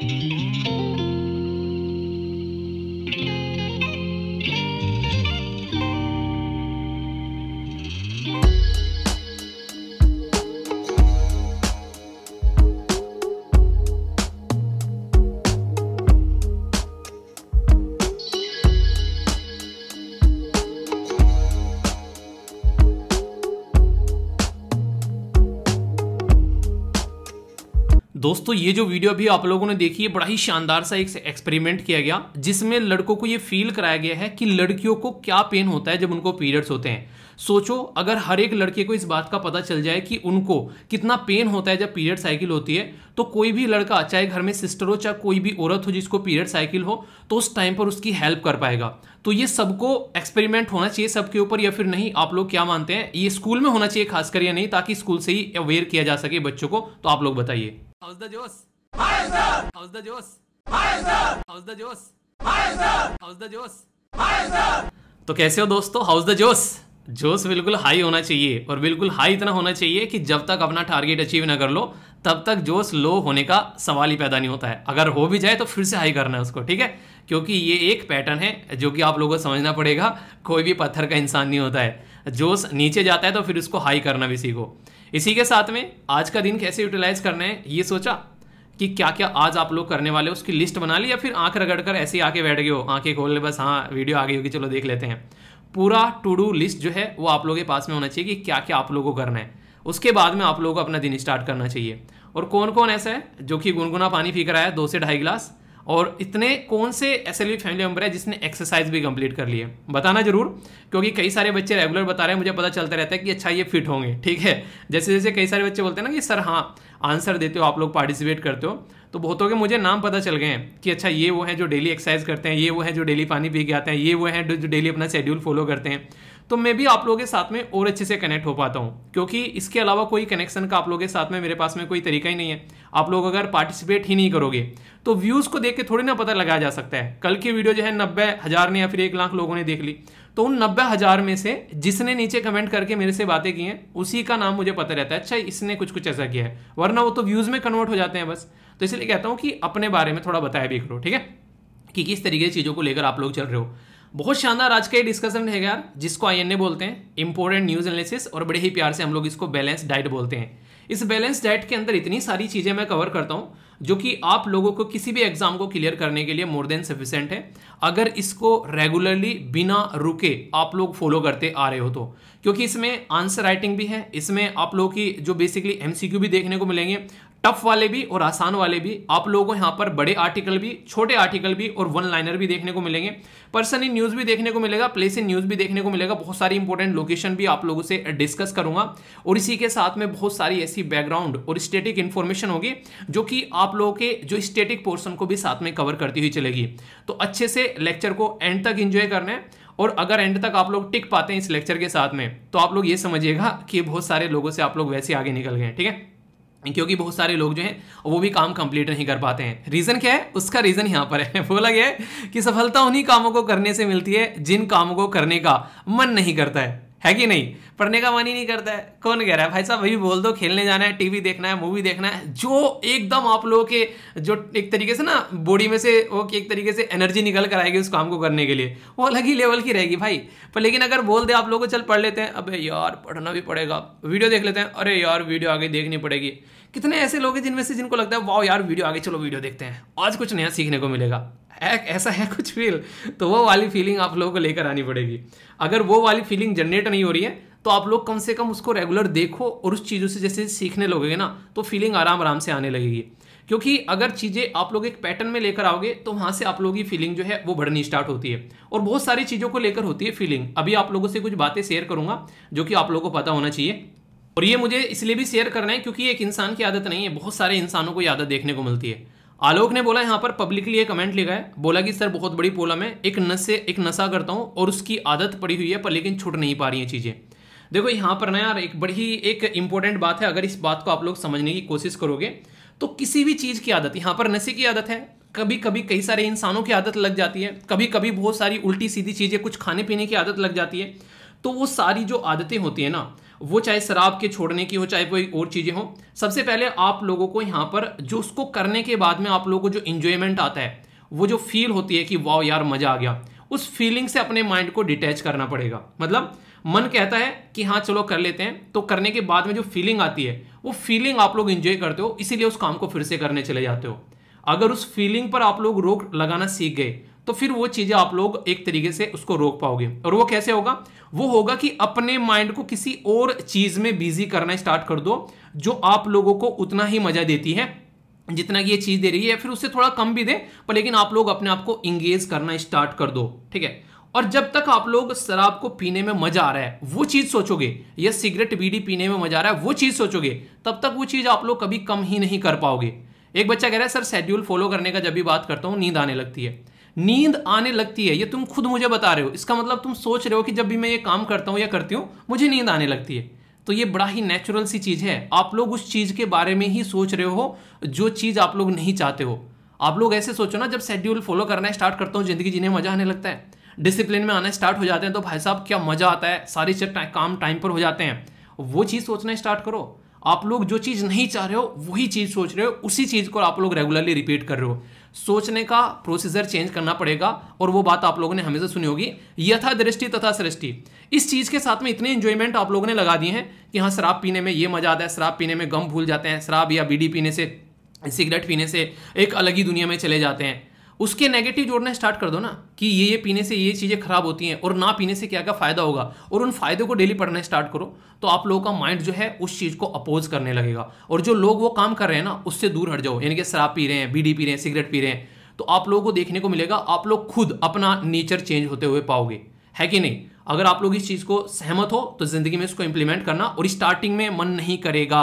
thank you दोस्तों ये जो वीडियो अभी आप लोगों ने देखी है बड़ा ही शानदार सा एक एक्सपेरिमेंट किया गया जिसमें लड़कों को ये फील कराया गया है कि लड़कियों को क्या पेन होता है जब उनको पीरियड्स होते हैं सोचो अगर हर एक लड़के को इस बात का पता चल जाए कि उनको कितना पेन होता है जब पीरियड साइकिल होती है तो कोई भी लड़का चाहे घर में सिस्टर हो चाहे कोई भी औरत हो जिसको पीरियड साइकिल हो तो उस टाइम पर उसकी हेल्प कर पाएगा तो ये सबको एक्सपेरिमेंट होना चाहिए सबके ऊपर या फिर नहीं आप लोग क्या मानते हैं ये स्कूल में होना चाहिए खासकर या नहीं ताकि स्कूल से ही अवेयर किया जा सके बच्चों को तो आप लोग बताइए How's the Joss? Fire, sir! How's the juice? Fire, sir! How's the juice? Fire, sir! How's the juice? Fire, sir! तो कैसे हो दोस्तों हाउस द जोश जोश बिल्कुल हाई होना चाहिए और बिल्कुल हाई इतना होना चाहिए कि जब तक अपना टारगेट अचीव ना कर लो तब तक जोश लो होने का सवाल ही पैदा नहीं होता है अगर हो भी जाए तो फिर से हाई करना है उसको ठीक है क्योंकि ये एक पैटर्न है जो कि आप लोगों को समझना पड़ेगा कोई भी पत्थर का इंसान नहीं होता है जोश नीचे जाता है तो फिर उसको हाई करना भी सीखो इसी के साथ में आज का दिन कैसे यूटिलाइज करना है ये सोचा कि क्या क्या आज आप लोग करने वाले उसकी लिस्ट बना ली या फिर आंख रगड़ कर ऐसे ही आके बैठ गए हो आंखें खोल ले बस हाँ वीडियो आ गई होगी चलो देख लेते हैं पूरा टू डू लिस्ट जो है वो आप लोगों के पास में होना चाहिए कि क्या क्या आप लोगों को करना है उसके बाद में आप लोगों को अपना दिन स्टार्ट करना चाहिए और कौन कौन ऐसा है जो कि गुनगुना पानी पी कर आया दो से ढाई गिलास और इतने कौन से ऐसे e भी फैमिली मेम्बर है जिसने एक्सरसाइज भी कंप्लीट कर ली है बताना जरूर क्योंकि कई सारे बच्चे रेगुलर बता रहे हैं मुझे पता चलता रहता है कि अच्छा ये फिट होंगे ठीक है जैसे जैसे कई सारे बच्चे बोलते हैं ना कि सर हाँ आंसर देते हो आप लोग पार्टिसिपेट करते हो तो बहुतों के मुझे नाम पता चल गए हैं कि अच्छा ये वो है जो डेली एक्सरसाइज करते हैं ये वो है जो डेली पानी पी के आते हैं ये वो है जो डेली अपना शेड्यूल फॉलो करते हैं तो मैं भी आप लोगों के साथ में और अच्छे से कनेक्ट हो पाता हूँ क्योंकि इसके अलावा कोई कनेक्शन का आप लोगों के साथ में मेरे पास में कोई तरीका ही नहीं है आप लोग अगर पार्टिसिपेट ही नहीं करोगे तो व्यूज़ को देख के थोड़ी ना पता लगाया जा सकता है कल की वीडियो जो है नब्बे हज़ार ने या फिर एक लाख लोगों ने देख ली तो उन नब्बे हज़ार में से जिसने नीचे कमेंट करके मेरे से बातें की हैं उसी का नाम मुझे पता रहता है अच्छा इसने कुछ कुछ ऐसा किया है वरना वो तो व्यूज़ में कन्वर्ट हो जाते हैं बस तो इसलिए कहता हूँ कि अपने बारे में थोड़ा बताया भी करो ठीक है कि किस तरीके से चीज़ों को लेकर आप लोग चल रहे हो बहुत शानदार आज का ये डिस्कशन है यार जिसको आई बोलते हैं इंपॉर्टेंट न्यूज़ एनालिसिस और बड़े ही प्यार से हम लोग इसको बैलेंस डाइट बोलते हैं इस बैलेंस डाइट के अंदर इतनी सारी चीज़ें मैं कवर करता हूं जो कि आप लोगों को किसी भी एग्जाम को क्लियर करने के लिए मोर देन सफिशेंट है अगर इसको रेगुलरली बिना रुके आप लोग फॉलो करते आ रहे हो तो क्योंकि इसमें आंसर राइटिंग भी है इसमें आप लोगों की जो बेसिकली एमसीक्यू भी देखने को मिलेंगे टफ वाले भी और आसान वाले भी आप लोगों को यहाँ पर बड़े आर्टिकल भी छोटे आर्टिकल भी और वन लाइनर भी देखने को मिलेंगे पर्सन इन न्यूज़ भी देखने को मिलेगा प्लेस इन न्यूज़ भी देखने को मिलेगा बहुत सारी इंपॉर्टेंट लोकेशन भी आप लोगों से डिस्कस करूंगा और इसी के साथ में बहुत सारी ऐसी बैकग्राउंड और स्टेटिक इन्फॉर्मेशन होगी जो कि आप लोगों के जो स्टेटिक पोर्सन को भी साथ में कवर करती हुई चलेगी तो अच्छे से लेक्चर को एंड तक इन्जॉय करना है और अगर एंड तक आप लोग टिक पाते हैं इस लेक्चर के साथ में तो आप लोग ये समझिएगा कि बहुत सारे लोगों से आप लोग वैसे आगे निकल गए ठीक है क्योंकि बहुत सारे लोग जो हैं वो भी काम कंप्लीट नहीं कर पाते हैं रीज़न क्या है उसका रीज़न यहाँ पर है बोला गया है कि सफलता उन्हीं कामों को करने से मिलती है जिन कामों को करने का मन नहीं करता है है कि नहीं पढ़ने का मन ही नहीं करता है कौन कह रहा है भाई साहब वही बोल दो खेलने जाना है टीवी देखना है मूवी देखना है जो एकदम आप लोगों के जो एक तरीके से ना बॉडी में से वो कि एक तरीके से एनर्जी निकल कर आएगी उस काम को करने के लिए वो अलग ही लेवल की रहेगी भाई पर लेकिन अगर बोल दे आप लोगों को चल पढ़ लेते हैं अबे यार पढ़ना भी पड़ेगा वीडियो देख लेते हैं अरे यार वीडियो आगे देखनी पड़ेगी कितने ऐसे लोग हैं जिनमें से जिनको लगता है वाह यार वीडियो आगे चलो वीडियो देखते हैं आज कुछ नया सीखने को मिलेगा ऐसा है कुछ फील तो वो वाली फीलिंग आप लोगों को लेकर आनी पड़ेगी अगर वो वाली फीलिंग जनरेट नहीं हो रही है तो आप लोग कम से कम उसको रेगुलर देखो और उस चीज़ों से जैसे सीखने लगोगे ना तो फीलिंग आराम आराम से आने लगेगी क्योंकि अगर चीज़ें आप लोग एक पैटर्न में लेकर आओगे तो वहाँ से आप लोगों की फीलिंग जो है वो बढ़नी स्टार्ट होती है और बहुत सारी चीज़ों को लेकर होती है फीलिंग अभी आप लोगों से कुछ बातें शेयर करूँगा जो कि आप लोगों को पता होना चाहिए और ये मुझे इसलिए भी शेयर करना है क्योंकि एक इंसान की आदत नहीं है बहुत सारे इंसानों को ये आदत देखने को मिलती है आलोक ने बोला यहाँ पर पब्लिकली ये कमेंट लिखा है बोला कि सर बहुत बड़ी प्रॉब्लम है एक नशे एक नशा करता हूँ और उसकी आदत पड़ी हुई है पर लेकिन छूट नहीं पा रही हैं चीज़ें देखो यहाँ पर ना यार एक बड़ी एक इंपॉर्टेंट बात है अगर इस बात को आप लोग समझने की कोशिश करोगे तो किसी भी चीज़ की आदत यहाँ पर नशे की आदत है कभी कभी कई सारे इंसानों की आदत लग जाती है कभी कभी बहुत सारी उल्टी सीधी चीज़ें कुछ खाने पीने की आदत लग जाती है तो वो सारी जो आदतें होती हैं ना वो चाहे शराब के छोड़ने की हो चाहे कोई और चीज़ें हो सबसे पहले आप लोगों को यहां पर जो उसको करने के बाद में आप लोगों को जो इंजॉयमेंट आता है वो जो फील होती है कि वाह यार मज़ा आ गया उस फीलिंग से अपने माइंड को डिटैच करना पड़ेगा मतलब मन कहता है कि हाँ चलो कर लेते हैं तो करने के बाद में जो फीलिंग आती है वो फीलिंग आप लोग इंजॉय करते हो इसीलिए उस काम को फिर से करने चले जाते हो अगर उस फीलिंग पर आप लोग रोक लगाना सीख गए तो फिर वो चीज़ें आप लोग एक तरीके से उसको रोक पाओगे और वो कैसे होगा वो होगा कि अपने माइंड को किसी और चीज़ में बिजी करना स्टार्ट कर दो जो आप लोगों को उतना ही मज़ा देती है जितना कि ये चीज़ दे रही है फिर उससे थोड़ा कम भी दे पर लेकिन आप लोग अपने आप को इंगेज करना स्टार्ट कर दो ठीक है और जब तक आप लोग शराब को पीने में मजा आ रहा है वो चीज़ सोचोगे या सिगरेट बीड़ी पीने में मजा आ रहा है वो चीज़ सोचोगे तब तक वो चीज़ आप लोग कभी कम ही नहीं कर पाओगे एक बच्चा कह रहा है सर शेड्यूल फॉलो करने का जब भी बात करता हूँ नींद आने लगती है नींद आने लगती है ये तुम खुद मुझे बता रहे हो इसका मतलब तुम सोच रहे हो कि जब भी मैं ये काम करता हूँ या करती हूँ मुझे नींद आने लगती है तो ये बड़ा ही नेचुरल सी चीज़ है आप लोग उस चीज़ के बारे में ही सोच रहे हो जो चीज़ आप लोग नहीं चाहते हो आप लोग ऐसे सोचो ना जब शेड्यूल फॉलो करना स्टार्ट करता हूँ जिंदगी जीने में मज़ा आने लगता है डिसिप्लिन में आना स्टार्ट हो जाते हैं तो भाई साहब क्या मज़ा आता है सारी चीज काम टाइम पर हो जाते हैं वो चीज़ सोचना स्टार्ट करो आप लोग जो चीज़ नहीं चाह रहे हो वही चीज़ सोच रहे हो उसी चीज़ को आप लोग रेगुलरली रिपीट कर रहे हो सोचने का प्रोसीजर चेंज करना पड़ेगा और वो बात आप लोगों ने हमेशा सुनी होगी यथा दृष्टि तथा सृष्टि इस चीज़ के साथ में इतने इंजॉयमेंट आप लोगों ने लगा दिए हैं कि हाँ शराब पीने में ये मज़ा आता है शराब पीने में गम भूल जाते हैं शराब या बीडी पीने से सिगरेट पीने से एक अलग ही दुनिया में चले जाते हैं उसके नेगेटिव जोड़ना स्टार्ट कर दो ना कि ये ये पीने से ये चीज़ें खराब होती हैं और ना पीने से क्या क्या फ़ायदा होगा और उन फायदों को डेली पढ़ना स्टार्ट करो तो आप लोगों का माइंड जो है उस चीज़ को अपोज करने लगेगा और जो लोग वो काम कर रहे हैं ना उससे दूर हट जाओ यानी कि शराब पी रहे हैं बीडी पी रहे हैं सिगरेट पी रहे हैं तो आप लोगों को देखने को मिलेगा आप लोग खुद अपना नेचर चेंज होते हुए पाओगे है कि नहीं अगर आप लोग इस चीज़ को सहमत हो तो ज़िंदगी में इसको इम्प्लीमेंट करना और स्टार्टिंग में मन नहीं करेगा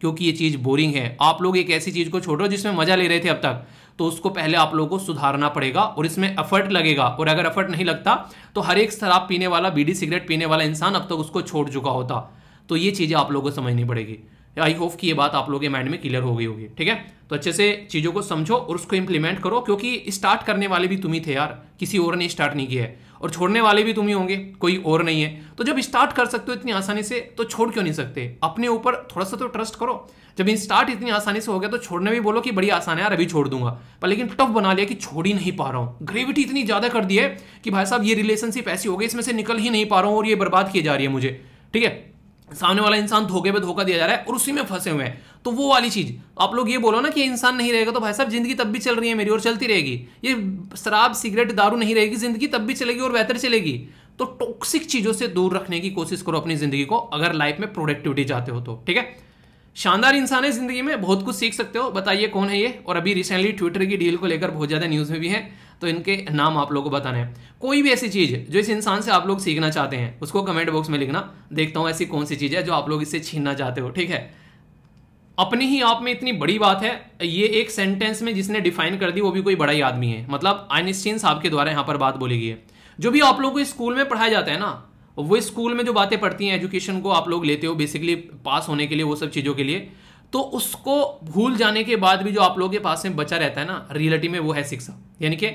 क्योंकि ये चीज़ बोरिंग है आप लोग एक ऐसी चीज़ को छोड़ो जिसमें मज़ा ले रहे थे अब तक तो उसको पहले आप लोगों को सुधारना पड़ेगा और इसमें एफर्ट लगेगा और अगर एफर्ट नहीं लगता तो हर एक शराब पीने वाला बीडी सिगरेट पीने वाला इंसान अब तक तो उसको छोड़ चुका होता तो ये चीज़ें आप लोगों को समझनी पड़ेगी आई होप कि ये बात आप लोगों के माइंड में क्लियर हो गई होगी ठीक है तो अच्छे से चीज़ों को समझो और उसको इम्प्लीमेंट करो क्योंकि स्टार्ट करने वाले भी तुम ही थे यार किसी और ने स्टार्ट नहीं किया है और छोड़ने वाले भी तुम ही होंगे कोई और नहीं है तो जब स्टार्ट कर सकते हो इतनी आसानी से तो छोड़ क्यों नहीं सकते अपने ऊपर थोड़ा सा तो ट्रस्ट करो जब स्टार्ट इतनी आसानी से हो गया तो छोड़ने भी बोलो कि बड़ी आसान है यार अभी छोड़ दूंगा पर लेकिन टफ बना लिया कि छोड़ ही नहीं पा रहा हूँ ग्रेविटी इतनी ज़्यादा कर दी है कि भाई साहब ये रिलेशनशिप ऐसी हो गई इसमें से निकल ही नहीं पा रहा हूँ और ये बर्बाद की जा रही है मुझे ठीक है सामने वाला इंसान धोखे पे धोखा दिया जा रहा है और उसी में फंसे हुए हैं तो वो वाली चीज़ आप लोग ये बोलो ना कि इंसान नहीं रहेगा तो भाई साहब जिंदगी तब भी चल रही है मेरी और चलती रहेगी ये शराब सिगरेट दारू नहीं रहेगी जिंदगी तब भी चलेगी और बेहतर चलेगी तो टॉक्सिक चीज़ों से दूर रखने की कोशिश करो अपनी ज़िंदगी को अगर लाइफ में प्रोडक्टिविटी चाहते हो तो ठीक है शानदार इंसान है जिंदगी में बहुत कुछ सीख सकते हो बताइए कौन है ये और अभी रिसेंटली ट्विटर की डील को लेकर बहुत ज़्यादा न्यूज़ में भी है तो इनके नाम आप लोगों को बताना है कोई भी ऐसी चीज़ जो इस इंसान से आप लोग सीखना चाहते हैं उसको कमेंट बॉक्स में लिखना देखता हूं ऐसी कौन सी चीज़ है जो आप लोग इससे छीनना चाहते हो ठीक है अपने ही आप में इतनी बड़ी बात है ये एक सेंटेंस में जिसने डिफाइन कर दी वो भी कोई बड़ा ही आदमी है मतलब आइनस्टीन साहब के द्वारा यहाँ पर बात बोली गई है जो भी आप लोग को स्कूल में पढ़ाया जाता है ना वो स्कूल में जो बातें पढ़ती हैं एजुकेशन को आप लोग लेते हो बेसिकली पास होने के लिए वो सब चीज़ों के लिए तो उसको भूल जाने के बाद भी जो आप लोगों के पास में बचा रहता है ना रियलिटी में वो है शिक्षा यानी कि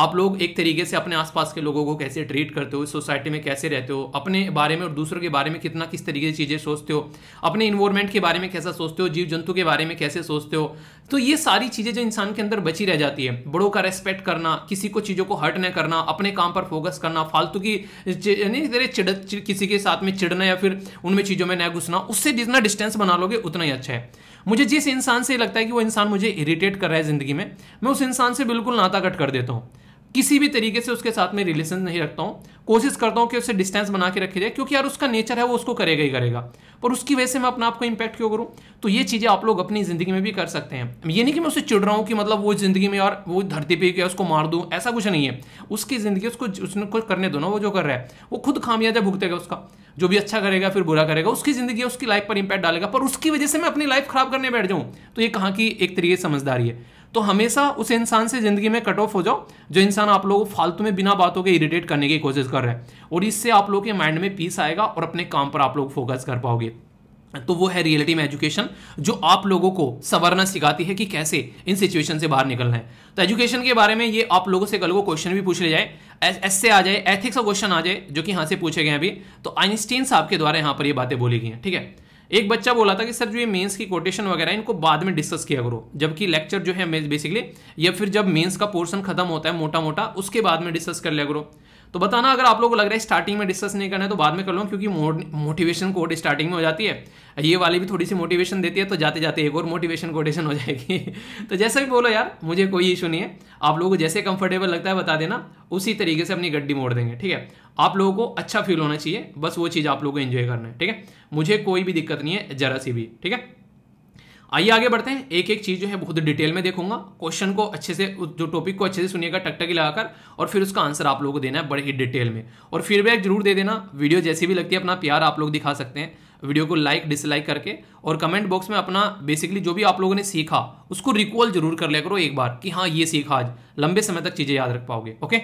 आप लोग एक तरीके से अपने आसपास के लोगों को कैसे ट्रीट करते हो सोसाइटी में कैसे रहते हो अपने बारे में और दूसरों के बारे में कितना किस तरीके से चीज़ें सोचते हो अपने इन्वायरमेंट के बारे में कैसा सोचते हो जीव जंतु के बारे में कैसे सोचते हो तो ये सारी चीज़ें जो इंसान के अंदर बची रह जाती है बड़ों का रेस्पेक्ट करना किसी को चीज़ों को हर्ट न करना अपने काम पर फोकस करना फालतू की यानी तेरे चिड़ किसी के साथ में चिड़ना या फिर उनमें चीज़ों में न घुसना उससे जितना डिस्टेंस बना लोगे उतना ही अच्छा है मुझे जिस इंसान से लगता है कि वो इंसान मुझे इरिटेट कर रहा है ज़िंदगी में मैं उस इंसान से बिल्कुल नाता कट कर देता हूँ किसी भी तरीके से उसके साथ में रिलेशन नहीं रखता हूँ कोशिश करता हूँ कि उससे डिस्टेंस बना के रखी जाए क्योंकि यार उसका नेचर है वो उसको करेगा ही करेगा पर उसकी वजह से मैं अपने आप को इम्पैक्ट क्यों करूँ तो ये चीज़ें आप लोग अपनी ज़िंदगी में भी कर सकते हैं ये नहीं कि मैं उसे चिड़ रहा हूँ कि मतलब वो ज़िंदगी में यार वो धरती पर गया उसको मार दूँ ऐसा कुछ नहीं है उसकी ज़िंदगी उसको उसने कुछ करने दो ना वो जो कर रहा है वो खुद खामियाजा भुगतेगा उसका जो भी अच्छा करेगा फिर बुरा करेगा उसकी ज़िंदगी उसकी लाइफ पर इम्पैक्ट डालेगा पर उसकी वजह से मैं अपनी लाइफ ख़राब करने बैठ जाऊँ तो ये कहाँ की एक तरीके समझदारी है तो हमेशा उस इंसान से ज़िंदगी में कट ऑफ हो जाओ जो इंसान आप लोगों को फालतू में बिना बातों के इरिटेट करने की कोशिश कर रहे हैं और इससे आप लोग के माइंड में पीस आएगा और अपने काम पर आप लोग फोकस कर पाओगे तो वो है रियलिटी में एजुकेशन जो आप लोगों को संवरना सिखाती है कि कैसे इन सिचुएशन से बाहर निकलना है तो एजुकेशन के बारे में ये आप लोगों से कल को क्वेश्चन भी पूछ ले जाए ऐसे आ जाए एथिक्स का क्वेश्चन आ जाए जो कि यहां से पूछे गए अभी तो आइंस्टीन साहब के द्वारा यहां पर ये बातें बोली गई हैं ठीक है एक बच्चा बोला था कि सर जो ये मेंस की कोटेशन वगैरह इनको बाद में डिस्कस किया करो जबकि लेक्चर जो है बेसिकली या फिर जब मेंस का पोर्शन खत्म होता है मोटा मोटा उसके बाद में डिस्कस कर लिया करो तो बताना अगर आप लोगों को लग रहा है स्टार्टिंग में डिस्कस नहीं करना है तो बाद में कर लो क्योंकि मोटिवेशन कोड स्टार्टिंग में हो जाती है ये वाली भी थोड़ी सी मोटिवेशन देती है तो जाते जाते एक और मोटिवेशन कोटेशन हो जाएगी तो जैसा भी बोलो यार मुझे कोई इशू नहीं है आप लोगों को जैसे कंफर्टेबल लगता है बता देना उसी तरीके से अपनी गड्डी मोड़ देंगे ठीक है आप लोगों को अच्छा फील होना चाहिए बस वो चीज़ आप लोगों को एंजॉय करना है ठीक है मुझे कोई भी दिक्कत नहीं है जरा सी भी ठीक है आइए आगे बढ़ते हैं एक एक चीज़ जो है बहुत डिटेल में देखूंगा क्वेश्चन को अच्छे से जो टॉपिक को अच्छे से सुनिएगा टकटकी लगाकर और फिर उसका आंसर आप लोगों को देना है बड़े ही डिटेल में और फीडबैक जरूर दे देना वीडियो जैसी भी लगती है अपना प्यार आप लोग दिखा सकते हैं वीडियो को लाइक डिसलाइक करके और कमेंट बॉक्स में अपना बेसिकली जो भी आप लोगों ने सीखा उसको रिकॉल जरूर कर लिया करो एक बार कि हाँ ये सीखा आज लंबे समय तक चीज़ें याद रख पाओगे ओके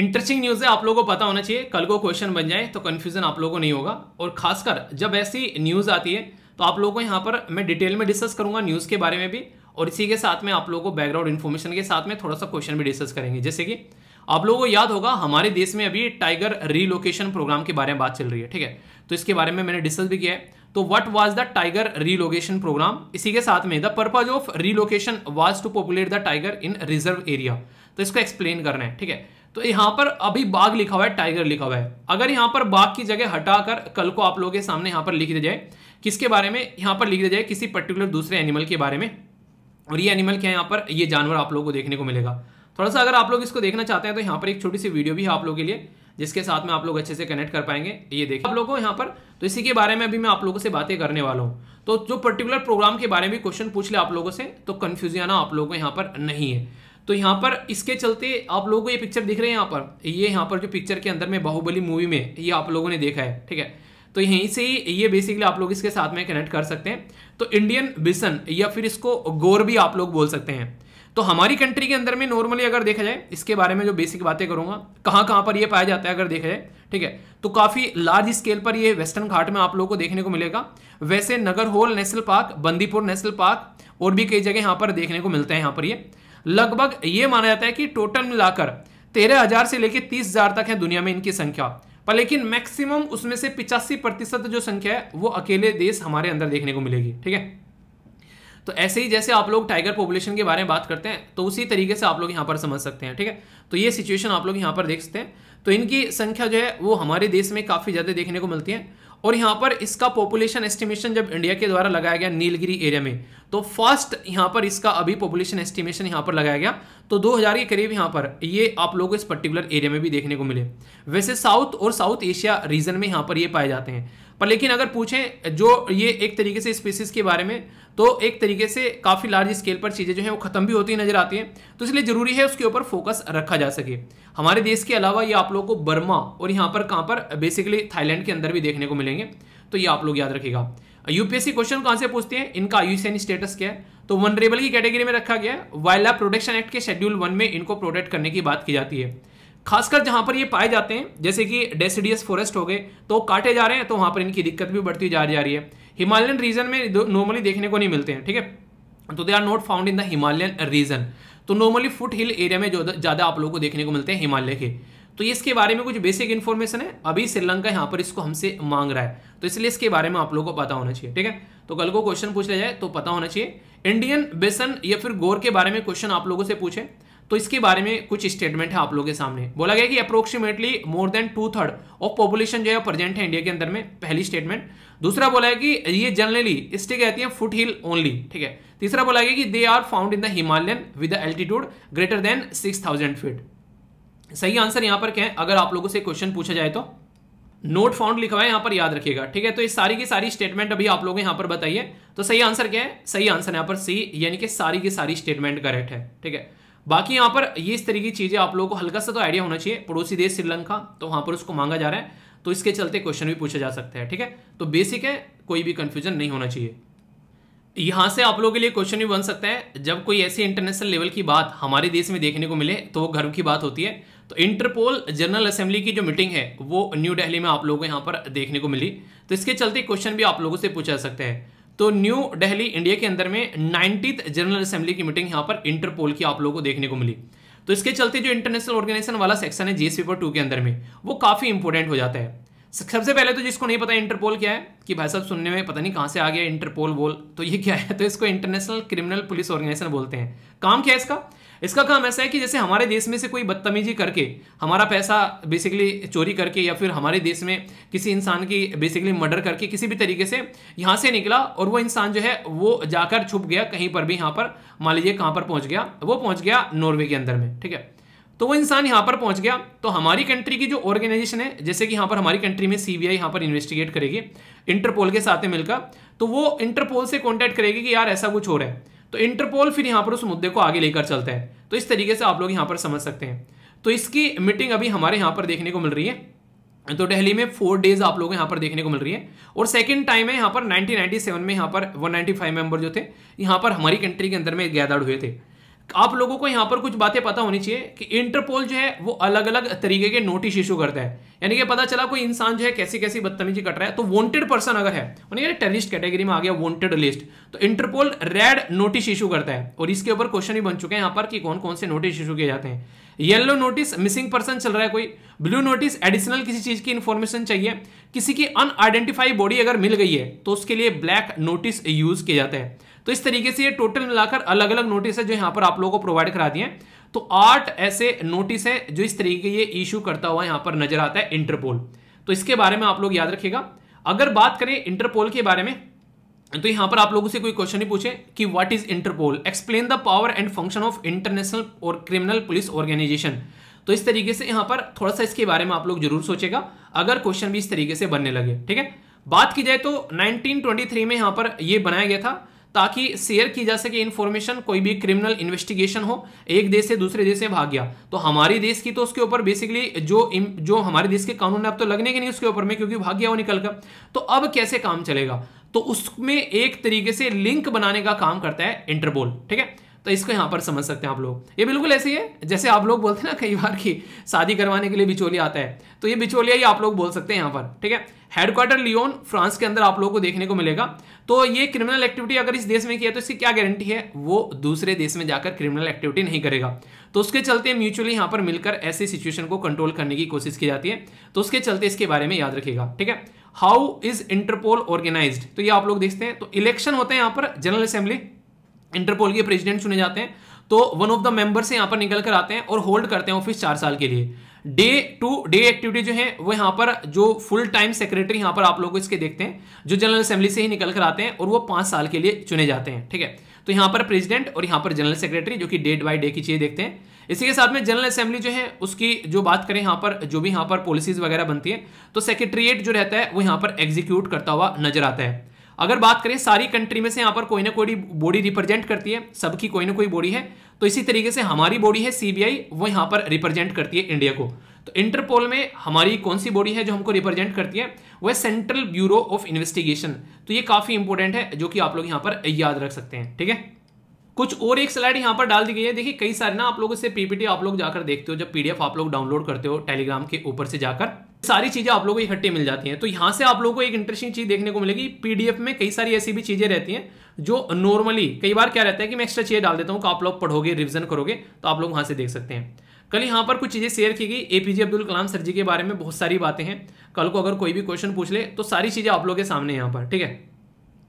इंटरेस्टिंग न्यूज़ है आप लोगों को पता होना चाहिए कल को क्वेश्चन बन जाए तो कन्फ्यूजन आप लोगों को नहीं होगा और खासकर जब ऐसी न्यूज़ आती है तो आप लोगों को यहाँ पर मैं डिटेल में डिस्कस करूँगा न्यूज़ के बारे में भी और इसी के साथ में आप लोगों को बैकग्राउंड इन्फॉर्मेशन के साथ में थोड़ा सा क्वेश्चन भी डिस्कस करेंगे जैसे कि आप लोगों को याद होगा हमारे देश में अभी टाइगर रीलोकेशन प्रोग्राम के बारे में बात चल रही है ठीक है तो इसके बारे में मैंने डिस्कस भी किया है तो what was the tiger relocation program इसी के साथ में the purpose of relocation was to populate the tiger in reserve area तो इसको एक्सप्लेन करना है ठीक है तो यहां पर अभी बाघ लिखा हुआ है टाइगर लिखा हुआ है अगर यहां पर बाघ की जगह हटाकर कल को आप लोगों के सामने यहां पर लिख दिया जाए किसके बारे में यहाँ पर लिख दिया जाए किसी पर्टिकुलर दूसरे एनिमल के बारे में और ये एनिमल क्या है यहाँ पर ये जानवर आप लोगों को देखने को मिलेगा थोड़ा सा अगर आप लोग इसको देखना चाहते हैं तो यहाँ पर एक छोटी सी वीडियो भी है आप लोगों के लिए जिसके साथ में आप लोग अच्छे से कनेक्ट कर पाएंगे ये देखिए आप लोगों को यहाँ पर तो इसी के बारे में अभी मैं आप लोगों से बातें करने वाला हूँ तो जो पर्टिकुलर प्रोग्राम के बारे में क्वेश्चन पूछ ले आप लोगों से तो कन्फ्यूज आना आप लोगों को यहाँ पर नहीं है तो यहाँ पर इसके चलते आप लोगों को ये पिक्चर दिख रहे हैं यहाँ पर ये यहाँ पर जो पिक्चर के अंदर में बाहुबली मूवी में ये आप लोगों ने देखा है ठीक है तो यहीं से ही ये बेसिकली आप लोग इसके साथ में कनेक्ट कर सकते हैं तो इंडियन बिसन या फिर इसको गोर भी आप लोग बोल सकते हैं तो हमारी कंट्री के अंदर में नॉर्मली अगर देखा जाए इसके बारे में जो बेसिक बातें करूंगा कहाँ कहाँ पर ये पाया जाता है अगर देखा जाए ठीक है तो काफ़ी लार्ज स्केल पर ये वेस्टर्न घाट में आप लोगों को देखने को मिलेगा वैसे Nagarhole national park Bandipur national park और भी कई जगह यहाँ पर देखने को मिलते हैं यहाँ पर ये लगभग ये माना जाता है कि टोटल मिलाकर तेरह हजार से लेकर तीस हजार तक है दुनिया में इनकी संख्या पर लेकिन मैक्सिमम उसमें से पिचासी प्रतिशत जो संख्या है वो अकेले देश हमारे अंदर देखने को मिलेगी ठीक है तो ऐसे ही जैसे आप लोग टाइगर पॉपुलेशन के बारे में बात करते हैं तो उसी तरीके से आप लोग यहाँ पर समझ सकते हैं ठीक है तो ये सिचुएशन आप लोग यहाँ पर देख सकते हैं तो इनकी संख्या जो है वो हमारे देश में काफ़ी ज़्यादा देखने को मिलती है और यहाँ पर इसका पॉपुलेशन एस्टिमेशन जब इंडिया के द्वारा लगाया गया नीलगिरी एरिया में तो फर्स्ट यहाँ पर इसका अभी पॉपुलेशन एस्टिमेशन यहाँ पर लगाया गया तो 2000 के करीब यहाँ पर ये आप लोगों को इस पर्टिकुलर एरिया में भी देखने को मिले वैसे साउथ और साउथ एशिया रीजन में यहाँ पर ये पाए जाते हैं पर लेकिन अगर पूछें जो ये एक तरीके से स्पीसीज के बारे में तो एक तरीके से काफ़ी लार्ज स्केल पर चीज़ें जो हैं वो ख़त्म भी होती नज़र आती हैं तो इसलिए ज़रूरी है उसके ऊपर फोकस रखा जा सके हमारे देश के अलावा ये आप लोगों को बर्मा और यहाँ पर कहाँ पर बेसिकली थाईलैंड के अंदर भी देखने को मिलेंगे तो ये आप लोग याद रखेगा यूपीएससी क्वेश्चन कहाँ से पूछते हैं इनका आयुषन स्टेटस क्या है तो वनरेबल की कैटेगरी में रखा गया है लाइफ प्रोटेक्शन एक्ट के शेड्यूल वन में इनको प्रोटेक्ट करने की बात की जाती है खासकर जहां पर ये पाए जाते हैं जैसे कि डेसिडियस फॉरेस्ट हो गए तो काटे जा रहे हैं तो वहां पर इनकी दिक्कत भी बढ़ती जा रही है हिमालयन रीजन में नॉर्मली देखने को नहीं मिलते हैं ठीक है तो they are not found in the Himalayan region तो नॉर्मली फुट हिल एरिया में जो ज़्यादा आप लोगों को देखने को मिलते हैं हिमालय के तो इसके बारे में कुछ बेसिक इन्फॉर्मेशन है अभी श्रीलंका यहाँ पर इसको हमसे मांग रहा है तो इसलिए इसके बारे में आप लोगों को पता होना चाहिए ठीक है तो कल को क्वेश्चन पूछ लिया जाए तो पता होना चाहिए इंडियन बेसन या फिर गोर के बारे में क्वेश्चन आप लोगों से पूछे तो इसके बारे में कुछ स्टेटमेंट है आप लोगों के सामने बोला गया कि approximately more than two third of population जो है प्रेजेंट है इंडिया के अंदर में पहली स्टेटमेंट दूसरा बोला है कि ये जनरली इसे कहती है फुट हिल ओनली ठीक है तीसरा बोला गया कि they are found in the Himalayan with altitude greater than six thousand feet सही आंसर यहां पर क्या है अगर आप लोगों से क्वेश्चन पूछा जाए तो नोट फाउंड लिखा हुआ है यहां पर याद रखिएगा ठीक है तो इस सारी की सारी स्टेटमेंट अभी आप लोग यहां पर बताइए तो सही आंसर क्या है सही आंसर यहां पर सी यानी कि सारी की सारी स्टेटमेंट करेक्ट है ठीक है बाकी यहां पर ये इस तरीके की चीज़ें आप लोगों को हल्का सा तो आइडिया होना चाहिए पड़ोसी देश श्रीलंका तो वहां पर उसको मांगा जा रहा है तो इसके चलते क्वेश्चन भी पूछे जा सकते हैं ठीक है तो बेसिक है कोई भी कंफ्यूजन नहीं होना चाहिए यहां से आप लोगों के लिए क्वेश्चन भी बन सकता है जब कोई ऐसी इंटरनेशनल लेवल की बात हमारे देश में देखने को मिले तो वो गर्व की बात होती है तो इंटरपोल जनरल असेंबली की जो मीटिंग है वो न्यू दिल्ली में आप लोगों को यहां पर देखने को मिली तो इसके चलते क्वेश्चन भी आप लोगों से पूछा जा सकते हैं तो न्यू दिल्ली इंडिया के अंदर में नाइनटीथ जनरल असेंबली की मीटिंग यहां पर इंटरपोल की आप लोगों को देखने को मिली तो इसके चलते जो इंटरनेशनल ऑर्गेनाइजेशन वाला सेक्शन है जीएस पेपर टू के अंदर में वो काफ़ी इंपॉर्टेंट हो जाता है सबसे पहले तो जिसको नहीं पता इंटरपोल क्या है कि भाई साहब सुनने में पता नहीं कहां से आ गया इंटरपोल बोल तो ये क्या है तो इसको इंटरनेशनल क्रिमिनल पुलिस ऑर्गेनाइजेशन बोलते हैं काम क्या है इसका इसका काम ऐसा है कि जैसे हमारे देश में से कोई बदतमीजी करके हमारा पैसा बेसिकली चोरी करके या फिर हमारे देश में किसी इंसान की बेसिकली मर्डर करके किसी भी तरीके से यहाँ से निकला और वो इंसान जो है वो जाकर छुप गया कहीं पर भी यहाँ पर मान लीजिए कहाँ पर पहुँच गया वो पहुँच गया नॉर्वे के अंदर में ठीक है तो वो इंसान यहाँ पर पहुँच गया तो हमारी कंट्री की जो ऑर्गेनाइजेशन है जैसे कि यहाँ पर हमारी कंट्री में सी बी आई यहाँ पर इन्वेस्टिगेट करेगी इंटरपोल के साथ मिलकर तो वो इंटरपोल से कॉन्टैक्ट करेगी कि यार ऐसा कुछ हो रहा है तो इंटरपोल फिर यहाँ पर उस मुद्दे को आगे लेकर चलता है तो इस तरीके से आप लोग यहाँ पर समझ सकते हैं तो इसकी मीटिंग अभी हमारे यहाँ पर देखने को मिल रही है तो दिल्ली में फोर डेज आप लोगों को यहाँ पर देखने को मिल रही है और सेकंड टाइम है यहाँ पर 1997 में यहाँ पर 195 मेंबर जो थे यहाँ पर हमारी कंट्री के अंदर में गैदर्ड हुए थे आप लोगों को यहां पर कुछ बातें पता होनी चाहिए कि इंटरपोल जो है वो अलग अलग तरीके के नोटिस इशू करता है यानी कि पता चला कोई इंसान जो है कैसी कैसी बदतमीजी कट रहा है तो वांटेड पर्सन अगर है यानी टेररिस्ट कैटेगरी में आ गया वांटेड लिस्ट तो इंटरपोल रेड नोटिस इशू करता है और इसके ऊपर क्वेश्चन भी बन चुके हैं यहां पर कि कौन कौन से नोटिस इशू किए जाते हैं येलो नोटिस मिसिंग पर्सन चल रहा है कोई ब्लू नोटिस एडिशनल किसी चीज की इंफॉर्मेशन चाहिए किसी की अन बॉडी अगर मिल गई है तो उसके लिए ब्लैक नोटिस यूज किया जाता है तो इस तरीके से ये टोटल मिलाकर अलग अलग नोटिस है जो यहाँ पर आप लोगों को प्रोवाइड करा दिए तो आठ ऐसे नोटिस है जो इस तरीके ये इश्यू करता हुआ यहाँ पर नजर आता है इंटरपोल तो इसके बारे में आप लोग याद रखेगा अगर बात करें इंटरपोल के बारे में तो यहां पर आप लोगों से कोई क्वेश्चन नहीं पूछे कि what is Interpol explain the power and function of international और क्रिमिनल पुलिस ऑर्गेनाइजेशन तो इस तरीके से यहां पर थोड़ा सा इसके बारे में आप लोग जरूर सोचेगा अगर क्वेश्चन भी इस तरीके से बनने लगे ठीक है बात की जाए तो 1923 में यहां पर यह बनाया गया था ताकि शेयर की जा सके इन्फॉर्मेशन कोई भी क्रिमिनल इन्वेस्टिगेशन हो एक देश से दूसरे देश में भाग गया तो हमारे देश की तो उसके ऊपर बेसिकली जो जो हमारे देश के कानून अब तो लगने के नहीं उसके ऊपर में क्योंकि भाग गया वो निकल कर तो अब कैसे काम चलेगा तो उसमें एक तरीके से लिंक बनाने का काम करता है इंटरपोल ठीक है तो इसको यहाँ पर समझ सकते हैं आप लोग ये बिल्कुल ऐसे ही है जैसे आप लोग बोलते हैं ना कई बार की शादी करवाने के लिए बिचौलिया आता है तो ये बिचौलिया ही आप लोग बोल सकते हैं यहाँ पर ठीक है हेडक्वार्टर लियोन फ्रांस के अंदर आप लोगों को देखने को मिलेगा तो ये क्रिमिनल एक्टिविटी अगर इस देश में किया तो इसकी क्या गारंटी है वो दूसरे देश में जाकर क्रिमिनल एक्टिविटी नहीं करेगा तो उसके चलते म्यूचुअली यहाँ पर मिलकर ऐसी सिचुएशन को कंट्रोल करने की कोशिश की जाती है तो उसके चलते इसके बारे में याद रखेगा ठीक है हाउ इज इंटरपोल ऑर्गेनाइज तो ये आप लोग देखते हैं तो इलेक्शन होते हैं यहाँ पर जनरल असेंबली इंटरपोल के प्रेसिडेंट चुने जाते हैं तो वन ऑफ द मेंबर से यहाँ पर निकल कर आते हैं और होल्ड करते हैं ऑफिस चार साल के लिए डे टू डे एक्टिविटी जो है वो यहाँ पर जो फुल टाइम सेक्रेटरी यहां पर आप लोग इसके देखते हैं जो जनरल असेंबली से ही निकल कर आते हैं और वो पांच साल के लिए चुने जाते हैं ठीक है तो यहाँ पर प्रेसिडेंट और यहाँ पर जनरल सेक्रेटरी जो कि डेट बाय डे की चीज़ देखते हैं इसी के साथ में जनरल असेंबली जो है उसकी जो बात करें यहाँ पर जो भी यहाँ पर पॉलिसीज वगैरह बनती है तो सेक्रेटरिएट जो रहता है वो यहाँ पर एग्जीक्यूट करता हुआ नजर आता है अगर बात करें सारी कंट्री में से यहाँ पर कोई ना कोई बॉडी रिप्रेजेंट करती है सबकी कोई ना कोई बॉडी है तो इसी तरीके से हमारी बॉडी है सीबीआई वो यहाँ पर रिप्रेजेंट करती है इंडिया को तो इंटरपोल में हमारी कौन सी बॉडी है जो हमको रिप्रेजेंट करती है वो है सेंट्रल ब्यूरो ऑफ इन्वेस्टिगेशन तो ये काफ़ी इंपॉर्टेंट है जो कि आप लोग यहाँ पर याद रख सकते हैं ठीक है कुछ और एक स्लाइड यहाँ पर डाल दी गई है देखिए कई सारे ना आप लोग से पीपीटी आप लोग जाकर देखते हो जब पीडीएफ आप लोग डाउनलोड करते हो टेलीग्राम के ऊपर से जाकर सारी चीज़ें आप लोगों को इकट्ठी मिल जाती हैं तो यहाँ से आप लोगों को एक इंटरेस्टिंग चीज़ देखने को मिलेगी पीडीएफ में कई सारी ऐसी भी चीज़ें रहती हैं जो नॉर्मली कई बार क्या रहता है कि मैं एक्स्ट्रा चीज़ें डाल देता हूँ आप लोग पढ़ोगे रिविजन करोगे तो आप लोग वहां से देख सकते हैं कल यहाँ पर कुछ चीज़ें शेयर की गई एपीजे अब्दुल कलाम सर जी के बारे में बहुत सारी बातें हैं कल को अगर कोई भी क्वेश्चन पूछ ले तो सारी चीज़ें आप लोग के सामने यहाँ पर ठीक है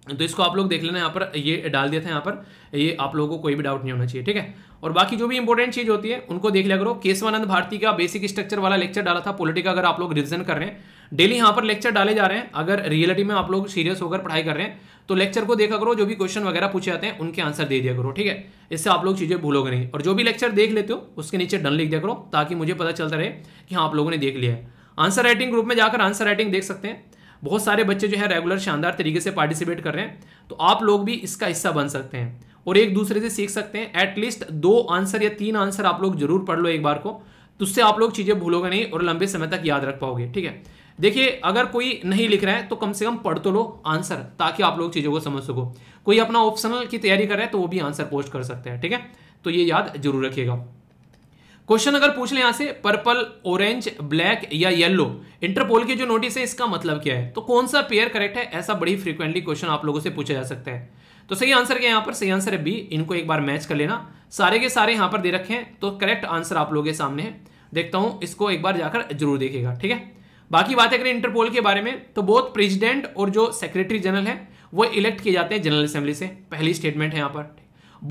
तो इसको आप लोग देख लेना यहाँ पर ये डाल दिया था यहाँ पर ये आप लोगों को कोई भी डाउट नहीं होना चाहिए ठीक है और बाकी जो भी इंपॉर्टेंट चीज़ होती है उनको देख लिया करो केशवानंद भारती का बेसिक स्ट्रक्चर वाला लेक्चर डाला था पोलिटिक अगर आप लोग रिविजन कर रहे हैं डेली यहाँ पर लेक्चर डाले जा रहे हैं अगर रियलिटी में आप लोग सीरियस होकर पढ़ाई कर रहे हैं तो लेक्चर को देखा करो जो भी क्वेश्चन वगैरह पूछे जाते हैं उनके आंसर दे दिया करो ठीक है इससे आप लोग चीज़ें भूलोगे नहीं और जो भी लेक्चर देख लेते हो उसके नीचे डन लिख दिया करो ताकि मुझे पता चलता रहे कि हाँ आप लोगों ने देख लिया है आंसर राइटिंग ग्रुप में जाकर आंसर राइटिंग देख सकते हैं बहुत सारे बच्चे जो है रेगुलर शानदार तरीके से पार्टिसिपेट कर रहे हैं तो आप लोग भी इसका हिस्सा बन सकते हैं और एक दूसरे से सीख सकते हैं एटलीस्ट दो आंसर या तीन आंसर आप लोग जरूर पढ़ लो एक बार को तो उससे आप लोग चीज़ें भूलोगे नहीं और लंबे समय तक याद रख पाओगे ठीक है देखिए अगर कोई नहीं लिख रहा है तो कम से कम पढ़ तो लो आंसर ताकि आप लोग चीज़ों को समझ सको कोई अपना ऑप्शनल की तैयारी कर रहा है तो वो भी आंसर पोस्ट कर सकते हैं ठीक है तो ये याद जरूर रखिएगा क्वेश्चन अगर पूछ ले यहां से पर्पल ऑरेंज ब्लैक या येलो इंटरपोल की जो नोटिस है इसका मतलब क्या है तो कौन सा पेयर करेक्ट है ऐसा बड़ी फ्रीक्वेंटली क्वेश्चन आप लोगों से पूछा जा सकता है तो सही आंसर क्या यहां यहाँ पर सही आंसर है बी इनको एक बार मैच कर लेना सारे के सारे यहाँ पर दे रखे हैं तो करेक्ट आंसर आप लोगों के सामने है देखता हूं इसको एक बार जाकर जरूर देखेगा ठीक है बाकी बातें करें इंटरपोल के बारे में तो बोथ प्रेसिडेंट और जो सेक्रेटरी जनरल है वो इलेक्ट किए जाते हैं जनरल असेंबली से पहली स्टेटमेंट है यहाँ पर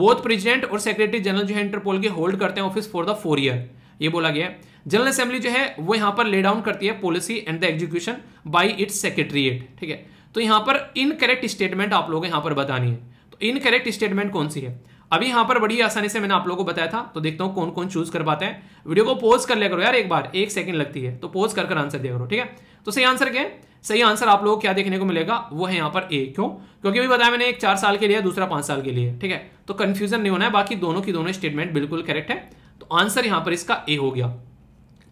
बोथ प्रेसिडेंट और सेक्रेटरी जनरल जो है इंटरपोल के होल्ड करते हैं office for the four year ये बोला गया है जनरल असेंबली जो है वो यहां पर ले डाउन करती है policy and the execution by its secretariat ठीक है तो यहां पर इनकरेक्ट स्टेटमेंट आप लोगों को यहां पर बतानी है तो इनकरेक्ट स्टेटमेंट कौन सी है अभी यहां पर बड़ी आसानी से मैंने आप लोगों को बताया था तो देखता हूं कौन कौन चूज कर पाते हैं वीडियो को पोज कर लिया करो यार एक बार एक सेकंड लगती है तो पोज कर कर आंसर दिया करो ठीक है तो सही आंसर क्या है सही आंसर आप लोगों को क्या देखने को मिलेगा वो है यहाँ पर ए क्यों क्योंकि अभी बताया मैंने एक चार साल के लिए दूसरा पांच साल के लिए ठीक है तो कंफ्यूजन नहीं होना है बाकी दोनों की दोनों स्टेटमेंट बिल्कुल करेक्ट है तो आंसर यहाँ पर इसका ए हो गया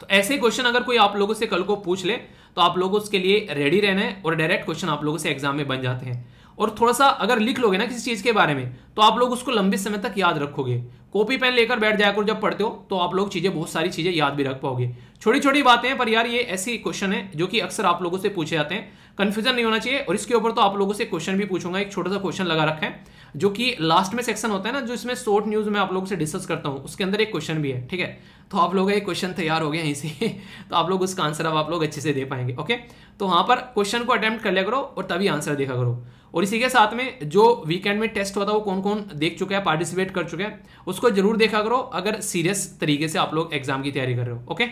तो ऐसे क्वेश्चन अगर कोई आप लोगों से कल को पूछ ले तो आप लोग उसके लिए रेडी रहना है और डायरेक्ट क्वेश्चन आप लोगों से एग्जाम में बन जाते हैं और थोड़ा सा अगर लिख लोगे ना किसी चीज़ के बारे में तो आप लोग उसको लंबे समय तक याद रखोगे कॉपी पेन लेकर बैठ जाया करो जब पढ़ते हो तो आप लोग चीज़ें बहुत सारी चीज़ें याद भी रख पाओगे छोटी छोटी बातें हैं पर यार ये ऐसी क्वेश्चन है जो कि अक्सर आप लोगों से पूछे जाते हैं कंफ्यूजन नहीं होना चाहिए और इसके ऊपर तो आप लोगों से क्वेश्चन भी पूछूंगा एक छोटा सा क्वेश्चन लगा रखा है जो कि लास्ट में सेक्शन होता है ना जो इसमें शॉर्ट न्यूज में आप लोगों से डिस्कस करता हूँ उसके अंदर एक क्वेश्चन भी है ठीक है तो आप लोग एक क्वेश्चन तैयार हो गया यहीं से तो आप लोग उसका आंसर अब आप लोग अच्छे से दे पाएंगे ओके तो वहां पर क्वेश्चन को अटेम्प्ट कर लिया करो और तभी आंसर देखा करो और इसी के साथ में जो वीकेंड में टेस्ट हुआ था वो कौन कौन देख चुका है पार्टिसिपेट कर चुके हैं उसको जरूर देखा करो अगर सीरियस तरीके से आप लोग एग्जाम की तैयारी कर रहे हो ओके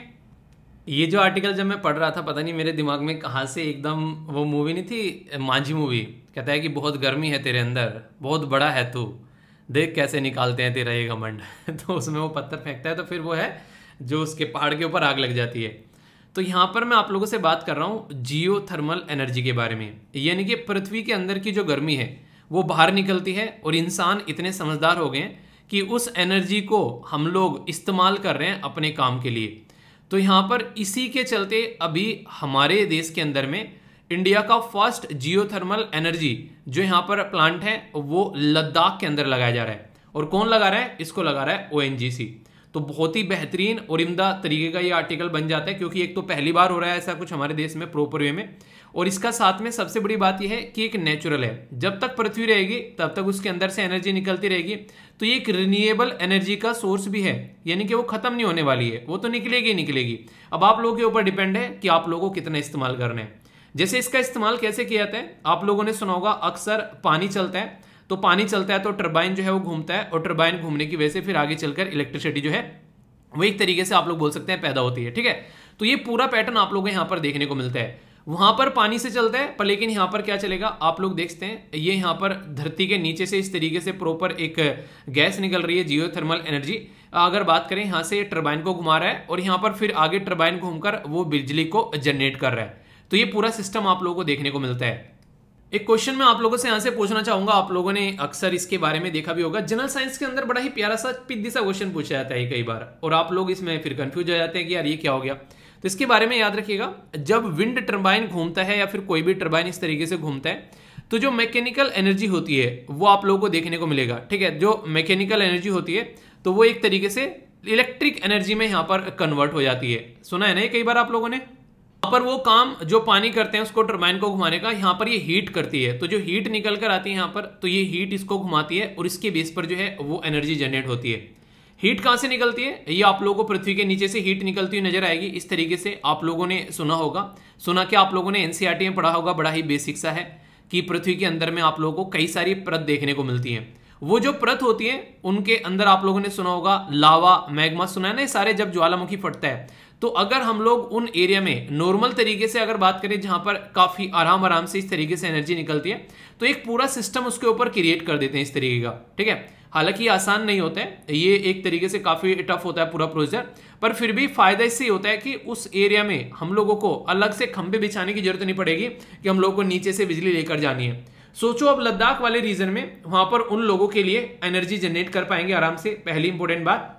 ये जो आर्टिकल जब मैं पढ़ रहा था पता नहीं मेरे दिमाग में कहाँ से एकदम वो मूवी नहीं थी मांझी मूवी कहता है कि बहुत गर्मी है तेरे अंदर बहुत बड़ा है तू देख कैसे निकालते हैं तेरा ये घमंड तो उसमें वो पत्थर फेंकता है तो फिर वो है जो उसके पहाड़ के ऊपर आग लग जाती है तो यहाँ पर मैं आप लोगों से बात कर रहा हूँ जियो थर्मल एनर्जी के बारे में यानी कि पृथ्वी के अंदर की जो गर्मी है वो बाहर निकलती है और इंसान इतने समझदार हो गए कि उस एनर्जी को हम लोग इस्तेमाल कर रहे हैं अपने काम के लिए तो यहाँ पर इसी के चलते अभी हमारे देश के अंदर में इंडिया का फर्स्ट जियो थर्मल एनर्जी जो यहाँ पर प्लांट है वो लद्दाख के अंदर लगाया जा रहा है और कौन लगा रहा है इसको लगा रहा है ओ तो बहुत ही बेहतरीन और इमदा तरीके का ये आर्टिकल बन जाता है क्योंकि एक तो पहली बार हो रहा है ऐसा कुछ हमारे देश में प्रॉपर वे में और इसका साथ में सबसे बड़ी बात यह है कि एक नेचुरल है जब तक पृथ्वी रहेगी तब तक उसके अंदर से एनर्जी निकलती रहेगी तो ये एक रिन्यूएबल एनर्जी का सोर्स भी है यानी कि वो खत्म नहीं होने वाली है वो तो निकलेगी निकलेगी अब आप लोगों के ऊपर डिपेंड है कि आप लोगों को कितना इस्तेमाल करना है जैसे इसका इस्तेमाल कैसे किया जाता है आप लोगों ने सुना होगा अक्सर पानी चलता है तो पानी चलता है तो टर्बाइन जो है वो घूमता है और टर्बाइन घूमने की वजह से फिर आगे चलकर इलेक्ट्रिसिटी जो है वो एक तरीके से आप लोग बोल सकते हैं पैदा होती है ठीक है तो ये पूरा पैटर्न आप लोग यहाँ पर देखने को मिलता है वहां पर पानी से चलता है पर लेकिन यहाँ पर क्या चलेगा आप लोग देखते हैं ये यहाँ पर धरती के नीचे से इस तरीके से प्रॉपर एक गैस निकल रही है जियोथर्मल एनर्जी अगर बात करें यहाँ से टर्बाइन को घुमा रहा है और यहाँ पर फिर आगे टर्बाइन घूमकर वो बिजली को जनरेट कर रहा है तो ये पूरा सिस्टम आप लोगों को देखने को मिलता है एक क्वेश्चन मैं आप लोगों से यहाँ से पूछना चाहूंगा आप लोगों ने अक्सर इसके बारे में देखा भी होगा जनरल साइंस के अंदर बड़ा ही प्यारा सा पिद्दी सा क्वेश्चन पूछा जाता है कई बार और आप लोग इसमें फिर कंफ्यूज हो जाते हैं कि यार ये क्या हो गया तो इसके बारे में याद रखिएगा जब विंड टर्बाइन घूमता है या फिर कोई भी टर्बाइन इस तरीके से घूमता है तो जो मैकेनिकल एनर्जी होती है वो आप लोगों को देखने को मिलेगा ठीक है जो मैकेनिकल एनर्जी होती है तो वो एक तरीके से इलेक्ट्रिक एनर्जी में यहाँ पर कन्वर्ट हो जाती है सुना है ना कई बार आप लोगों ने यहाँ पर वो काम जो पानी करते हैं उसको टर्बाइन को घुमाने का यहाँ पर ये हीट करती है तो जो हीट निकल कर आती है यहाँ पर तो ये हीट इसको घुमाती है और इसके बेस पर जो है वो एनर्जी जनरेट होती है हीट कहाँ से निकलती है ये आप लोगों को पृथ्वी के नीचे से हीट निकलती हुई नजर आएगी इस तरीके से आप लोगों ने सुना होगा सुना कि आप लोगों ने एनसीईआरटी e में पढ़ा होगा बड़ा ही बेसिक सा है कि पृथ्वी के अंदर में आप लोगों को कई सारी प्रत देखने को मिलती है वो जो प्रत होती है उनके अंदर आप लोगों ने सुना होगा लावा मैग्मा सुना है ना ये सारे जब ज्वालामुखी फटता है तो अगर हम लोग उन एरिया में नॉर्मल तरीके से अगर बात करें जहाँ पर काफ़ी आराम आराम से इस तरीके से एनर्जी निकलती है तो एक पूरा सिस्टम उसके ऊपर क्रिएट कर देते हैं इस तरीके का ठीक है हालांकि ये आसान नहीं होता है ये एक तरीके से काफ़ी टफ होता है पूरा प्रोसीजर पर फिर भी फायदा इससे होता है कि उस एरिया में हम लोगों को अलग से खंभे बिछाने की जरूरत नहीं पड़ेगी कि हम लोगों को नीचे से बिजली लेकर जानी है सोचो अब लद्दाख वाले रीजन में वहां पर उन लोगों के लिए एनर्जी जनरेट कर पाएंगे आराम से पहली इंपॉर्टेंट बात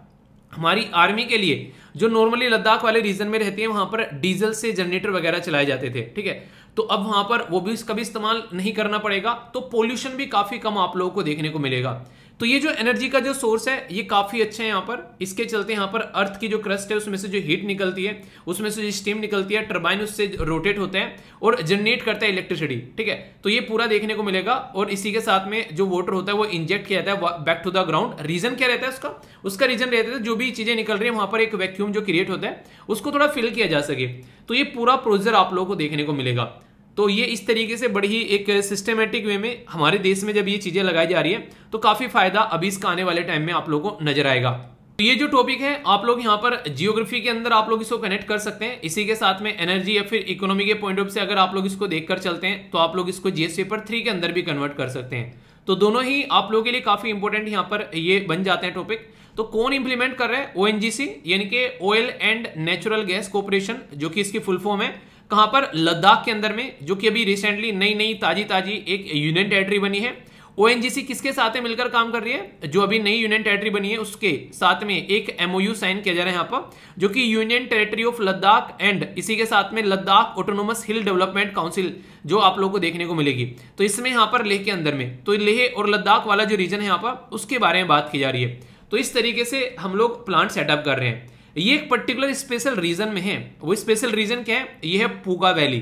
हमारी आर्मी के लिए जो नॉर्मली लद्दाख वाले रीजन में रहती है वहां पर डीजल से जनरेटर वगैरह चलाए जाते थे ठीक है तो अब वहां पर वो भी इसका भी इस्तेमाल नहीं करना पड़ेगा तो पोल्यूशन भी काफ़ी कम आप लोगों को देखने को मिलेगा तो ये जो एनर्जी का जो सोर्स है ये काफ़ी अच्छा है यहाँ पर इसके चलते यहाँ पर अर्थ की जो क्रस्ट है उसमें से जो हीट निकलती है उसमें से जो स्टीम निकलती है टर्बाइन उससे रोटेट होते हैं और जनरेट करता है इलेक्ट्रिसिटी ठीक है तो ये पूरा देखने को मिलेगा और इसी के साथ में जो वोटर होता है वो इंजेक्ट किया जाता है back to the ground reason क्या रहता है उसका उसका रीजन रहता है जो भी चीज़ें निकल रही है वहां पर एक वैक्यूम जो क्रिएट होता है उसको थोड़ा फिल किया जा सके तो ये पूरा प्रोसीजर आप लोगों को देखने को मिलेगा तो ये इस तरीके से बड़ी ही एक सिस्टमेटिक वे में हमारे देश में जब ये चीज़ें लगाई जा रही है तो काफ़ी फायदा अभी इसका आने वाले टाइम में आप लोगों को नजर आएगा तो ये जो टॉपिक है आप लोग यहाँ पर जियोग्राफी के अंदर आप लोग इसको कनेक्ट कर सकते हैं इसी के साथ में एनर्जी या फिर इकोनॉमी के पॉइंट ऑफ से अगर आप लोग इसको देखकर चलते हैं तो आप लोग इसको जीएस पेपर थ्री के अंदर भी कन्वर्ट कर सकते हैं तो दोनों ही आप लोगों के लिए काफी इंपॉर्टेंट यहाँ पर ये बन जाते हैं टॉपिक तो कौन इंप्लीमेंट कर रहे हैं ओ यानी कि oil and natural gas corporation जो कि इसकी फुल फॉर्म है कहां पर लद्दाख के अंदर में जो कि अभी रिसेंटली नई नई ताजी ताजी एक यूनियन टेरिटरी बनी है ओ किसके साथ मिलकर काम कर रही है जो अभी नई यूनियन टेरिटरी बनी है उसके साथ में एक एमओयू साइन किया जा रहा है यहाँ पर जो कि union territory of Ladakh and इसी के साथ में Ladakh autonomous hill development council जो आप लोगों को देखने को मिलेगी तो इसमें यहाँ पर लेह के अंदर में तो लेह और लद्दाख वाला जो रीजन है यहाँ पर उसके बारे में बात की जा रही है तो इस तरीके से हम लोग प्लांट सेटअप कर रहे हैं ये एक पर्टिकुलर स्पेशल रीजन में है वो स्पेशल रीजन क्या है ये है पूगा वैली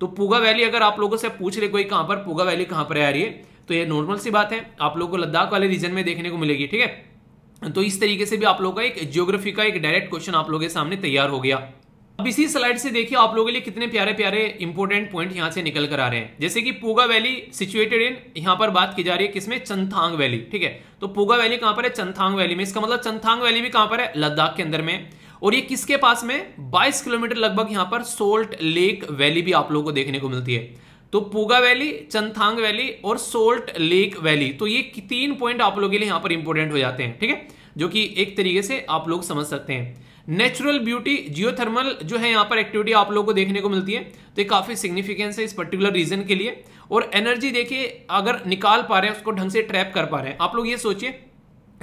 तो पूगा वैली अगर आप लोगों से पूछ ले कोई कहां पर पूगा वैली कहां पर आ रही है तो ये नॉर्मल सी बात है आप लोगों को लद्दाख वाले रीजन में देखने को मिलेगी ठीक है तो इस तरीके से भी आप लोगों का एक ज्योग्राफी का एक डायरेक्ट क्वेश्चन आप लोगों के सामने तैयार हो गया अब इसी स्लाइड से देखिए आप लोगों के लिए कितने प्यारे प्यारे इंपोर्टेंट पॉइंट यहाँ से निकल कर आ रहे हैं जैसे कि पूगा वैली सिचुएटेड इन यहाँ पर बात की जा रही है किसमें चंथांग वैली ठीक है तो पूगा वैली कहाँ पर है चंथांग वैली में इसका मतलब चंथांग वैली भी कहाँ पर है लद्दाख के अंदर में और ये किसके पास में बाईस किलोमीटर लगभग यहाँ पर सोल्ट लेक वैली भी आप लोगों को देखने को मिलती है तो पूगा वैली चंथांग वैली और सोल्ट लेक वैली तो ये तीन पॉइंट आप लोगों के लिए यहाँ पर इंपोर्टेंट हो जाते हैं ठीक है जो कि एक तरीके से आप लोग समझ सकते हैं नेचुरल ब्यूटी जियोथर्मल जो है यहाँ पर एक्टिविटी आप लोगों को देखने को मिलती है तो ये काफ़ी सिग्निफिकेंस है इस पर्टिकुलर रीजन के लिए और एनर्जी देखिए अगर निकाल पा रहे हैं उसको ढंग से ट्रैप कर पा रहे हैं आप लोग ये सोचिए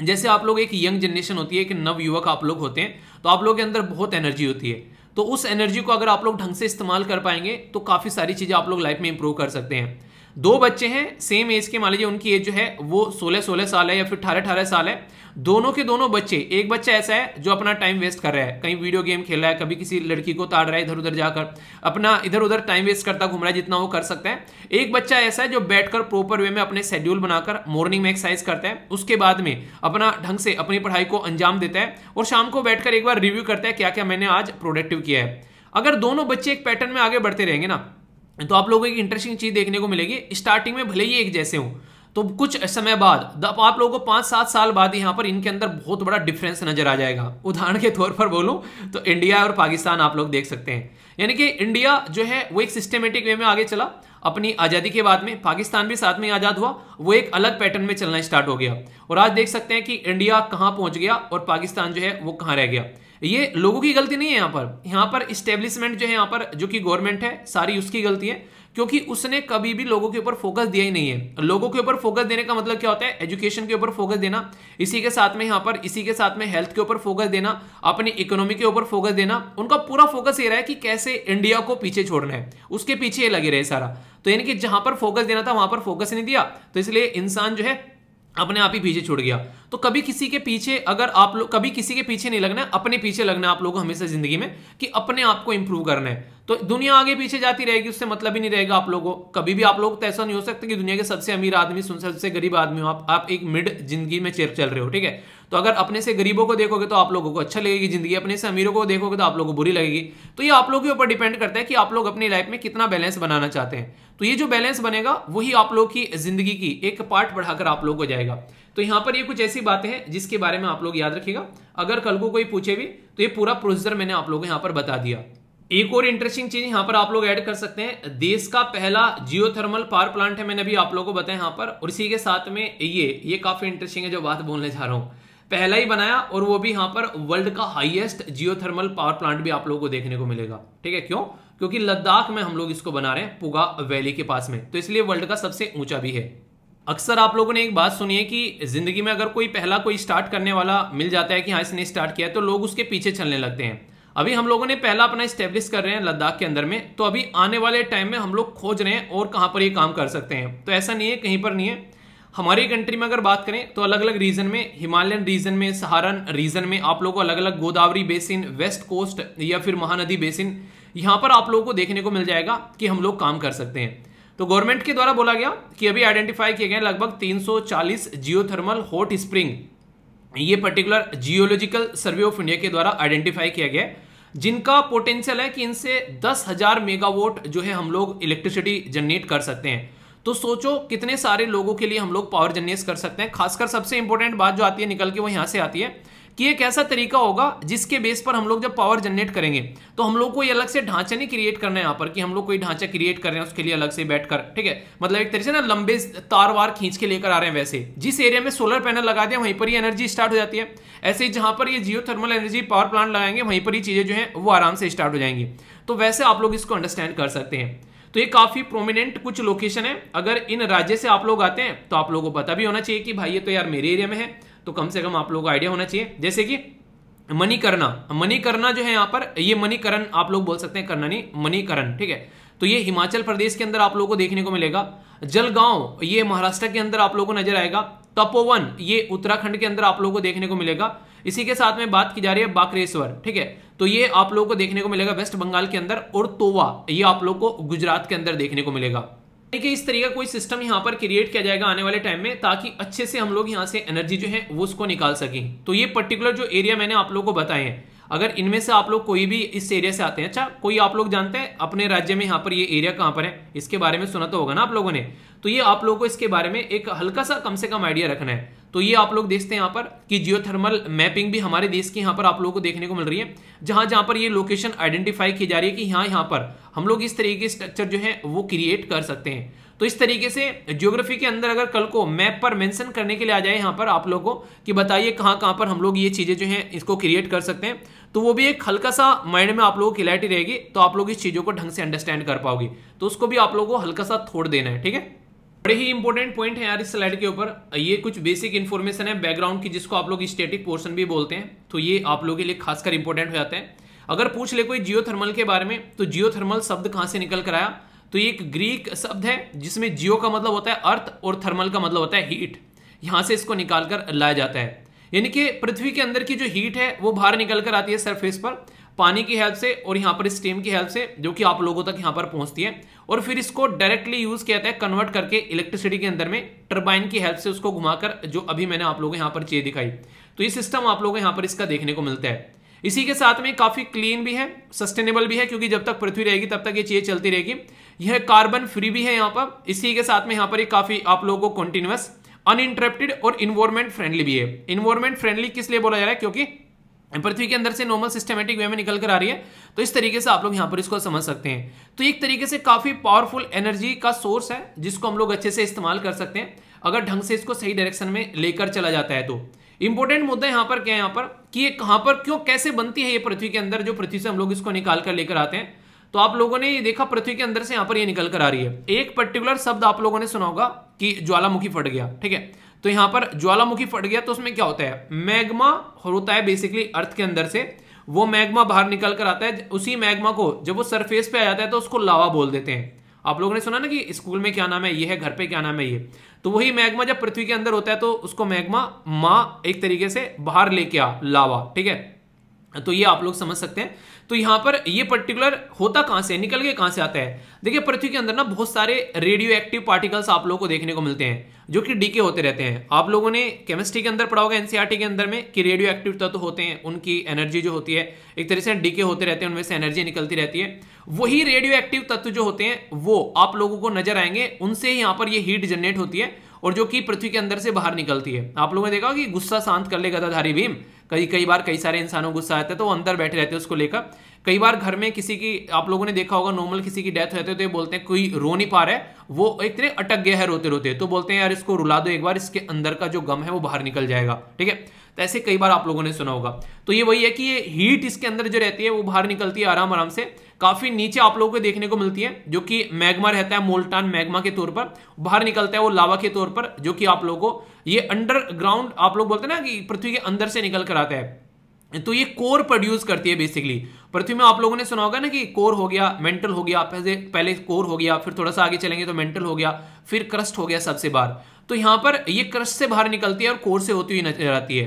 जैसे आप लोग एक यंग जनरेशन होती है एक नव युवक आप लोग होते हैं तो आप लोग के अंदर बहुत एनर्जी होती है तो उस एनर्जी को अगर आप लोग ढंग से इस्तेमाल कर पाएंगे तो काफ़ी सारी चीज़ें आप लोग लाइफ में इंप्रूव कर सकते हैं दो बच्चे हैं सेम एज के मान लीजिए उनकी एज जो है वो 16-16 साल है या फिर अठारह अठारह साल है दोनों के दोनों बच्चे एक बच्चा ऐसा है जो अपना टाइम वेस्ट कर रहा है कहीं वीडियो गेम खेल रहा है कभी किसी लड़की को ताड़ रहा है इधर उधर जाकर अपना इधर उधर टाइम वेस्ट करता घूम रहा है जितना वो कर सकता है एक बच्चा ऐसा है जो बैठकर प्रॉपर वे में अपने शेड्यूल बनाकर मॉर्निंग में एक्सरसाइज करता है उसके बाद में अपना ढंग से अपनी पढ़ाई को अंजाम देता है और शाम को बैठकर एक बार रिव्यू करता है क्या क्या मैंने आज प्रोडक्टिव किया है अगर दोनों बच्चे एक पैटर्न में आगे बढ़ते रहेंगे ना तो आप लोगों को एक इंटरेस्टिंग चीज देखने को मिलेगी स्टार्टिंग में भले ही एक जैसे हो तो कुछ समय बाद आप लोगों को पांच सात साल बाद यहां पर इनके अंदर बहुत बड़ा डिफरेंस नजर आ जाएगा उदाहरण के तौर पर बोलूं तो इंडिया और पाकिस्तान आप लोग देख सकते हैं यानी कि इंडिया जो है वो एक सिस्टमेटिक वे में आगे चला अपनी आज़ादी के बाद में पाकिस्तान भी साथ में आज़ाद हुआ वो एक अलग पैटर्न में चलना स्टार्ट हो गया और आज देख सकते हैं कि इंडिया कहां पहुंच गया और पाकिस्तान जो है वो कहां रह गया ये लोगों की गलती नहीं है यहां पर यहां पर इस्टेब्लिशमेंट जो है यहां पर जो कि गवर्नमेंट है सारी उसकी गलती है क्योंकि उसने कभी भी लोगों के ऊपर फोकस दिया ही नहीं है लोगों के ऊपर फोकस देने का मतलब क्या होता है एजुकेशन के ऊपर फोकस देना इसी के साथ में यहाँ पर इसी के साथ में हेल्थ के ऊपर फोकस देना अपनी इकोनॉमी के ऊपर फोकस देना उनका पूरा फोकस ये रहा है कि कैसे इंडिया को पीछे छोड़ना है उसके पीछे ये लगे रहे सारा तो यानी कि जहां पर फोकस देना था वहां पर फोकस नहीं दिया तो इसलिए इंसान जो है अपने आप ही पीछे छुट गया तो कभी किसी के पीछे अगर आप लोग कभी किसी के पीछे नहीं लगना है अपने पीछे लगना आप लोगों को हमेशा जिंदगी में कि अपने आप को इंप्रूव करना है तो दुनिया आगे पीछे जाती रहेगी उससे मतलब ही नहीं रहेगा आप लोगों को कभी भी आप लोग तो ऐसा नहीं हो सकता कि दुनिया के सबसे अमीर आदमी सबसे गरीब आदमी हो आप आप एक मिड जिंदगी में चेर चल रहे हो ठीक है तो अगर अपने से गरीबों को देखोगे तो आप लोगों को अच्छा लगेगी जिंदगी अपने से अमीरों को देखोगे तो आप लोगों को बुरी लगेगी तो ये आप लोगों के ऊपर डिपेंड करता है कि आप लोग अपनी लाइफ में कितना बैलेंस बनाना चाहते हैं तो ये जो बैलेंस बनेगा वही आप लोग की जिंदगी की एक पार्ट बढ़ाकर आप लोग को जाएगा तो यहां पर ये कुछ ऐसी बातें हैं जिसके बारे में आप लोग याद रखिएगा अगर कल को कोई पूछे भी तो ये पूरा प्रोसीजर मैंने आप लोग को यहां पर बता दिया एक और इंटरेस्टिंग चीज यहां पर आप लोग ऐड कर सकते हैं देश का पहला जियोथर्मल पावर प्लांट है मैंने अभी आप लोगों को बताया यहां पर और इसी के साथ में ये ये काफी इंटरेस्टिंग है जो बात बोलने जा रहा हूं पहला ही बनाया और वो भी यहां पर वर्ल्ड का हाईएस्ट जियोथर्मल पावर प्लांट भी आप लोगों को देखने को मिलेगा ठीक है क्यों क्योंकि लद्दाख में हम लोग इसको बना रहे हैं पुगा वैली के पास में तो इसलिए वर्ल्ड का सबसे ऊंचा भी है अक्सर आप लोगों ने एक बात सुनी है कि ज़िंदगी में अगर कोई पहला कोई स्टार्ट करने वाला मिल जाता है कि हाँ इसने स्टार्ट किया तो लोग उसके पीछे चलने लगते हैं अभी हम लोगों ने पहला अपना स्टेब्लिश कर रहे हैं लद्दाख के अंदर में तो अभी आने वाले टाइम में हम लोग खोज रहे हैं और कहाँ पर ये काम कर सकते हैं तो ऐसा नहीं है कहीं पर नहीं है हमारी कंट्री में अगर बात करें तो अलग अलग रीजन में हिमालयन रीजन में सहारन रीजन में आप लोगों को अलग अलग गोदावरी बेसिन वेस्ट कोस्ट या फिर महानदी बेसिन यहां पर आप लोगों को देखने को मिल जाएगा कि हम लोग काम कर सकते हैं तो गवर्नमेंट के द्वारा बोला गया कि अभी आइडेंटिफाई किए गए लगभग 340 जियोथर्मल हॉट स्प्रिंग ये particular geological survey of India के द्वारा आइडेंटिफाई किया गया जिनका पोटेंशियल है कि इनसे दस हजार मेगावोट जो है हम लोग इलेक्ट्रिसिटी जनरेट कर सकते हैं तो सोचो कितने सारे लोगों के लिए हम लोग पावर जनरेट कर सकते हैं खासकर सबसे इंपॉर्टेंट बात जो आती है निकल के वो यहां से आती है कि एक ऐसा तरीका होगा जिसके बेस पर हम लोग जब पावर जनरेट करेंगे तो हम लोग को ये अलग से ढांचा नहीं क्रिएट करना है यहाँ पर कि हम लोग कोई ढांचा क्रिएट कर रहे हैं उसके लिए अलग से बैठकर ठीक है मतलब एक तरीके से ना लंबे तार वार खींच के लेकर आ रहे हैं वैसे जिस एरिया में सोलर पैनल लगा दिया वहीं पर ही एनर्जी स्टार्ट हो जाती है ऐसे ही जहां पर ये geothermal energy power plant लगाएंगे वहीं पर ही चीज़ें जो हैं वो आराम से स्टार्ट हो जाएंगी तो वैसे आप लोग इसको अंडरस्टैंड कर सकते हैं तो ये काफ़ी प्रोमिनेंट कुछ लोकेशन है अगर इन राज्य से आप लोग आते हैं तो आप लोगों को पता भी होना चाहिए कि भाई ये तो यार मेरे एरिया में है तो कम से कम आप लोगों को आइडिया होना चाहिए जैसे कि मनी करना मनी करना जो है यहाँ पर ये मनीकरण आप लोग बोल सकते हैं करना नहीं मनीकरण ठीक है तो ये हिमाचल प्रदेश के अंदर आप लोगों को देखने को मिलेगा जलगांव ये महाराष्ट्र के अंदर आप लोगों को नजर आएगा तपोवन ये उत्तराखंड के अंदर आप लोगों को देखने को मिलेगा इसी के साथ में बात की जा रही है बाकरेश्वर ठीक है तो ये आप लोगों को देखने को मिलेगा वेस्ट बंगाल के अंदर और तोवा ये आप लोग को गुजरात के अंदर देखने को मिलेगा देखिए इस का कोई सिस्टम यहाँ पर क्रिएट किया जाएगा आने वाले टाइम में ताकि अच्छे से हम लोग यहाँ से एनर्जी जो है वो उसको निकाल सकें तो ये पर्टिकुलर जो एरिया मैंने आप लोगों को बताए हैं अगर इनमें से आप लोग कोई भी इस एरिया से आते हैं अच्छा कोई आप लोग जानते हैं अपने राज्य में यहाँ पर ये एरिया कहाँ पर है इसके बारे में सुना तो होगा ना आप लोगों ने तो ये आप लोगों को इसके बारे में एक हल्का सा कम से कम आइडिया रखना है तो ये आप लोग देखते हैं यहाँ पर कि जियोथर्मल मैपिंग भी हमारे देश की यहाँ पर आप लोगों को देखने को मिल रही है जहाँ जहाँ पर ये लोकेशन आइडेंटिफाई की जा रही है कि यहाँ यहाँ पर हम लोग इस तरीके स्ट्रक्चर जो है वो क्रिएट कर सकते हैं तो इस तरीके से ज्योग्राफी के अंदर अगर कल को मैप पर मेंशन करने के लिए आ जाए यहाँ पर आप लोगों को कि बताइए कहाँ कहाँ पर हम लोग ये चीज़ें जो हैं इसको क्रिएट कर सकते हैं तो वो भी एक हल्का सा माइंड में आप लोगों की क्लैरिटी रहेगी तो आप लोग इस चीज़ों को ढंग से अंडरस्टैंड कर पाओगे तो उसको भी आप लोगों को हल्का सा थोड़ देना है ठीक है बड़े ही इंपॉर्टेंट पॉइंट है यार इस स्लाइड के ऊपर ये कुछ बेसिक इन्फॉर्मेशन है बैकग्राउंड की जिसको आप लोग स्टेटिक पोर्शन भी बोलते हैं तो ये आप लोगों के लिए खासकर इंपॉर्टेंट हो जाता है अगर पूछ ले कोई जियोथर्मल के बारे में तो जियोथर्मल शब्द कहाँ से निकल कर आया तो ये एक ग्रीक शब्द है जिसमें जियो का मतलब होता है अर्थ और थर्मल का मतलब होता है हीट यहाँ से इसको निकाल कर लाया जाता है यानी कि पृथ्वी के अंदर की जो हीट है वो बाहर निकल कर आती है सरफेस पर पानी की हेल्प से और यहाँ पर स्टीम की हेल्प से जो कि आप लोगों तक यहाँ पर पहुँचती है और फिर इसको डायरेक्टली यूज़ किया जाता है कन्वर्ट करके इलेक्ट्रिसिटी के अंदर में टर्बाइन की हेल्प से उसको घुमाकर जो अभी मैंने आप लोगों यहाँ पर चीज दिखाई तो ये सिस्टम आप लोगों को यहाँ पर इसका देखने को मिलता है इसी के साथ में काफ़ी क्लीन भी है सस्टेनेबल भी है क्योंकि जब तक पृथ्वी रहेगी तब तक ये चीज़ चलती रहेगी यह कार्बन फ्री भी है यहाँ पर इसी के साथ में यहाँ पर ये काफ़ी आप लोगों को कॉन्टिन्यूस अनइंटरप्टेड और इन्वायरमेंट फ्रेंडली भी है इन्वायरमेंट फ्रेंडली किस लिए बोला जा रहा है क्योंकि पृथ्वी के अंदर से नॉर्मल सिस्टमेटिक वे में निकल कर आ रही है तो इस तरीके से आप लोग यहाँ पर इसको समझ सकते हैं तो एक तरीके से काफ़ी पावरफुल एनर्जी का सोर्स है जिसको हम लोग अच्छे से इस्तेमाल कर सकते हैं अगर ढंग से इसको सही डायरेक्शन में लेकर चला जाता है तो इंपॉर्टेंट मुद्दा यहाँ पर क्या है यहाँ पर कि ये कहाँ पर क्यों कैसे बनती है ये पृथ्वी के अंदर जो पृथ्वी से हम लोग इसको निकाल कर लेकर आते हैं तो आप लोगों ने ये देखा पृथ्वी के अंदर से यहाँ पर ये निकल कर आ रही है एक पर्टिकुलर शब्द आप लोगों ने सुना होगा कि ज्वालामुखी फट गया ठीक है तो यहां पर ज्वालामुखी फट गया तो उसमें क्या होता है मैग्मा होता है बेसिकली अर्थ के अंदर से वो मैग्मा बाहर निकल कर आता है उसी मैग्मा को जब वो सरफेस पे आ जाता है तो उसको लावा बोल देते हैं आप लोगों ने सुना ना कि स्कूल में क्या नाम है ये है घर पे क्या नाम है ये तो वही मैग्मा जब पृथ्वी के अंदर होता है तो उसको मैग्मा माँ एक तरीके से बाहर लेके आ लावा ठीक है तो ये आप लोग समझ सकते हैं तो यहां पर ये पर्टिकुलर होता कहां से निकल के कहां से आता है देखिए पृथ्वी के अंदर ना बहुत सारे रेडियो एक्टिव पार्टिकल्स आप लोगों को देखने को मिलते हैं जो कि डीके होते रहते हैं आप लोगों ने केमिस्ट्री के अंदर पढ़ा होगा एनसीआरटी e के अंदर में कि रेडियो एक्टिव तत्व तो होते हैं उनकी एनर्जी जो होती है एक तरह से डीके होते रहते हैं उनमें से एनर्जी निकलती रहती है वही रेडियो एक्टिव तत्व जो होते हैं वो आप लोगों को नजर आएंगे उनसे यहाँ पर ये हीट जनरेट होती है और जो कि पृथ्वी के अंदर से बाहर निकलती है आप लोगों ने देखा कि गुस्सा शांत कर ले गदाधारी भीम कई कई बार कई सारे इंसानों गुस्सा आता है तो वो अंदर बैठे रहते हैं उसको लेकर कई बार घर में किसी की आप लोगों ने देखा होगा नॉर्मल किसी की डेथ जाती है तो ये बोलते हैं कोई रो नहीं पा रहा है वो एक तरह अटक गया है रोते रोते तो बोलते हैं यार इसको रुला दो एक बार इसके अंदर का जो गम है वो बाहर निकल जाएगा ठीक है तो ऐसे कई बार आप लोगों ने सुना होगा तो ये वही है कि ये हीट इसके अंदर जो रहती है वो बाहर निकलती है आराम आराम से काफी नीचे आप लोगों को देखने को मिलती है जो कि मैग्मा रहता है मोल्टान मैग्मा के तौर पर बाहर निकलता है वो लावा के तौर पर जो कि आप लोगों को ये अंडरग्राउंड आप लोग बोलते हैं ना कि पृथ्वी के अंदर से निकल कर आता है तो ये कोर प्रोड्यूस करती है बेसिकली पृथ्वी में आप लोगों ने सुना होगा ना कि कोर हो गया मेंटल हो गया पहले कोर हो गया फिर थोड़ा सा आगे चलेंगे तो मेंटल हो गया फिर क्रस्ट हो गया सबसे बाहर तो यहां पर ये क्रस्ट से बाहर निकलती है और कोर से होती हुई नजर आती है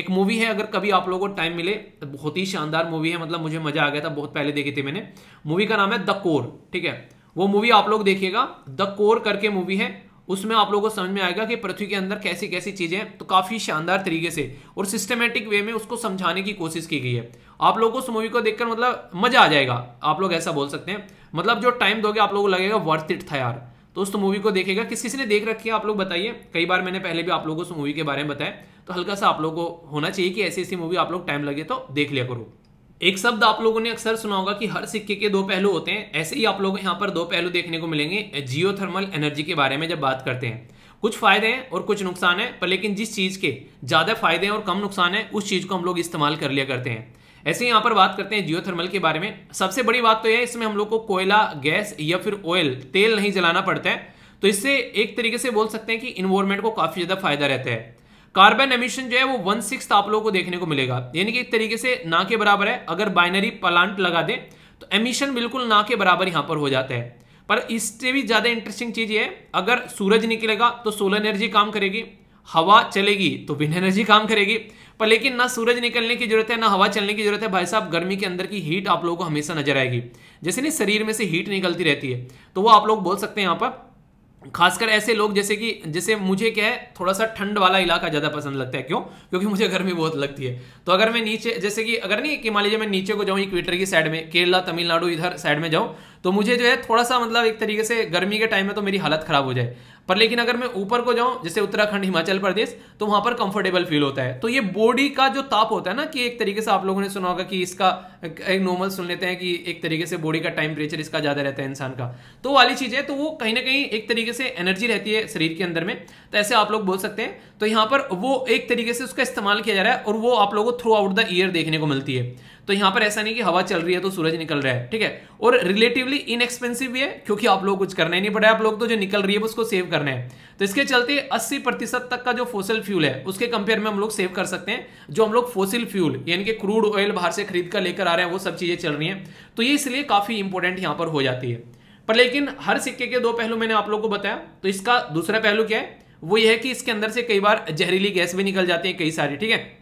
एक मूवी है अगर कभी आप लोगों को टाइम मिले तो बहुत ही शानदार मूवी है मतलब मुझे मजा आ गया था बहुत पहले देखी थी मैंने मूवी का नाम है द कोर ठीक है वो मूवी आप लोग देखिएगा द कोर करके मूवी है उसमें आप लोगों को समझ में आएगा कि पृथ्वी के अंदर कैसी कैसी चीज़ें तो काफ़ी शानदार तरीके से और सिस्टमेटिक वे में उसको समझाने की कोशिश की गई है आप लोगों को उस मूवी को देखकर मतलब मज़ा आ जाएगा आप लोग ऐसा बोल सकते हैं मतलब जो टाइम दोगे आप लोगों को लगेगा वर्थ इट था यार दोस्तों मूवी को देखेगा किस किसी ने देख रखी है आप लोग बताइए कई बार मैंने पहले भी आप लोगों को मूवी के बारे में बताया तो हल्का सा आप लोगों को होना चाहिए कि ऐसी ऐसी मूवी आप लोग टाइम लगे तो देख लिया करो एक शब्द आप लोगों ने अक्सर सुना होगा कि हर सिक्के के दो पहलू होते हैं ऐसे ही आप लोग यहाँ पर दो पहलू देखने को मिलेंगे जियोथर्मल एनर्जी के बारे में जब बात करते हैं कुछ फायदे हैं और कुछ नुकसान है पर लेकिन जिस चीज़ के ज़्यादा फायदे हैं और कम नुकसान है उस चीज़ को हम लोग इस्तेमाल कर लिया करते हैं ऐसे यहां पर बात करते हैं जियो के बारे में सबसे बड़ी बात तो यह इसमें हम लोग को कोयला गैस या फिर ऑयल तेल नहीं जलाना पड़ता है तो इससे एक तरीके से बोल सकते हैं कि इन्वायरमेंट को काफ़ी ज़्यादा फायदा रहता है कार्बन एमिशन जो है वो वन सिक्स आप लोगों को देखने को मिलेगा यानी कि एक तरीके से ना के बराबर है अगर बाइनरी प्लांट लगा दें तो एमिशन बिल्कुल ना के बराबर यहां पर हो जाता है पर इससे भी ज़्यादा इंटरेस्टिंग चीज़ ये है अगर सूरज निकलेगा तो सोलर एनर्जी काम करेगी हवा चलेगी तो विंड एनर्जी काम करेगी पर लेकिन ना सूरज निकलने की जरूरत है ना हवा चलने की जरूरत है भाई साहब गर्मी के अंदर की हीट आप लोगों को हमेशा नजर आएगी जैसे नहीं शरीर में से हीट निकलती रहती है तो वो आप लोग बोल सकते हैं यहाँ पर खासकर ऐसे लोग जैसे कि जैसे मुझे क्या है थोड़ा सा ठंड वाला इलाका ज़्यादा पसंद लगता है क्यों क्योंकि मुझे गर्मी बहुत लगती है तो अगर मैं नीचे जैसे कि अगर नहीं कि मान लीजिए मैं नीचे को जाऊँ इक्वेटर की साइड में केरला तमिलनाडु इधर साइड में जाऊँ तो मुझे जो है थोड़ा सा मतलब एक तरीके से गर्मी के टाइम में तो मेरी हालत ख़राब हो जाए पर लेकिन अगर मैं ऊपर को जाऊं जैसे उत्तराखंड हिमाचल प्रदेश तो वहां पर कंफर्टेबल फील होता है तो ये बॉडी का जो ताप होता है ना कि एक तरीके से आप लोगों ने सुना होगा कि इसका एक नॉर्मल सुन लेते हैं कि एक तरीके से बॉडी का टेम्परेचर इसका ज़्यादा रहता है इंसान का तो वाली चीज़ है तो वो कहीं ना कहीं एक तरीके से एनर्जी रहती है शरीर के अंदर में तो ऐसे आप लोग बोल सकते हैं तो यहाँ पर वो एक तरीके से उसका इस्तेमाल किया जा रहा है और वो आप लोगों को थ्रू आउट द ईयर देखने को मिलती है तो यहाँ पर ऐसा नहीं कि हवा चल रही है तो सूरज निकल रहा है ठीक है और रिलेटिवली इनएक्सपेंसिव भी है क्योंकि आप लोग कुछ करना ही नहीं पड़ा आप लोग तो जो निकल रही है उसको सेव करना है तो इसके चलते अस्सी प्रतिशत तक का जो फोसिल फ्यूल है उसके कंपेयर में हम लोग सेव कर सकते हैं जो हम लोग फोसिल फ्यूल यानी कि क्रूड ऑयल बाहर से खरीद कर लेकर आ रहे हैं वो सब चीज़ें चल रही है तो ये इसलिए काफ़ी इंपॉर्टेंट यहां पर हो जाती है पर लेकिन हर सिक्के के दो पहलू मैंने आप लोग को बताया तो इसका दूसरा पहलू क्या है वो ये है कि इसके अंदर से कई बार जहरीली गैस भी निकल जाती है कई सारी ठीक है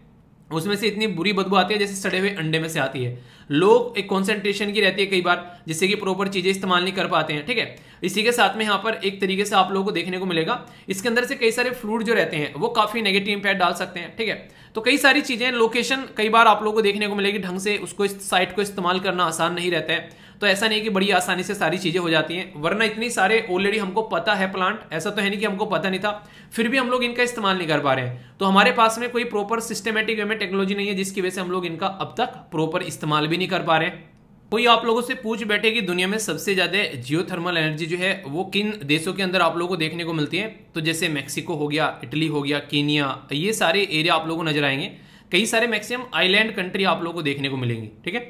उसमें से इतनी बुरी बदबू आती है जैसे सड़े हुए अंडे में से आती है लोग एक कॉन्सेंट्रेशन की रहती है कई बार जिससे कि प्रॉपर चीज़ें इस्तेमाल नहीं कर पाते हैं ठीक है इसी के साथ में यहाँ पर एक तरीके से आप लोगों को देखने को मिलेगा इसके अंदर से कई सारे फ्रूट जो रहते हैं वो काफ़ी नेगेटिव इम्पैक्ट डाल सकते हैं ठीक है तो कई सारी चीज़ें लोकेशन कई बार आप लोगों को देखने को मिलेगी ढंग से उसको इस साइट को इस्तेमाल करना आसान नहीं रहता है तो ऐसा नहीं कि बड़ी आसानी से सारी चीज़ें हो जाती हैं वरना इतनी सारे ऑलरेडी हमको पता है प्लांट ऐसा तो है नहीं कि हमको पता नहीं था फिर भी हम लोग इनका इस्तेमाल नहीं कर पा रहे तो हमारे पास में कोई प्रॉपर सिस्टमेटिक वे में टेक्नोलॉजी नहीं है जिसकी वजह से हम लोग इनका अब तक प्रॉपर इस्तेमाल भी नहीं कर पा रहे कोई आप लोगों से पूछ बैठे कि दुनिया में सबसे ज़्यादा जियो थर्मल एनर्जी जो है वो किन देशों के अंदर आप लोगों को देखने को मिलती है तो जैसे मेक्सिको हो गया इटली हो गया केनिया ये सारे एरिया आप लोगों को नजर आएंगे कई सारे मैक्सिमम आइलैंड कंट्री आप लोगों को देखने को मिलेंगी ठीक है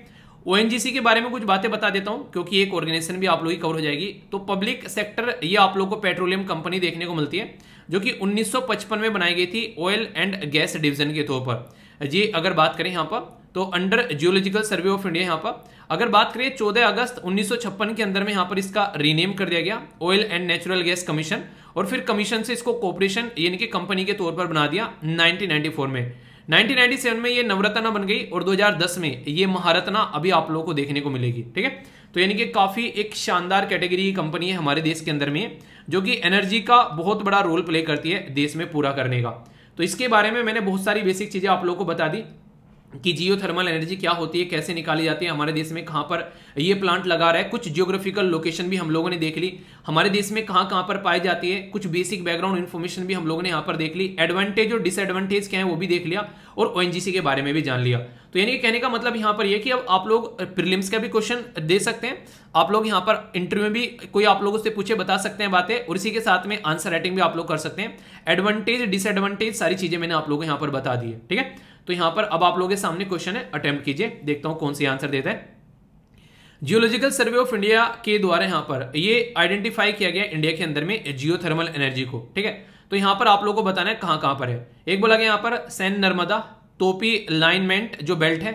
ओ के बारे में कुछ बातें बता देता हूँ क्योंकि एक ऑर्गेनाइजेशन भी आप लोग की कवर हो जाएगी तो पब्लिक सेक्टर ये आप लोग को पेट्रोलियम कंपनी देखने को मिलती है जो कि 1955 में बनाई गई थी ऑयल एंड गैस डिवीजन के तौर पर जी अगर बात करें यहां पर तो under geological survey of India यहाँ पर अगर बात करें चौदह अगस्त उन्नीस के अंदर में यहाँ पर इसका रीनेम कर दिया गया oil and natural gas commission और फिर कमीशन से इसको कॉपरेशन यानी कि कंपनी के तौर पर बना दिया नाइनटीन में 1997 में ये नवरत्ना बन गई और 2010 में ये महारत्ना अभी आप लोगों को देखने को मिलेगी ठीक है तो यानी कि काफ़ी एक शानदार कैटेगरी की कंपनी है हमारे देश के अंदर में जो कि एनर्जी का बहुत बड़ा रोल प्ले करती है देश में पूरा करने का तो इसके बारे में मैंने बहुत सारी बेसिक चीज़ें आप लोगों को बता दी कि जियो थर्मल एनर्जी क्या होती है कैसे निकाली जाती है हमारे देश में कहाँ पर ये प्लांट लगा रहा है कुछ जियोग्राफिकल लोकेशन भी हम लोगों ने देख ली हमारे देश में कहाँ कहाँ पर पाई जाती है कुछ बेसिक बैकग्राउंड इन्फॉर्मेशन भी हम लोगों ने यहाँ पर देख ली एडवांटेज और डिसएडवांटेज क्या है वो भी देख लिया और ओ के बारे में भी जान लिया तो यानी कहने का मतलब यहाँ पर यह कि अब आप लोग प्रिलिम्स का भी क्वेश्चन दे सकते हैं आप लोग यहाँ पर इंटरव्यू में भी कोई आप लोगों से पूछे बता सकते हैं बातें और इसी के साथ में आंसर राइटिंग भी आप लोग कर सकते हैं एडवांटेज डिसएडवांटेज सारी चीज़ें मैंने आप लोगों को यहाँ पर बता दी है ठीक है तो यहां पर अब आप लोगों के सामने क्वेश्चन है अटेम्प्ट कीजिए देखता हूं कौन सी आंसर देता है जियोलॉजिकल सर्वे ऑफ इंडिया के द्वारा यहां पर ये आइडेंटिफाई किया गया इंडिया के अंदर में जियोथर्मल एनर्जी को ठीक है तो यहां पर आप लोगों को बताना है कहां कहां पर है एक बोला गया यहां पर सैन नर्मदा तोपी लाइनमेंट जो बेल्ट है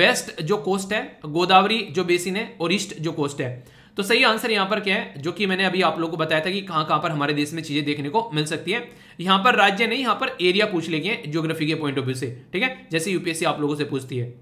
वेस्ट जो कोस्ट है गोदावरी जो बेसिन है और ईस्ट जो कोस्ट है तो सही आंसर यहां पर क्या है जो कि मैंने अभी आप लोगों को बताया था कि कहां कहां पर हमारे देश में चीज़ें देखने को मिल सकती है यहां पर राज्य नहीं यहां पर एरिया पूछ लेंगे ज्योग्राफी के पॉइंट ऑफ व्यू से ठीक है जैसे यूपीएससी आप लोगों से पूछती है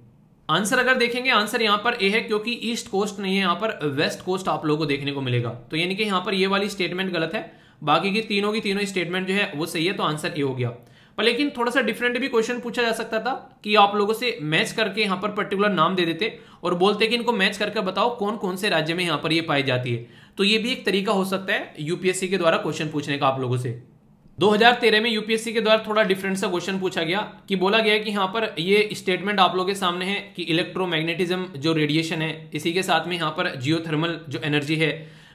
आंसर अगर देखेंगे आंसर यहां पर ए है क्योंकि ईस्ट कोस्ट नहीं है यहां पर वेस्ट कोस्ट आप लोगों को देखने को मिलेगा तो यानी कि यहां पर ये वाली स्टेटमेंट गलत है बाकी की तीनों की तीनों स्टेटमेंट जो है वो सही है तो आंसर ए हो गया पर लेकिन थोड़ा सा डिफरेंट भी क्वेश्चन पूछा जा सकता था कि आप लोगों से मैच करके यहाँ पर पर्टिकुलर नाम दे देते और बोलते कि इनको मैच करके बताओ कौन कौन से राज्य में यहाँ पर ये पाई जाती है तो ये भी एक तरीका हो सकता है यूपीएससी के द्वारा क्वेश्चन पूछने का आप लोगों से 2013 में यूपीएससी के द्वारा थोड़ा डिफरेंट सा क्वेश्चन पूछा गया कि बोला गया कि यहाँ पर ये स्टेटमेंट आप लोगों के सामने है कि इलेक्ट्रोमैग्नेटिज्म जो रेडिएशन है इसी के साथ में यहाँ पर जियोथर्मल जो एनर्जी है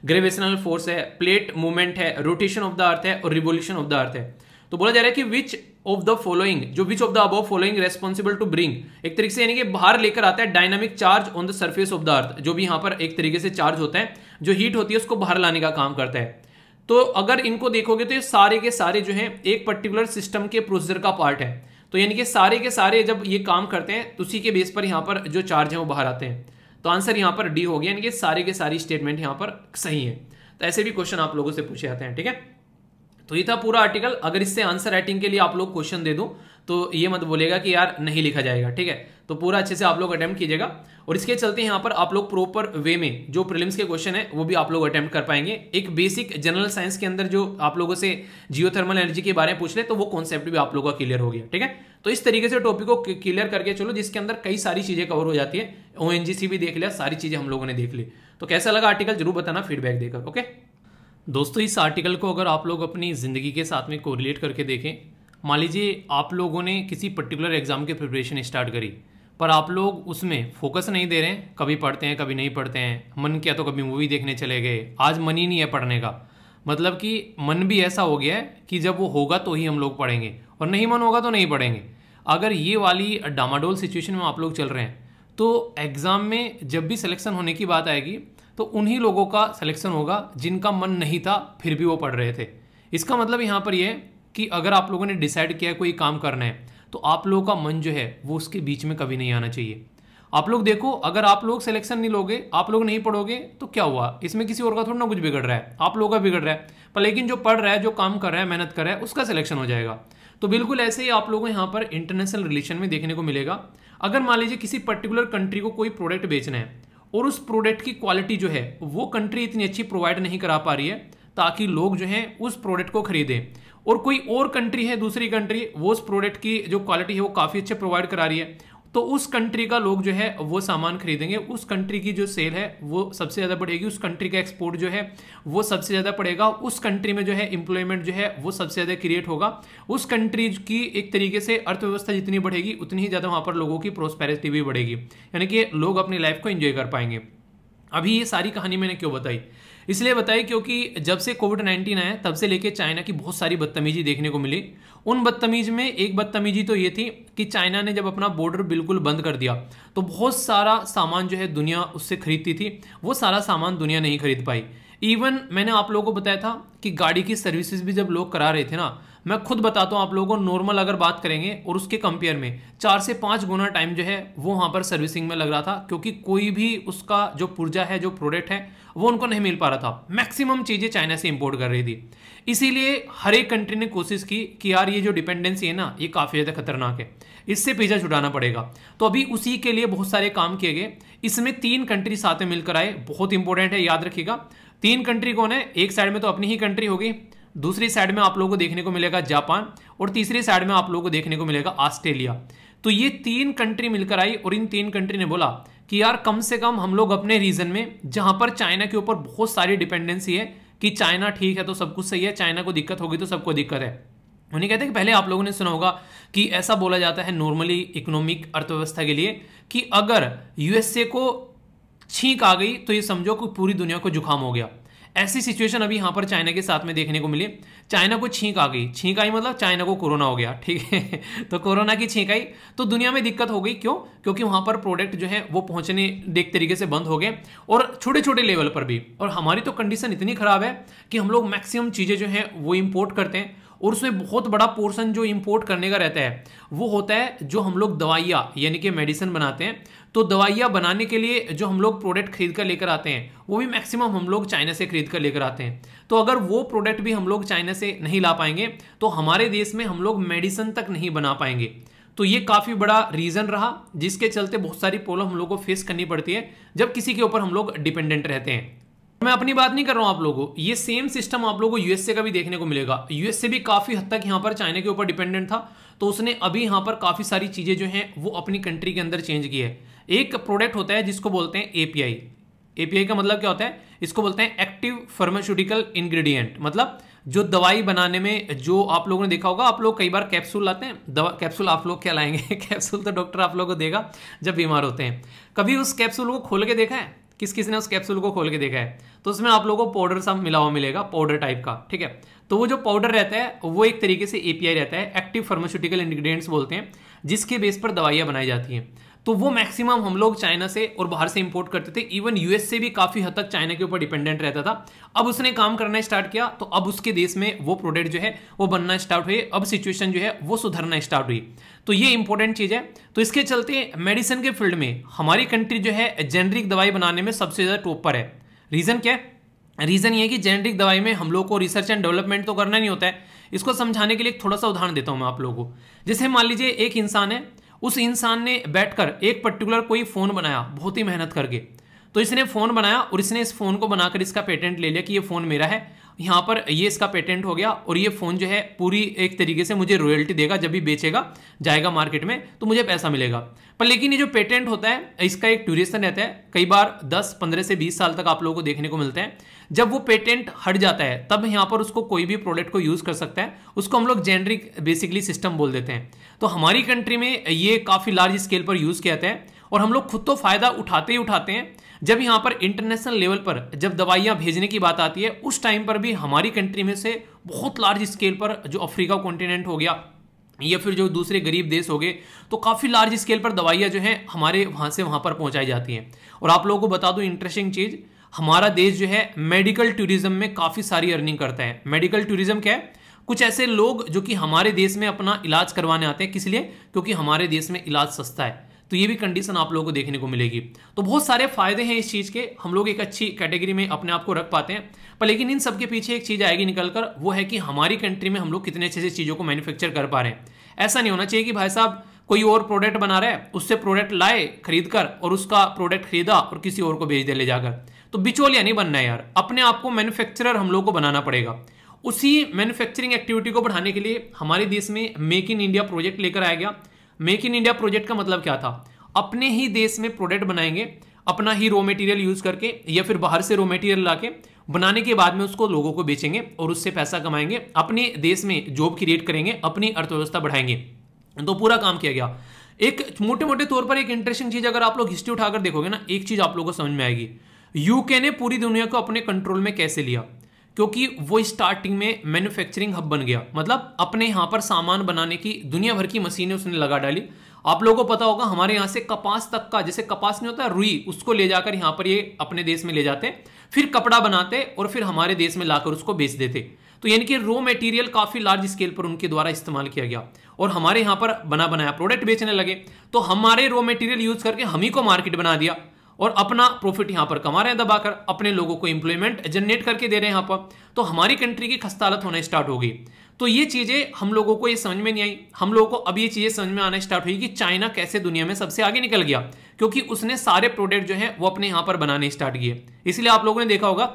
ग्रेविशनल फोर्स है प्लेट मूवमेंट है रोटेशन ऑफ द अर्थ है और रिवोल्यूशन ऑफ द अर्थ है तो बोला जा रहा है कि विच ऑफ द फॉलोइंग जो which of the above following responsible to bring एक तरीके से यानी कि बाहर लेकर आता है dynamic charge on the surface of the earth जो भी यहाँ पर एक तरीके से चार्ज होता है जो हीट होती है उसको बाहर लाने का काम करता है तो अगर इनको देखोगे तो ये सारे के सारे जो है एक पर्टिकुलर सिस्टम के प्रोसीजर का पार्ट है तो यानी कि सारे के सारे जब ये काम करते हैं तो उसी के बेस पर यहाँ पर जो चार्ज है वो बाहर आते हैं तो आंसर यहाँ पर डी हो गया यानी कि सारे के सारी स्टेटमेंट यहाँ पर सही है तो ऐसे भी क्वेश्चन आप लोगों से पूछे जाते हैं ठीक है तो ये था पूरा आर्टिकल अगर इससे आंसर राइटिंग के लिए आप लोग क्वेश्चन दे दूँ तो ये मत बोलेगा कि यार नहीं लिखा जाएगा ठीक है तो पूरा अच्छे से आप लोग अटैम्प्ट कीजिएगा और इसके चलते यहाँ पर आप लोग प्रॉपर वे में जो प्रिलिम्स के क्वेश्चन है वो भी आप लोग अटैम्प्ट कर पाएंगे एक बेसिक जनरल साइंस के अंदर जो आप लोगों से जियो एनर्जी के बारे में पूछ ले तो वो कॉन्सेप्ट भी आप लोगों का क्लियर हो गया ठीक है तो इस तरीके से टॉपिक को क्लियर करके चलो जिसके अंदर कई सारी चीज़ें कवर हो जाती है ओ भी देख लिया सारी चीज़ें हम लोगों ने देख ली तो कैसा लगा आर्टिकल जरूर बताना फीडबैक देकर ओके दोस्तों इस आर्टिकल को अगर आप लोग अपनी ज़िंदगी के साथ में कोरिलेट करके देखें मान लीजिए आप लोगों ने किसी पर्टिकुलर एग्ज़ाम की प्रिपरेशन स्टार्ट करी पर आप लोग उसमें फोकस नहीं दे रहे हैं कभी पढ़ते हैं कभी नहीं पढ़ते हैं मन किया तो कभी मूवी देखने चले गए आज मन ही नहीं है पढ़ने का मतलब कि मन भी ऐसा हो गया है कि जब वो होगा तो ही हम लोग पढ़ेंगे और नहीं मन होगा तो नहीं पढ़ेंगे अगर ये वाली डामाडोल सिचुएशन में आप लोग चल रहे हैं तो एग्ज़ाम में जब भी सिलेक्शन होने की बात आएगी तो उन्हीं लोगों का सिलेक्शन होगा जिनका मन नहीं था फिर भी वो पढ़ रहे थे इसका मतलब यहाँ पर यह कि अगर आप लोगों ने डिसाइड किया है कोई काम करना है तो आप लोगों का मन जो है वो उसके बीच में कभी नहीं आना चाहिए आप लोग देखो अगर आप लोग सिलेक्शन नहीं लोगे आप लोग नहीं पढ़ोगे तो क्या हुआ इसमें किसी और का थोड़ा ना कुछ बिगड़ रहा है आप लोगों का बिगड़ रहा है पर लेकिन जो पढ़ रहा है जो काम कर रहा है मेहनत कर रहा है उसका सिलेक्शन हो जाएगा तो बिल्कुल ऐसे ही आप लोगों को यहाँ पर इंटरनेशनल रिलेशन में देखने को मिलेगा अगर मान लीजिए किसी पर्टिकुलर कंट्री को कोई प्रोडक्ट बेचना है और उस प्रोडक्ट की क्वालिटी जो है वो कंट्री इतनी अच्छी प्रोवाइड नहीं करा पा रही है ताकि लोग जो हैं उस प्रोडक्ट को खरीदें और कोई और कंट्री है दूसरी कंट्री वो उस प्रोडक्ट की जो क्वालिटी है वो काफ़ी अच्छे प्रोवाइड करा रही है तो उस कंट्री का लोग जो है वो सामान खरीदेंगे उस कंट्री की जो सेल है वो सबसे ज़्यादा बढ़ेगी उस कंट्री का एक्सपोर्ट जो है वो सबसे ज़्यादा पड़ेगा उस कंट्री में जो है एम्प्लॉयमेंट जो है वो सबसे ज़्यादा क्रिएट होगा उस कंट्री की एक तरीके से अर्थव्यवस्था जितनी बढ़ेगी उतनी ही ज़्यादा वहाँ पर लोगों की प्रोस्पेरिटी भी बढ़ेगी यानी कि लोग अपनी लाइफ को इन्जॉय कर पाएंगे अभी ये सारी कहानी मैंने क्यों बताई इसलिए बताइए क्योंकि जब से कोविड नाइन्टीन आया तब से लेके चाइना की बहुत सारी बदतमीजी देखने को मिली उन बदतमीज में एक बदतमीजी तो ये थी कि चाइना ने जब अपना बॉर्डर बिल्कुल बंद कर दिया तो बहुत सारा सामान जो है दुनिया उससे खरीदती थी वो सारा सामान दुनिया नहीं खरीद पाई इवन मैंने आप लोगों को बताया था कि गाड़ी की सर्विसेज भी जब लोग करा रहे थे ना मैं खुद बताता हूँ आप लोगों को नॉर्मल अगर बात करेंगे और उसके कंपेयर में चार से पाँच गुना टाइम जो है वो वहाँ पर सर्विसिंग में लग रहा था क्योंकि कोई भी उसका जो पुर्जा है जो प्रोडक्ट है वो उनको नहीं मिल पा रहा था मैक्सिमम चीज़ें चाइना से इम्पोर्ट कर रही थी इसीलिए हर एक कंट्री ने कोशिश की कि यार ये जो डिपेंडेंसी है ना ये काफ़ी ज़्यादा खतरनाक है इससे पिज्ज़ा छुटाना पड़ेगा तो अभी उसी के लिए बहुत सारे काम किए गए इसमें तीन कंट्री साथ में मिलकर आए बहुत इंपॉर्टेंट है याद रखिएगा तीन कंट्री कौन है एक साइड में तो अपनी ही कंट्री होगी दूसरी साइड में आप लोगों को देखने को मिलेगा जापान और तीसरी साइड में आप लोगों को देखने को मिलेगा ऑस्ट्रेलिया तो ये तीन कंट्री मिलकर आई और इन तीन कंट्री ने बोला कि यार कम से कम हम लोग अपने रीजन में जहां पर चाइना के ऊपर बहुत सारी डिपेंडेंसी है कि चाइना ठीक है तो सब कुछ सही है चाइना को दिक्कत होगी तो सबको दिक्कत है उन्हें कहते हैं कि पहले आप लोगों ने सुना होगा कि ऐसा बोला जाता है नॉर्मली इकोनॉमिक अर्थव्यवस्था के लिए कि अगर यूएसए को छींक आ गई तो ये समझो कि पूरी दुनिया को जुकाम हो गया ऐसी सिचुएशन अभी यहाँ पर चाइना के साथ में देखने को मिली चाइना को छींक आ गई छींक आई मतलब चाइना को कोरोना हो गया ठीक है तो कोरोना की छींक आई तो दुनिया में दिक्कत हो गई क्यों क्योंकि वहाँ पर प्रोडक्ट जो है वो पहुँचने एक तरीके से बंद हो गए और छोटे छोटे लेवल पर भी और हमारी तो कंडीशन इतनी ख़राब है कि हम लोग मैक्सिमम चीज़ें जो हैं वो इम्पोर्ट करते हैं और उसमें बहुत बड़ा पोर्सन जो इम्पोर्ट करने का रहता है वो होता है जो हम लोग दवाइयाँ यानी कि मेडिसिन बनाते हैं तो दवाइयाँ बनाने के लिए जो हम लोग प्रोडक्ट खरीद कर लेकर आते हैं वो भी मैक्सिमम हम लोग चाइना से खरीद कर लेकर आते हैं तो अगर वो प्रोडक्ट भी हम लोग चाइना से नहीं ला पाएंगे तो हमारे देश में हम लोग मेडिसिन तक नहीं बना पाएंगे तो ये काफ़ी बड़ा रीज़न रहा जिसके चलते बहुत सारी प्रॉब्लम हम लोग को फेस करनी पड़ती है जब किसी के ऊपर हम लोग डिपेंडेंट रहते हैं मैं अपनी बात नहीं कर रहा हूं आप लोगों ये सेम सिस्टम आप लोगों को यूएसए का भी देखने को मिलेगा यूएसए भी काफी हद तक यहां पर चाइना के ऊपर डिपेंडेंट था तो उसने अभी यहां पर काफी सारी चीजें जो हैं वो अपनी कंट्री के अंदर चेंज की है एक प्रोडक्ट होता है जिसको बोलते हैं एपीआई एपीआई का मतलब क्या होता है इसको बोलते हैं एक्टिव फार्मास्यूटिकल इंग्रेडिएंट मतलब जो दवाई बनाने में जो आप लोगों ने देखा होगा आप लोग कई बार कैप्सूल लाते हैं दवा कैप्सूल आप लोग क्या लाएंगे कैप्सूल तो डॉक्टर आप लोगों को देगा जब बीमार होते हैं कभी उस कैप्सूल को खोल के देखा है किस किस ने उस कैप्सूल को खोल के देखा है तो उसमें आप लोगों को पाउडर सा मिला हुआ मिलेगा पाउडर टाइप का ठीक है तो वो जो पाउडर रहता है वो एक तरीके से एपीआई रहता है एक्टिव फार्मास्यूटिकल इंग्रेडिएंट्स बोलते हैं जिसके बेस पर दवाइयाँ बनाई जाती हैं तो वो मैक्सिमम हम लोग चाइना से और बाहर से इंपोर्ट करते थे इवन यूएस से भी काफ़ी हद तक चाइना के ऊपर डिपेंडेंट रहता था अब उसने काम करना स्टार्ट किया तो अब उसके देश में वो प्रोडक्ट जो है वो बनना स्टार्ट हुए अब सिचुएशन जो है वो सुधरना स्टार्ट हुई तो ये इंपॉर्टेंट चीज़ है तो इसके चलते मेडिसिन के फील्ड में हमारी कंट्री जो है जेनरिक दवाई बनाने में सबसे ज़्यादा टॉप पर है रीज़न क्या है रीज़न ये है कि जेनरिक दवाई में हम लोग को रिसर्च एंड डेवलपमेंट तो करना नहीं होता है इसको समझाने के लिए थोड़ा सा उदाहरण देता हूँ मैं आप लोगों को जैसे मान लीजिए एक इंसान है उस इंसान ने बैठकर एक पर्टिकुलर कोई फ़ोन बनाया बहुत ही मेहनत करके तो इसने फ़ोन बनाया और इसने इस फ़ोन को बनाकर इसका पेटेंट ले लिया कि ये फ़ोन मेरा है यहाँ पर ये इसका पेटेंट हो गया और ये फ़ोन जो है पूरी एक तरीके से मुझे रॉयल्टी देगा जब भी बेचेगा जाएगा मार्केट में तो मुझे पैसा मिलेगा पर लेकिन ये जो पेटेंट होता है इसका एक ड्यूरेशन रहता है कई बार 10, 15 से 20 साल तक आप लोगों को देखने को मिलते हैं जब वो पेटेंट हट जाता है तब यहाँ पर उसको कोई भी प्रोडक्ट को यूज़ कर सकता है उसको हम लोग जेनरिक बेसिकली सिस्टम बोल देते हैं तो हमारी कंट्री में ये काफ़ी लार्ज स्केल पर यूज़ किया जाता है और हम लोग खुद तो फ़ायदा उठाते ही उठाते हैं जब यहां पर इंटरनेशनल लेवल पर जब दवाइयां भेजने की बात आती है उस टाइम पर भी हमारी कंट्री में से बहुत लार्ज स्केल पर जो अफ्रीका कॉन्टिनेंट हो गया या फिर जो दूसरे गरीब देश हो गए तो काफ़ी लार्ज स्केल पर दवाइयां जो है हमारे वहां से वहां पर पहुंचाई जाती हैं और आप लोगों को बता दू इंटरेस्टिंग चीज़ हमारा देश जो है मेडिकल टूरिज्म में काफ़ी सारी अर्निंग करता है मेडिकल टूरिज्म क्या है कुछ ऐसे लोग जो कि हमारे देश में अपना इलाज करवाने आते हैं किस लिए क्योंकि हमारे देश में इलाज सस्ता है तो ये भी कंडीशन आप लोगों को देखने को मिलेगी तो बहुत सारे फायदे हैं इस चीज़ के हम लोग एक अच्छी कैटेगरी में अपने आप को रख पाते हैं पर लेकिन इन सबके पीछे एक चीज़ आएगी निकलकर वो है कि हमारी कंट्री में हम लोग कितने अच्छे से चीज़ों को मैन्युफैक्चर कर पा रहे हैं ऐसा नहीं होना चाहिए कि भाई साहब कोई और प्रोडक्ट बना रहा है उससे प्रोडक्ट लाए खरीद कर और उसका प्रोडक्ट खरीदा और किसी और को भेज दे ले जाकर तो बिचौलिया नहीं बनना है यार अपने आप को मैन्युफैक्चरर हम लोग को बनाना पड़ेगा उसी मैन्युफैक्चरिंग एक्टिविटी को बढ़ाने के लिए हमारे देश में मेक इन इंडिया प्रोजेक्ट लेकर आया गया मेक इन इंडिया प्रोजेक्ट का मतलब क्या था अपने ही देश में प्रोडक्ट बनाएंगे अपना ही रो मटेरियल यूज करके या फिर बाहर से रो मटेरियल ला बनाने के बाद में उसको लोगों को बेचेंगे और उससे पैसा कमाएंगे अपने देश में जॉब क्रिएट करेंगे अपनी अर्थव्यवस्था बढ़ाएंगे तो पूरा काम किया गया एक मोटे मोटे तौर पर एक इंटरेस्टिंग चीज अगर आप लोग हिस्ट्री उठाकर देखोगे ना एक चीज आप लोगों को समझ में आएगी यूके ने पूरी दुनिया को अपने कंट्रोल में कैसे लिया क्योंकि वो स्टार्टिंग में मैन्युफैक्चरिंग हब बन गया मतलब अपने यहाँ पर सामान बनाने की दुनिया भर की मशीनें उसने लगा डाली आप लोगों को पता होगा हमारे यहाँ से कपास तक का जैसे कपास नहीं होता रुई उसको ले जाकर यहाँ पर ये अपने देश में ले जाते फिर कपड़ा बनाते और फिर हमारे देश में लाकर उसको बेच देते तो यानी कि रो मटेरियल काफ़ी लार्ज स्केल पर उनके द्वारा इस्तेमाल किया गया और हमारे यहाँ पर बना बनाया प्रोडक्ट बेचने लगे तो हमारे रो मटेरियल यूज करके हम ही को मार्केट बना दिया और अपना प्रॉफिट यहाँ पर कमा रहे हैं दबाकर अपने लोगों को इंप्लॉयमेंट जनरेट करके दे रहे हैं यहाँ पर तो हमारी कंट्री की खस्ता हालत होना स्टार्ट होगी तो ये चीज़ें हम लोगों को ये समझ में नहीं आई हम लोगों को अब ये चीज़ें समझ में आना स्टार्ट हुई कि चाइना कैसे दुनिया में सबसे आगे निकल गया क्योंकि उसने सारे प्रोडक्ट जो है वो अपने यहाँ पर बनाने स्टार्ट किए इसलिए आप लोगों ने देखा होगा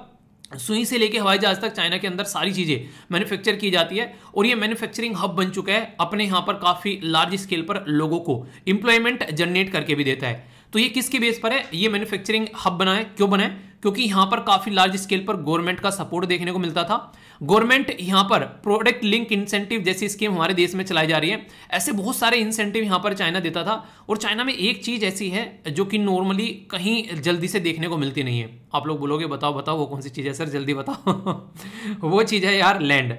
सुई से लेके हवाई जहाज तक चाइना के अंदर सारी चीज़ें मैन्युफैक्चर की जाती है और ये मैन्युफैक्चरिंग हब बन चुका है अपने यहाँ पर काफ़ी लार्ज स्केल पर लोगों को इंप्लॉयमेंट जनरेट करके भी देता है तो ये किसके बेस पर है ये मैन्युफैक्चरिंग हब बना है क्यों बना है क्योंकि यहां पर काफ़ी लार्ज स्केल पर गवर्नमेंट का सपोर्ट देखने को मिलता था गवर्नमेंट यहाँ पर प्रोडक्ट लिंक इंसेंटिव जैसी स्कीम हमारे देश में चलाई जा रही है ऐसे बहुत सारे इंसेंटिव यहाँ पर चाइना देता था और चाइना में एक चीज़ ऐसी है जो कि नॉर्मली कहीं जल्दी से देखने को मिलती नहीं है आप लोग बोलोगे बताओ बताओ वो कौन सी चीज़ है सर जल्दी बताओ वो चीज़ है यार लैंड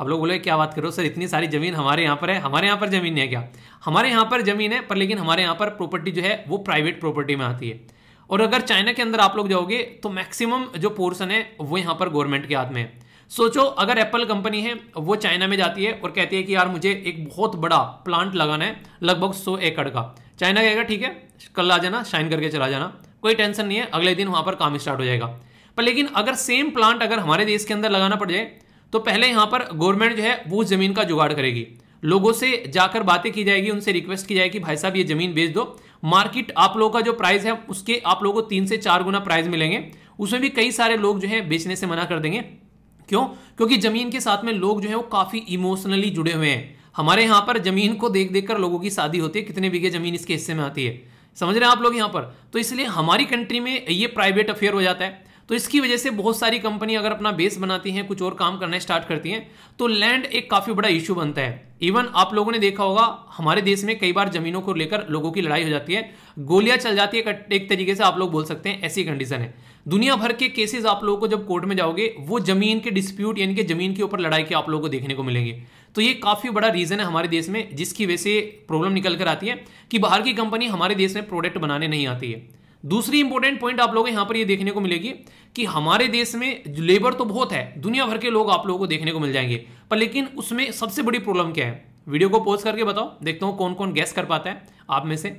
अब लोग बोले क्या बात करो सर इतनी सारी ज़मीन हमारे यहाँ पर है हमारे यहाँ पर ज़मीन है क्या हमारे यहाँ पर ज़मीन है पर लेकिन हमारे यहाँ पर प्रॉपर्टी जो है वो प्राइवेट प्रॉपर्टी में आती है और अगर चाइना के अंदर आप लोग जाओगे तो मैक्सिमम जो पोर्सन है वो यहाँ पर गवर्नमेंट के हाथ में है सोचो अगर एप्पल कंपनी है वो चाइना में जाती है और कहती है कि यार मुझे एक बहुत बड़ा प्लांट लगाना है लगभग सौ एकड़ का चाइना कहेगा ठीक है कल आ जाना शाइन करके चला जाना कोई टेंशन नहीं है अगले दिन वहाँ पर काम स्टार्ट हो जाएगा पर लेकिन अगर सेम प्लांट अगर हमारे देश के अंदर लगाना पड़ जाए तो पहले यहां पर गवर्नमेंट जो है वो ज़मीन का जुगाड़ करेगी लोगों से जाकर बातें की जाएगी उनसे रिक्वेस्ट की जाएगी भाई साहब ये ज़मीन बेच दो मार्केट आप लोगों का जो प्राइस है उसके आप लोगों को तीन से चार गुना प्राइस मिलेंगे उसमें भी कई सारे लोग जो है बेचने से मना कर देंगे क्यों क्योंकि ज़मीन के साथ में लोग जो है वो काफ़ी इमोशनली जुड़े हुए हैं हमारे यहां पर ज़मीन को देख देख कर लोगों की शादी होती है कितने बीघे ज़मीन इसके हिस्से में आती है समझ रहे हैं आप लोग यहां पर तो इसलिए हमारी कंट्री में ये प्राइवेट अफेयर हो जाता है तो इसकी वजह से बहुत सारी कंपनी अगर अपना बेस बनाती हैं कुछ और काम करना स्टार्ट करती हैं तो लैंड एक काफ़ी बड़ा इश्यू बनता है इवन आप लोगों ने देखा होगा हमारे देश में कई बार जमीनों को लेकर लोगों की लड़ाई हो जाती है गोलियां चल जाती है एक तरीके से आप लोग बोल सकते हैं ऐसी कंडीशन है दुनिया भर के केसेस आप लोगों को जब कोर्ट में जाओगे वो जमीन के डिस्प्यूट यानी कि जमीन के ऊपर लड़ाई के आप लोगों को देखने को मिलेंगे तो ये काफ़ी बड़ा रीज़न है हमारे देश में जिसकी वजह से प्रॉब्लम निकल कर आती है कि बाहर की कंपनी हमारे देश में प्रोडक्ट बनाने नहीं आती है दूसरी इंपॉर्टेंट पॉइंट आप लोगों को यहां पर ये देखने को मिलेगी कि हमारे देश में लेबर तो बहुत है दुनिया भर के लोग आप लोगों को देखने को मिल जाएंगे पर लेकिन उसमें सबसे बड़ी प्रॉब्लम क्या है वीडियो को पोज करके बताओ देखता हूं कौन कौन गैस कर पाता है आप में से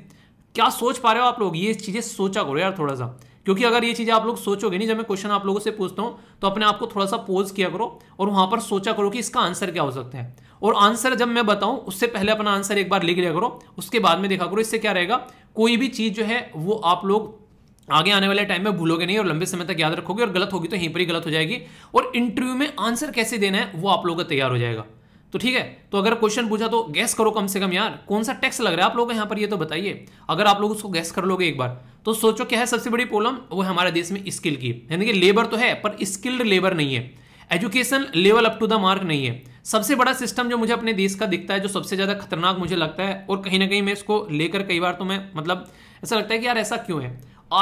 क्या सोच पा रहे हो आप लोग ये चीज़ें सोचा करो यार थोड़ा सा क्योंकि अगर ये चीज़ें आप लोग सोचोगे नहीं जब मैं क्वेश्चन आप लोगों से पूछता हूं तो अपने आप को थोड़ा सा पोज किया करो और वहां पर सोचा करो कि इसका आंसर क्या हो सकता है और आंसर जब मैं बताऊं उससे पहले अपना आंसर एक बार लिख लिया करो उसके बाद में देखा करो इससे क्या रहेगा कोई भी चीज़ जो है वो आप लोग आगे आने वाले टाइम में भूलोगे नहीं और लंबे समय तक याद रखोगे और गलत होगी तो यहीं पर ही गलत हो जाएगी और इंटरव्यू में आंसर कैसे देना है वो आप लोगों का तैयार हो जाएगा तो ठीक है तो अगर क्वेश्चन पूछा तो गैस करो कम से कम यार कौन सा टैक्स लग रहा है आप लोग यहां पर ये तो बताइए अगर आप लोग उसको गैस कर लोगे एक बार तो सोचो क्या है सबसे बड़ी प्रॉब्लम वो हमारे देश में स्किल की यानी कि लेबर तो है पर स्किल्ड लेबर नहीं है education level up to the mark नहीं है सबसे बड़ा सिस्टम जो मुझे अपने देश का दिखता है जो सबसे ज़्यादा खतरनाक मुझे लगता है और कहीं ना कहीं मैं इसको लेकर कई बार तो मैं मतलब ऐसा लगता है कि यार ऐसा क्यों है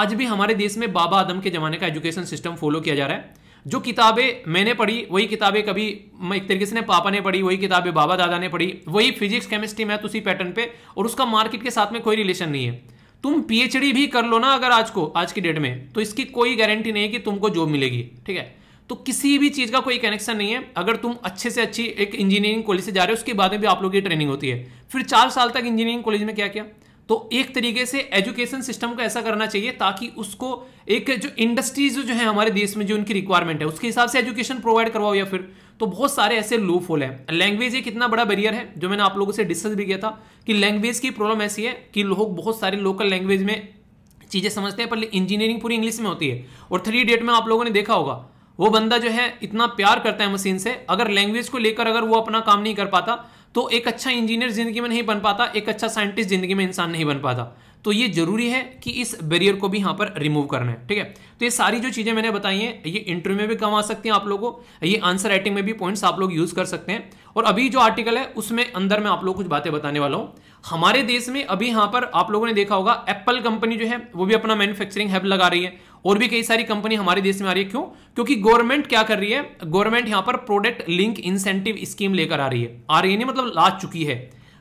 आज भी हमारे देश में बाबा आदम के ज़माने का एजुकेशन सिस्टम फॉलो किया जा रहा है जो किताबें मैंने पढ़ी वही किताबें कभी एक तरीके से पापा ने पढ़ी वही किताबें बाबा दादा ने पढ़ी वही फिजिक्स केमिस्ट्री मैथ उसी पैटर्न पे और उसका मार्केट के साथ में कोई रिलेशन नहीं है तुम पीएचडी भी कर लो ना अगर आज को आज की डेट में तो इसकी कोई गारंटी नहीं है कि तुमको जॉब मिलेगी ठीक है तो किसी भी चीज़ का कोई कनेक्शन नहीं है अगर तुम अच्छे से अच्छी एक इंजीनियरिंग कॉलेज से जा रहे हो उसके बाद में भी आप लोग की ट्रेनिंग होती है फिर चार साल तक इंजीनियरिंग कॉलेज में क्या किया तो एक तरीके से एजुकेशन सिस्टम को ऐसा करना चाहिए ताकि उसको एक जो इंडस्ट्रीज जो है हमारे देश में जो उनकी रिक्वायरमेंट है उसके हिसाब से एजुकेशन प्रोवाइड करवाओ या फिर तो बहुत सारे ऐसे लूप होल हैं लैंग्वेज एक इतना बड़ा बैरियर है जो मैंने आप लोगों से डिस्कस भी किया था कि लैंग्वेज की प्रॉब्लम ऐसी है कि लोग बहुत सारे लोकल लैंग्वेज में चीज़ें समझते हैं पर इंजीनियरिंग पूरी इंग्लिश में होती है और थ्री डेट में आप लोगों ने देखा होगा वो बंदा जो है इतना प्यार करता है मशीन से अगर लैंग्वेज को लेकर अगर वो अपना काम नहीं कर पाता तो एक अच्छा इंजीनियर जिंदगी में नहीं बन पाता एक अच्छा साइंटिस्ट जिंदगी में इंसान नहीं बन पाता तो ये जरूरी है कि इस बैरियर को भी यहाँ पर रिमूव करना है ठीक है तो ये सारी जो चीज़ें मैंने बताई हैं ये इंटरव्यू में भी कम आ सकती हैं आप लोगों को ये आंसर राइटिंग में भी पॉइंट्स आप लोग यूज़ कर सकते हैं और अभी जो आर्टिकल है उसमें अंदर मैं आप लोग कुछ बातें बताने वाला हूँ हमारे देश में अभी यहां पर आप लोगों ने देखा होगा एप्पल कंपनी जो है वो भी अपना मैन्युफैक्चरिंग हैब लगा रही है और भी कई सारी कंपनी हमारे देश में आ रही है क्यों क्योंकि गवर्नमेंट क्या कर रही है गवर्नमेंट यहां पर प्रोडक्ट लिंक इंसेंटिव स्कीम लेकर आ रही है आ रही है नहीं मतलब ला चुकी है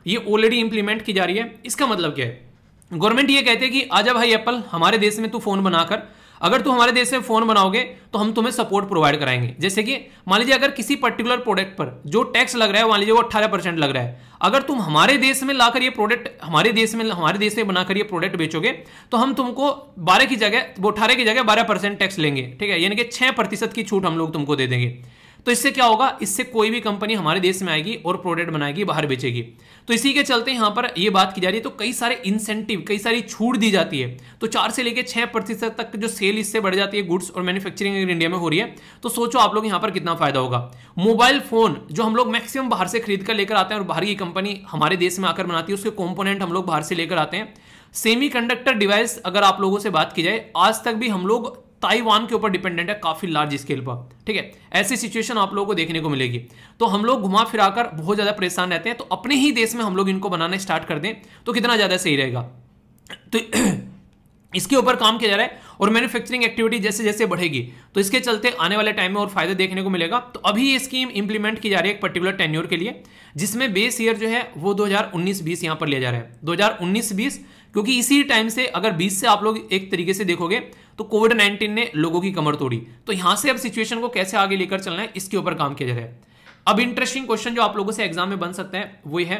ये ऑलरेडी इंप्लीमेंट की जा रही है इसका मतलब क्या है गवर्नमेंट ये कहते हैं कि आजा भाई एप्पल हमारे देश में तू फोन बनाकर अगर तुम हमारे देश में फोन बनाओगे तो हम तुम्हें सपोर्ट प्रोवाइड कराएंगे जैसे कि मान लीजिए अगर किसी पर्टिकुलर प्रोडक्ट पर जो टैक्स लग रहा है मान लीजिए वो अट्ठारह परसेंट लग रहा है अगर तुम हमारे देश में लाकर ये प्रोडक्ट हमारे देश में हमारे देश में बनाकर ये प्रोडक्ट बेचोगे तो हम तुमको बारह की जगह वो अठारह की जगह बारह परसेंट टैक्स लेंगे ठीक है यानी कि छह प्रतिशत की छूट हम लोग तुमको दे देंगे तो इससे क्या होगा इससे कोई भी कंपनी हमारे देश में आएगी और प्रोडक्ट बनाएगी बाहर बेचेगी तो इसी के चलते यहां पर यह बात की जा रही है तो कई सारे इंसेंटिव कई सारी छूट दी जाती है तो चार से लेकर छह प्रतिशत तक जो सेल इससे बढ़ जाती है गुड्स और मैन्युफैक्चरिंग अगर इंडिया में हो रही है तो सोचो आप लोग यहां पर कितना फायदा होगा मोबाइल फोन जो हम लोग मैक्सिमम बाहर से खरीद कर लेकर आते हैं और बाहर की कंपनी हमारे देश में आकर बनाती है उसके कॉम्पोनेंट हम लोग बाहर से लेकर आते हैं सेमीकंडक्टर डिवाइस अगर आप लोगों से बात की जाए आज तक भी हम लोग ताइवान के ऊपर डिपेंडेंट है काफी लार्ज स्केल पर ठीक है ऐसी सिचुएशन आप लोगों को देखने को मिलेगी तो हम लोग घुमा फिराकर बहुत ज्यादा परेशान रहते हैं तो अपने ही देश में हम लोग इनको बनाना स्टार्ट कर दें तो कितना ज्यादा सही रहेगा तो इसके ऊपर काम किया जा रहा है और मैन्युफैक्चरिंग एक्टिविटी जैसे जैसे बढ़ेगी तो इसके चलते आने वाले टाइम में और फायदे देखने को मिलेगा तो अभी ये स्कीम इंप्लीमेंट की जा रही है एक पर्टिकुलर टेन्योर के लिए जिसमें बेस ईयर जो है वो 2019-20 यहां पर लिया जा रहा है 2019-20 क्योंकि इसी टाइम से अगर बीस से आप लोग एक तरीके से देखोगे तो कोविड नाइन्टीन ने लोगों की कमर तोड़ी तो यहां से अब सिचुएशन को कैसे आगे लेकर चलना है इसके ऊपर काम किया जा रहा है अब इंटरेस्टिंग क्वेश्चन जो आप लोगों से एग्जाम में बन सकते हैं वो है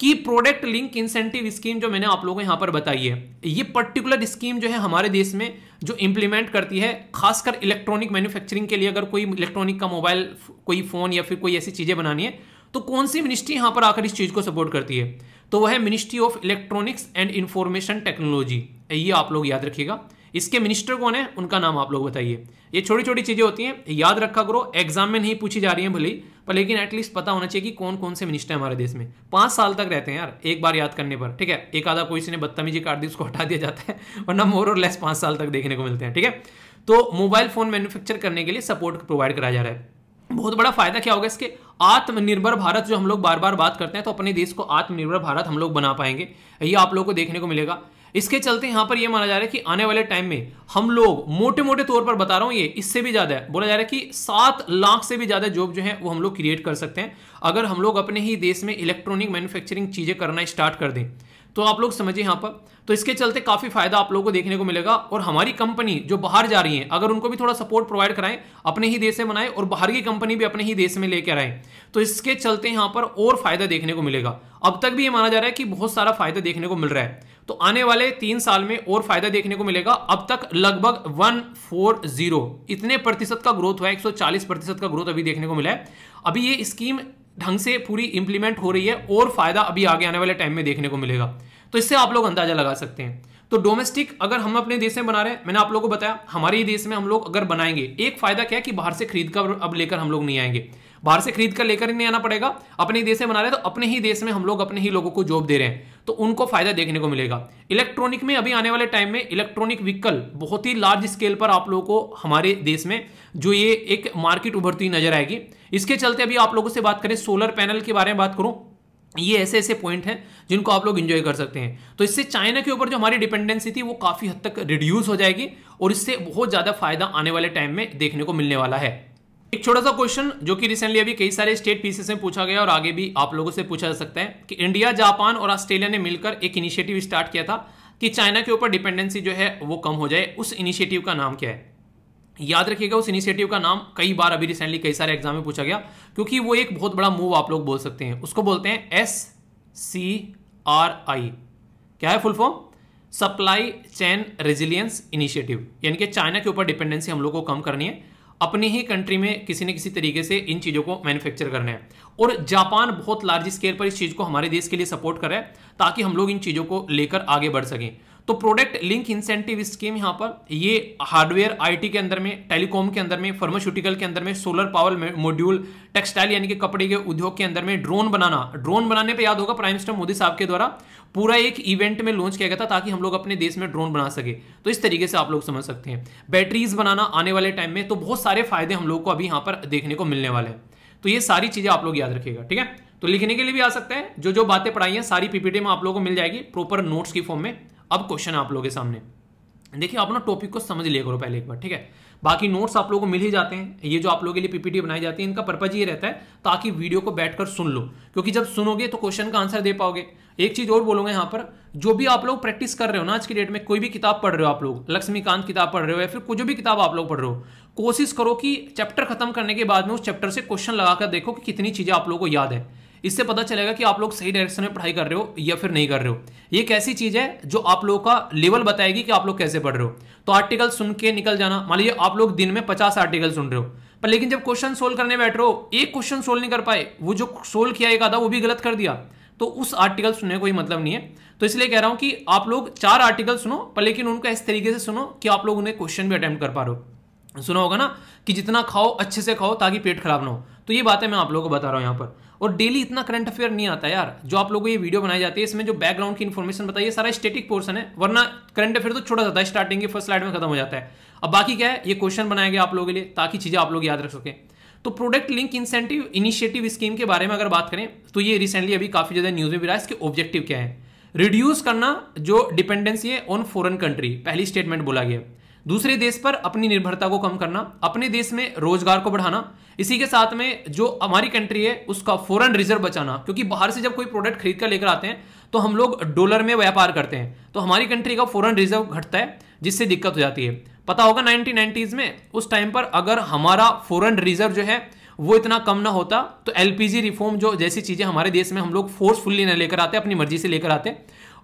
कि प्रोडक्ट लिंक इंसेंटिव स्कीम जो मैंने आप लोगों को यहां पर बताई है ये पर्टिकुलर स्कीम जो है हमारे देश में जो इंप्लीमेंट करती है खासकर इलेक्ट्रॉनिक मैन्युफैक्चरिंग के लिए अगर कोई इलेक्ट्रॉनिक का मोबाइल कोई फ़ोन या फिर कोई ऐसी चीज़ें बनानी है तो कौन सी मिनिस्ट्री यहां पर आकर इस चीज़ को सपोर्ट करती है तो वह है ministry of electronics and information technology ये आप लोग याद रखिएगा इसके मिनिस्टर कौन है उनका नाम आप लोग बताइए ये छोटी छोटी चीज़ें होती हैं याद रखा करो एग्जाम में नहीं पूछी जा रही हैं भले पर लेकिन एटलीस्ट पता होना चाहिए कि कौन कौन से मिनिस्टर हमारे देश में पांच साल तक रहते हैं यार एक बार याद करने पर ठीक है एक आधा कोई ने बदतमीजी काट दी उसको हटा दिया जाता है वरना मोर और लेस पांच साल तक देखने को मिलते हैं ठीक है तो मोबाइल फ़ोन मैन्युफैक्चर करने के लिए सपोर्ट प्रोवाइड कराया जा रहा है बहुत बड़ा फायदा क्या होगा इसके आत्मनिर्भर भारत जो हम लोग बार बार बात करते हैं तो अपने देश को आत्मनिर्भर भारत हम लोग बना पाएंगे ये आप लोग को देखने को मिलेगा इसके चलते यहां पर यह माना जा रहा है कि आने वाले टाइम में हम लोग मोटे मोटे तौर पर बता रहा हूं ये इससे भी ज़्यादा है बोला जा रहा है कि सात लाख से भी ज़्यादा जॉब जो है वो हम लोग क्रिएट कर सकते हैं अगर हम लोग अपने ही देश में इलेक्ट्रॉनिक मैन्युफैक्चरिंग चीज़ें करना स्टार्ट कर दें तो आप लोग समझिए यहाँ पर तो इसके चलते काफ़ी फायदा आप लोगों को देखने को मिलेगा और हमारी कंपनी जो बाहर जा रही है अगर उनको भी थोड़ा सपोर्ट प्रोवाइड कराएं अपने ही देश से बनाएं और बाहर की कंपनी भी अपने ही देश में लेकर आए तो इसके चलते यहाँ पर और फायदा देखने को मिलेगा अब तक भी ये माना जा रहा है कि बहुत सारा फायदा देखने को मिल रहा है तो आने वाले तीन साल में और फायदा देखने को मिलेगा अब तक लगभग जीरो इतने प्रतिशत का ग्रोथ हुआ है चालीस प्रतिशत का ग्रोथ अभी देखने को मिला है अभी ये स्कीम ढंग से पूरी इंप्लीमेंट हो रही है और फायदा अभी आगे आने वाले टाइम में देखने को मिलेगा तो इससे आप लोग अंदाजा लगा सकते हैं तो डोमेस्टिक अगर हम अपने देश में बना रहे हैं मैंने आप लोगों को बताया हमारे ही देश में हम लोग अगर बनाएंगे एक फायदा क्या है कि बाहर से खरीद कर अब लेकर हम लोग नहीं आएंगे बाहर से खरीद कर लेकर ही नहीं आना पड़ेगा अपने ही देश में बना रहे तो अपने ही देश में हम लोग अपने ही लोगों को जॉब दे रहे हैं तो उनको फायदा देखने को मिलेगा इलेक्ट्रॉनिक में अभी आने वाले टाइम में इलेक्ट्रॉनिक व्हीकल बहुत ही लार्ज स्केल पर आप लोगों को हमारे देश में जो ये एक मार्केट उभरती हुई नजर आएगी इसके चलते अभी आप लोगों से बात करें सोलर पैनल के बारे में बात करूं ये ऐसे ऐसे पॉइंट हैं जिनको आप लोग इंजॉय कर सकते हैं तो इससे चाइना के ऊपर जो हमारी डिपेंडेंसी थी वो काफ़ी हद तक रिड्यूस हो जाएगी और इससे बहुत ज़्यादा फायदा आने वाले टाइम में देखने को मिलने वाला है एक छोटा सा क्वेश्चन जो कि रिसेंटली अभी कई सारे स्टेट पीसीएस में पूछा गया और आगे भी आप लोगों से पूछा जा सकता है कि इंडिया जापान और ऑस्ट्रेलिया ने मिलकर एक इनिशिएटिव स्टार्ट किया था कि चाइना के ऊपर डिपेंडेंसी जो है वो कम हो जाए उस इनिशिएटिव का नाम क्या है याद रखिएगा उस इनिशिएटिव का नाम कई बार अभी रिसेंटली कई सारे एग्जाम में पूछा गया क्योंकि वो एक बहुत बड़ा मूव आप लोग बोल सकते हैं उसको बोलते हैं एस सी आर आई क्या है full form supply chain resilience initiative यानी कि चाइना के ऊपर डिपेंडेंसी हम लोग को कम करनी है अपनी ही कंट्री में किसी न किसी तरीके से इन चीज़ों को मैन्युफैक्चर करना है और जापान बहुत लार्ज स्केल पर इस चीज़ को हमारे देश के लिए सपोर्ट कर रहा है ताकि हम लोग इन चीज़ों को लेकर आगे बढ़ सकें तो प्रोडक्ट लिंक इंसेंटिव स्कीम यहां पर ये हार्डवेयर आईटी के अंदर में टेलीकॉम के अंदर में फार्मास्यूटिकल के अंदर में सोलर पावर मॉड्यूल टेक्सटाइल यानी कि कपड़े के उद्योग के अंदर में ड्रोन बनाना ड्रोन बनाने पे याद होगा प्राइम मिनिस्टर मोदी साहब के द्वारा पूरा एक इवेंट में लॉन्च किया गया था ताकि हम लोग अपने देश में ड्रोन बना सके तो इस तरीके से आप लोग समझ सकते हैं बैटरीज बनाना आने वाले टाइम में तो बहुत सारे फायदे हम लोग को अभी यहां पर देखने को मिलने वाले हैं तो ये सारी चीजें आप लोग याद रखिएगा ठीक है तो लिखने के लिए भी आ सकते हैं जो जो बातें पढ़ाई हैं सारी पीपीटी में आप लोगों को मिल जाएगी प्रॉपर नोट्स की फॉर्म में अब क्वेश्चन आप लोगों के सामने देखिए आप ना टॉपिक को समझ लिया करो पहले एक बार ठीक है बाकी नोट्स आप लोगों को मिल ही जाते हैं ये जो आप लोगों के लिए पीपीटी बनाई जाती है इनका पर्पज ये रहता है ताकि वीडियो को बैठकर सुन लो क्योंकि जब सुनोगे तो क्वेश्चन का आंसर दे पाओगे एक चीज और बोलूंगा यहाँ पर जो भी आप लोग प्रैक्टिस कर रहे हो ना आज की डेट में कोई भी किताब पढ़ रहे हो आप लोग लक्ष्मीकांत किताब पढ़ रहे हो या फिर कुछ भी किताब आप लोग पढ़ रहे हो कोशिश करो कि चैप्टर खत्म करने के बाद में उस चैप्टर से क्वेश्चन लगाकर देखो कि कितनी चीजें आप लोगों को याद है इससे पता चलेगा कि आप लोग सही डायरेक्शन में पढ़ाई कर रहे हो या फिर नहीं कर रहे हो ये एक ऐसी चीज़ है जो आप लोगों का लेवल बताएगी कि आप लोग कैसे पढ़ रहे हो तो आर्टिकल सुन के निकल जाना मान लीजिए आप लोग दिन में पचास आर्टिकल सुन रहे हो पर लेकिन जब क्वेश्चन सोल्व करने बैठ रहे हो एक क्वेश्चन सोल्व नहीं कर पाए वो जो सोल्व किया एक आधा वो भी गलत कर दिया तो उस आर्टिकल सुनने कोई मतलब नहीं है तो इसलिए कह रहा हूं कि आप लोग चार आर्टिकल सुनो पर लेकिन उनको इस तरीके से सुनो कि आप लोग उन्हें क्वेश्चन भी अटैम्प्ट कर पा रहे हो सुना होगा ना कि जितना खाओ अच्छे से खाओ ताकि पेट खराब ना हो तो ये बातें मैं आप लोगों को बता रहा हूँ यहाँ पर और डेली इतना करंट अफेयर नहीं आता यार जो आप लोगों को ये वीडियो बनाई जाती है इसमें जो बैकग्राउंड की इन्फॉर्मेशन बताइए सारा स्टेटिक पोर्सन है वरना करंट अफेयर तो छोटा जाता है स्टार्टिंग के फर्स्ट स्लाइड में खत्म हो जाता है अब बाकी क्या है ये क्वेश्चन बनाया गया आप लोगों के लिए ताकि चीज़ें आप लोग याद रख सकें तो product link incentive initiative scheme के बारे में अगर बात करें तो ये रिसेंटली अभी काफ़ी ज़्यादा न्यूज़ में भी रहा है इसके ऑब्जेक्टिव क्या है रिड्यूस करना जो डिपेंडेंसी है ऑन फॉरन कंट्री पहली स्टेटमेंट बोला गया दूसरे देश पर अपनी निर्भरता को कम करना अपने देश में रोजगार को बढ़ाना इसी के साथ में जो हमारी कंट्री है उसका फॉरेन रिजर्व बचाना क्योंकि बाहर से जब कोई प्रोडक्ट खरीद कर लेकर आते हैं तो हम लोग डॉलर में व्यापार करते हैं तो हमारी कंट्री का फॉरेन रिजर्व घटता है जिससे दिक्कत हो जाती है पता होगा नाइनटीन में उस टाइम पर अगर हमारा फॉरन रिजर्व जो है वो इतना कम ना होता तो एलपीजी रिफॉर्म जो जैसी चीज़ें हमारे देश में हम लोग फोर्सफुल्ली ना लेकर आते अपनी मर्जी से लेकर आते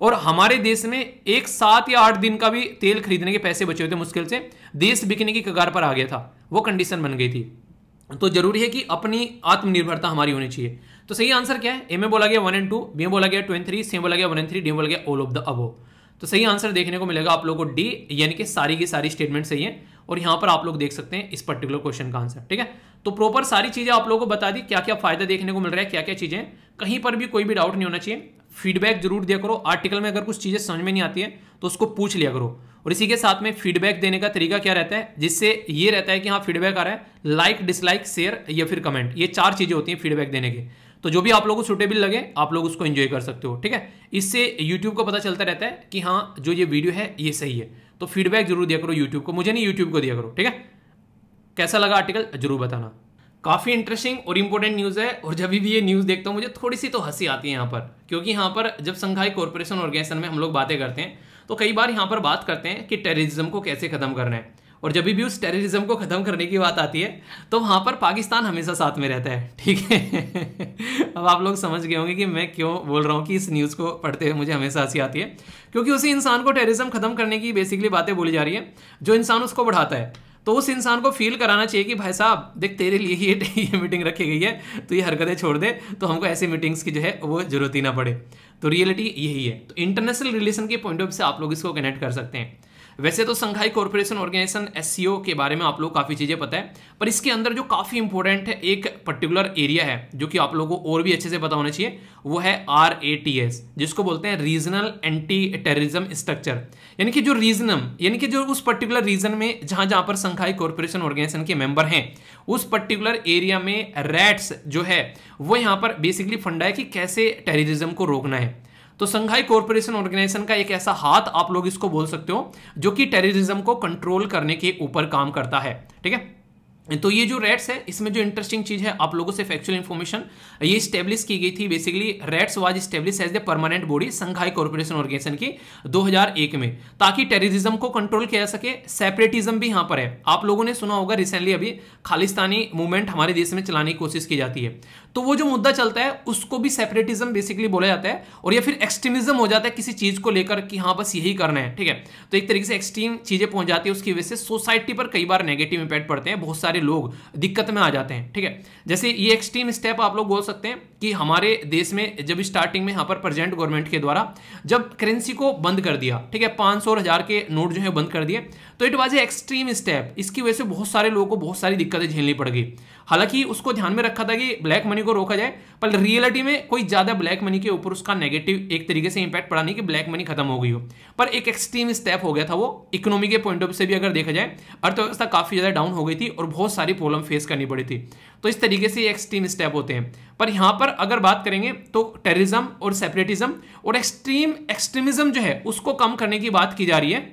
और हमारे देश में एक सात या आठ दिन का भी तेल खरीदने के पैसे बचे हुए थे मुश्किल से देश बिकने की कगार पर आ गया था वो कंडीशन बन गई थी तो जरूरी है कि अपनी आत्मनिर्भरता हमारी होनी चाहिए तो सही आंसर क्या है ए में बोला गया वन एंड टू बी में बोला गया टू एंड थ्री सी बोला गया वन एंड थ्री डी बोला गया ऑल ऑफ द अबो तो सही आंसर देखने को मिलेगा आप लोगों को डी यानी कि सारी की सारी स्टेटमेंट सही है और यहां पर आप लोग देख सकते हैं इस पर्टिकुलर क्वेश्चन का आंसर ठीक है तो प्रॉपर सारी चीज़ें आप लोगों को बता दी क्या क्या फायदा देखने को मिल रहा है क्या क्या चीज़ें कहीं पर भी कोई भी डाउट नहीं होना चाहिए फीडबैक जरूर दिया करो आर्टिकल में अगर कुछ चीज़ें समझ में नहीं आती है तो उसको पूछ लिया करो और इसी के साथ में फीडबैक देने का तरीका क्या रहता है जिससे ये रहता है कि हाँ फीडबैक आ रहा है लाइक डिसलाइक शेयर या फिर कमेंट ये चार चीज़ें होती हैं फीडबैक देने के तो जो भी आप लोगों को सुटेबल लगे आप लोग उसको एंजॉय कर सकते हो ठीक है इससे यूट्यूब को पता चलता रहता है कि हाँ जो ये वीडियो है ये सही है तो फीडबैक जरूर दिया करो यूट्यूब को मुझे नहीं यूट्यूब को दिया करो ठीक है कैसा लगा आर्टिकल जरूर बताना काफ़ी इंटरेस्टिंग और इम्पोर्टेंट न्यूज़ है और जब भी ये न्यूज़ देखता हूँ मुझे थोड़ी सी तो हंसी आती है यहाँ पर क्योंकि यहाँ पर जब संघाई कॉरपोरेशन ऑर्गेनाइजेशन में हम लोग बातें करते हैं तो कई बार यहाँ पर बात करते हैं कि टेररिज्म को कैसे ख़त्म करना है और जब भी उस टेररिज्म को ख़त्म करने की बात आती है तो वहाँ पर पाकिस्तान हमेशा साथ में रहता है ठीक है अब आप लोग समझ गए होंगे कि मैं क्यों बोल रहा हूँ कि इस न्यूज़ को पढ़ते हुए मुझे हमेशा हंसी आती है क्योंकि उसी इंसान को टेररिज्म ख़त्म करने की बेसिकली बातें बोली जा रही है जो इंसान उसको बढ़ाता है तो उस इंसान को फील कराना चाहिए कि भाई साहब देख तेरे लिए ही ये, ये मीटिंग रखी गई है तो ये हरकतें छोड़ दे तो हमको ऐसी मीटिंग्स की जो है वो जरूरत ही ना पड़े तो रियलिटी यही है तो इंटरनेशनल रिलेशन के पॉइंट ऑफ से आप लोग इसको कनेक्ट कर सकते हैं वैसे तो संघाई कॉरपोरेशन ऑर्गेनाइजेशन एस के बारे में आप लोग काफ़ी चीज़ें पता है पर इसके अंदर जो काफ़ी इंपॉर्टेंट है एक पर्टिकुलर एरिया है जो कि आप लोगों को और भी अच्छे से पता होना चाहिए वो है आर जिसको बोलते हैं रीजनल एंटी टेररिज्म स्ट्रक्चर यानी कि जो रीजनम यानी कि जो उस पर्टिकुलर रीजन में जहां जहां पर संघाई कॉरपोरेशन ऑर्गेनाइजेशन के मेंबर हैं उस पर्टिकुलर एरिया में रैट्स जो है वो यहां पर बेसिकली फंडा है कि कैसे टेररिज्म को रोकना है तो संघाई कॉरपोरेशन ऑर्गेनाइजेशन का एक ऐसा हाथ आप लोग इसको बोल सकते हो जो कि टेररिज्म को कंट्रोल करने के ऊपर काम करता है ठीक है तो ये जो रेट्स है इसमें जो इंटरेस्टिंग चीज़ है आप लोगों से फैक्चुअल इन्फॉर्मेशन ये स्टेब्लिश की गई थी बेसिकली रेट्स was establish as the permanent body Shanghai corporation organization की 2001 में ताकि टेररिज्म को कंट्रोल किया जा सके सेपरेटिज्म भी यहां पर है आप लोगों ने सुना होगा रिसेंटली अभी खालिस्तानी मूवमेंट हमारे देश में चलाने की कोशिश की जाती है तो वो जो मुद्दा चलता है उसको भी सेपरेटिज्म बेसिकली बोला जाता है और या फिर एक्सट्रीमिज्म हो जाता है किसी चीज़ को लेकर कि हाँ बस यही करना है ठीक है तो एक तरीके से एक्सट्रीम चीज़ें पहुंच जाती है उसकी वजह से सोसाइटी पर कई बार नेगेटिव इंपैक्ट पड़ते हैं बहुत सारे लोग दिक्कत में आ जाते हैं ठीक है जैसे ये एक्सट्रीम स्टेप आप लोग बोल सकते हैं कि हमारे देश में जब स्टार्टिंग में यहाँ पर प्रेजेंट गवर्नमेंट के द्वारा जब करेंसी को बंद कर दिया ठीक है पांच सौ हज़ार के नोट जो है बंद कर दिए तो it was a extreme step इसकी वजह से बहुत सारे लोगों को बहुत सारी दिक्कतें झेलनी पड़ गई हालांकि उसको ध्यान में रखा था कि ब्लैक मनी को रोका जाए पर रियलिटी में कोई ज़्यादा ब्लैक मनी के ऊपर उसका नेगेटिव एक तरीके से इंपैक्ट पड़ा नहीं कि ब्लैक मनी खत्म हो गई हो पर एक एक्सट्रीम स्टेप हो गया था वो इकोनॉमी के पॉइंट ऑफ से भी अगर देखा जाए अर्थव्यवस्था काफ़ी ज़्यादा डाउन हो गई थी और बहुत सारी प्रॉब्लम फेस करनी पड़ी थी तो इस तरीके से एक्सट्रीम स्टेप होते हैं पर यहाँ पर अगर बात करेंगे तो टेररिज्म और सेपरेटिज्म और एक्सट्रीम एक्सट्रीमिज्म जो है उसको कम करने की बात की जा रही है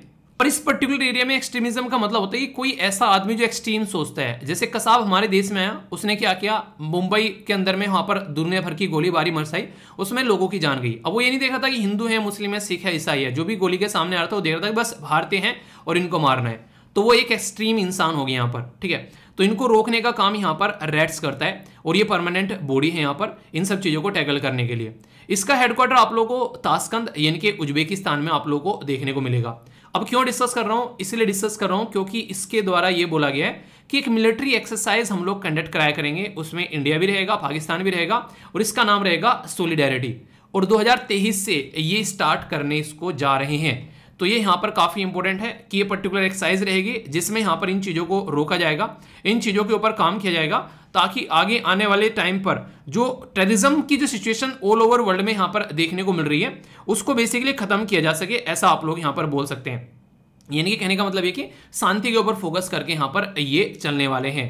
और इस पर्टिकुलर एरिया में एक्सट्रीमिज्म का मतलब होता है कि कोई ऐसा आदमी जो एक्सट्रीम सोचता है जैसे कसाब हमारे देश में आया उसने क्या किया मुंबई के अंदर में वहां पर दुनिया भर की गोलीबारी मरसाई उसमें लोगों की जान गई अब वो ये नहीं देखा था कि हिंदू है मुस्लिम है सिख है ईसाई है जो भी गोली के सामने आ रहा था वो देख रहा था कि बस भारतीय हैं और इनको मारना है तो वो एक एक्सट्रीम इंसान हो गया यहाँ पर ठीक है तो इनको रोकने का काम यहाँ पर रेड्स करता है और ये परमानेंट बॉडी है यहाँ पर इन सब चीज़ों को टैकल करने के लिए इसका हेडक्वार्टर आप लोगों को ताशकंद यानी कि उज्बेकिस्तान में आप लोगों को देखने को मिलेगा अब क्यों डिस्कस कर रहा हूं इसलिए डिस्कस कर रहा हूं क्योंकि इसके द्वारा यह बोला गया है कि एक मिलिट्री एक्सरसाइज हम लोग कंडक्ट कराया करेंगे उसमें इंडिया भी रहेगा पाकिस्तान भी रहेगा और इसका नाम रहेगा सोलिडेरिटी और 2023 से ये स्टार्ट करने इसको जा रहे हैं तो ये यहाँ पर काफ़ी इंपॉर्टेंट है कि ये पर्टिकुलर एक्सरसाइज रहेगी जिसमें यहाँ पर इन चीज़ों को रोका जाएगा इन चीज़ों के ऊपर काम किया जाएगा ताकि आगे आने वाले टाइम पर जो टेररिज्म की जो सिचुएशन ऑल ओवर वर्ल्ड में यहाँ पर देखने को मिल रही है उसको बेसिकली ख़त्म किया जा सके ऐसा आप लोग यहाँ पर बोल सकते हैं यानी कि कहने का मतलब ये कि शांति के ऊपर फोकस करके यहाँ पर ये चलने वाले हैं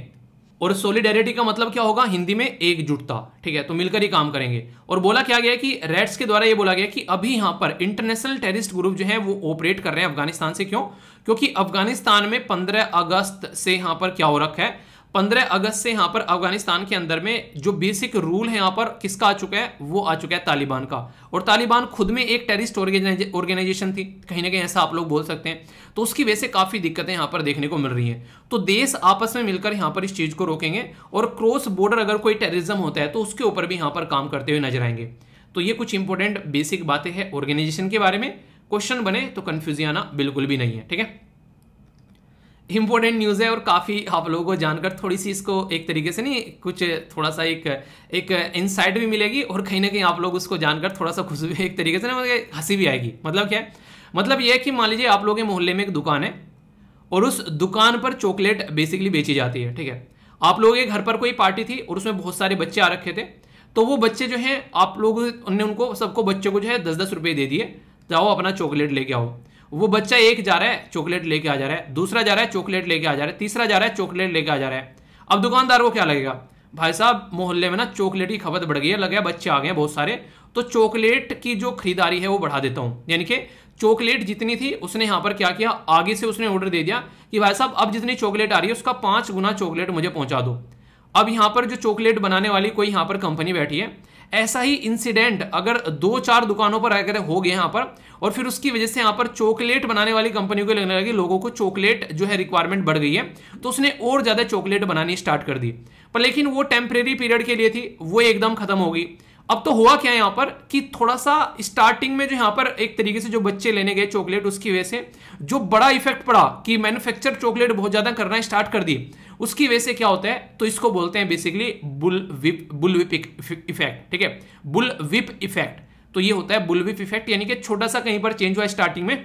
और सोलिडेरिटी का मतलब क्या होगा हिंदी में एकजुटता ठीक है तो मिलकर ही काम करेंगे और बोला क्या गया कि रेड्स के द्वारा ये बोला गया कि अभी यहां पर इंटरनेशनल टेररिस्ट ग्रुप जो है वो ऑपरेट कर रहे हैं अफगानिस्तान से क्यों क्योंकि अफगानिस्तान में पंद्रह अगस्त से यहां पर क्या हो रखा है पंद्रह अगस्त से यहां पर अफगानिस्तान के अंदर में जो बेसिक रूल है यहां पर किसका आ चुका है वो आ चुका है तालिबान का और तालिबान खुद में एक टेरिस्ट ऑर्गेनाइजेशन थी कहीं ना कहीं ऐसा आप लोग बोल सकते हैं तो उसकी वजह से काफ़ी दिक्कतें यहां पर देखने को मिल रही हैं तो देश आपस में मिलकर यहां पर इस चीज़ को रोकेंगे और क्रॉस बॉर्डर अगर कोई टेररिज्म होता है तो उसके ऊपर भी यहां पर काम करते हुए नजर आएंगे तो ये कुछ इंपॉर्टेंट बेसिक बातें हैं ऑर्गेनाइजेशन के बारे में क्वेश्चन बने तो आना बिल्कुल भी नहीं है ठीक है इम्पोर्टेंट न्यूज़ है और काफ़ी आप लोगों को जानकर थोड़ी सी इसको एक तरीके से नहीं कुछ थोड़ा सा एक एक इनसाइट भी मिलेगी और कहीं ना कहीं आप लोग उसको जानकर थोड़ा सा खुश भी एक तरीके से ना मतलब हंसी भी आएगी मतलब क्या है मतलब ये है कि मान लीजिए आप लोगों के मोहल्ले में एक दुकान है और उस दुकान पर चॉकलेट बेसिकली बेची जाती है ठीक है आप लोगों के घर पर कोई पार्टी थी और उसमें बहुत सारे बच्चे आ रखे थे तो वो बच्चे जो हैं आप लोग ने उनको सबको बच्चों को जो है दस दस रुपये दे दिए जाओ अपना चॉकलेट लेके आओ वो बच्चा एक जा रहा है चॉकलेट लेके आ जा रहा है दूसरा जा रहा है चॉकलेट लेके आ जा रहा है तीसरा जा रहा है चॉकलेट लेके आ जा रहा है अब दुकानदार को क्या लगेगा भाई साहब मोहल्ले में ना चॉकलेट की खपत बढ़ गई है लगे बच्चे आ गए बहुत सारे तो चॉकलेट की जो खरीदारी है वो बढ़ा देता हूँ यानी कि चॉकलेट जितनी थी उसने यहाँ पर क्या किया आगे से उसने ऑर्डर दे दिया कि भाई साहब अब जितनी चॉकलेट आ रही है उसका पाँच गुना चॉकलेट मुझे पहुँचा दो अब यहाँ पर जो चॉकलेट बनाने वाली कोई यहाँ पर कंपनी बैठी है ऐसा ही इंसिडेंट अगर दो चार दुकानों पर आकर हो गया यहाँ पर और फिर उसकी वजह से यहाँ पर चॉकलेट बनाने वाली कंपनियों को लगने लगी लोगों को चॉकलेट जो है रिक्वायरमेंट बढ़ गई है तो उसने और ज़्यादा चॉकलेट बनानी स्टार्ट कर दी पर लेकिन वो टेम्परेरी पीरियड के लिए थी वो एकदम खत्म हो गई अब तो हुआ क्या यहाँ पर कि थोड़ा सा स्टार्टिंग में जो यहाँ पर एक तरीके से जो बच्चे लेने गए चॉकलेट उसकी वजह से जो बड़ा इफेक्ट पड़ा कि मैन्युफैक्चर चॉकलेट बहुत ज़्यादा करना स्टार्ट कर दी उसकी वजह से क्या होता है तो इसको बोलते हैं basically bullwhip bullwhip effect ठीक है बुल विप इफेक्ट तो ये होता है बुल विप इफेक्ट यानी कि छोटा सा कहीं पर चेंज हुआ स्टार्टिंग में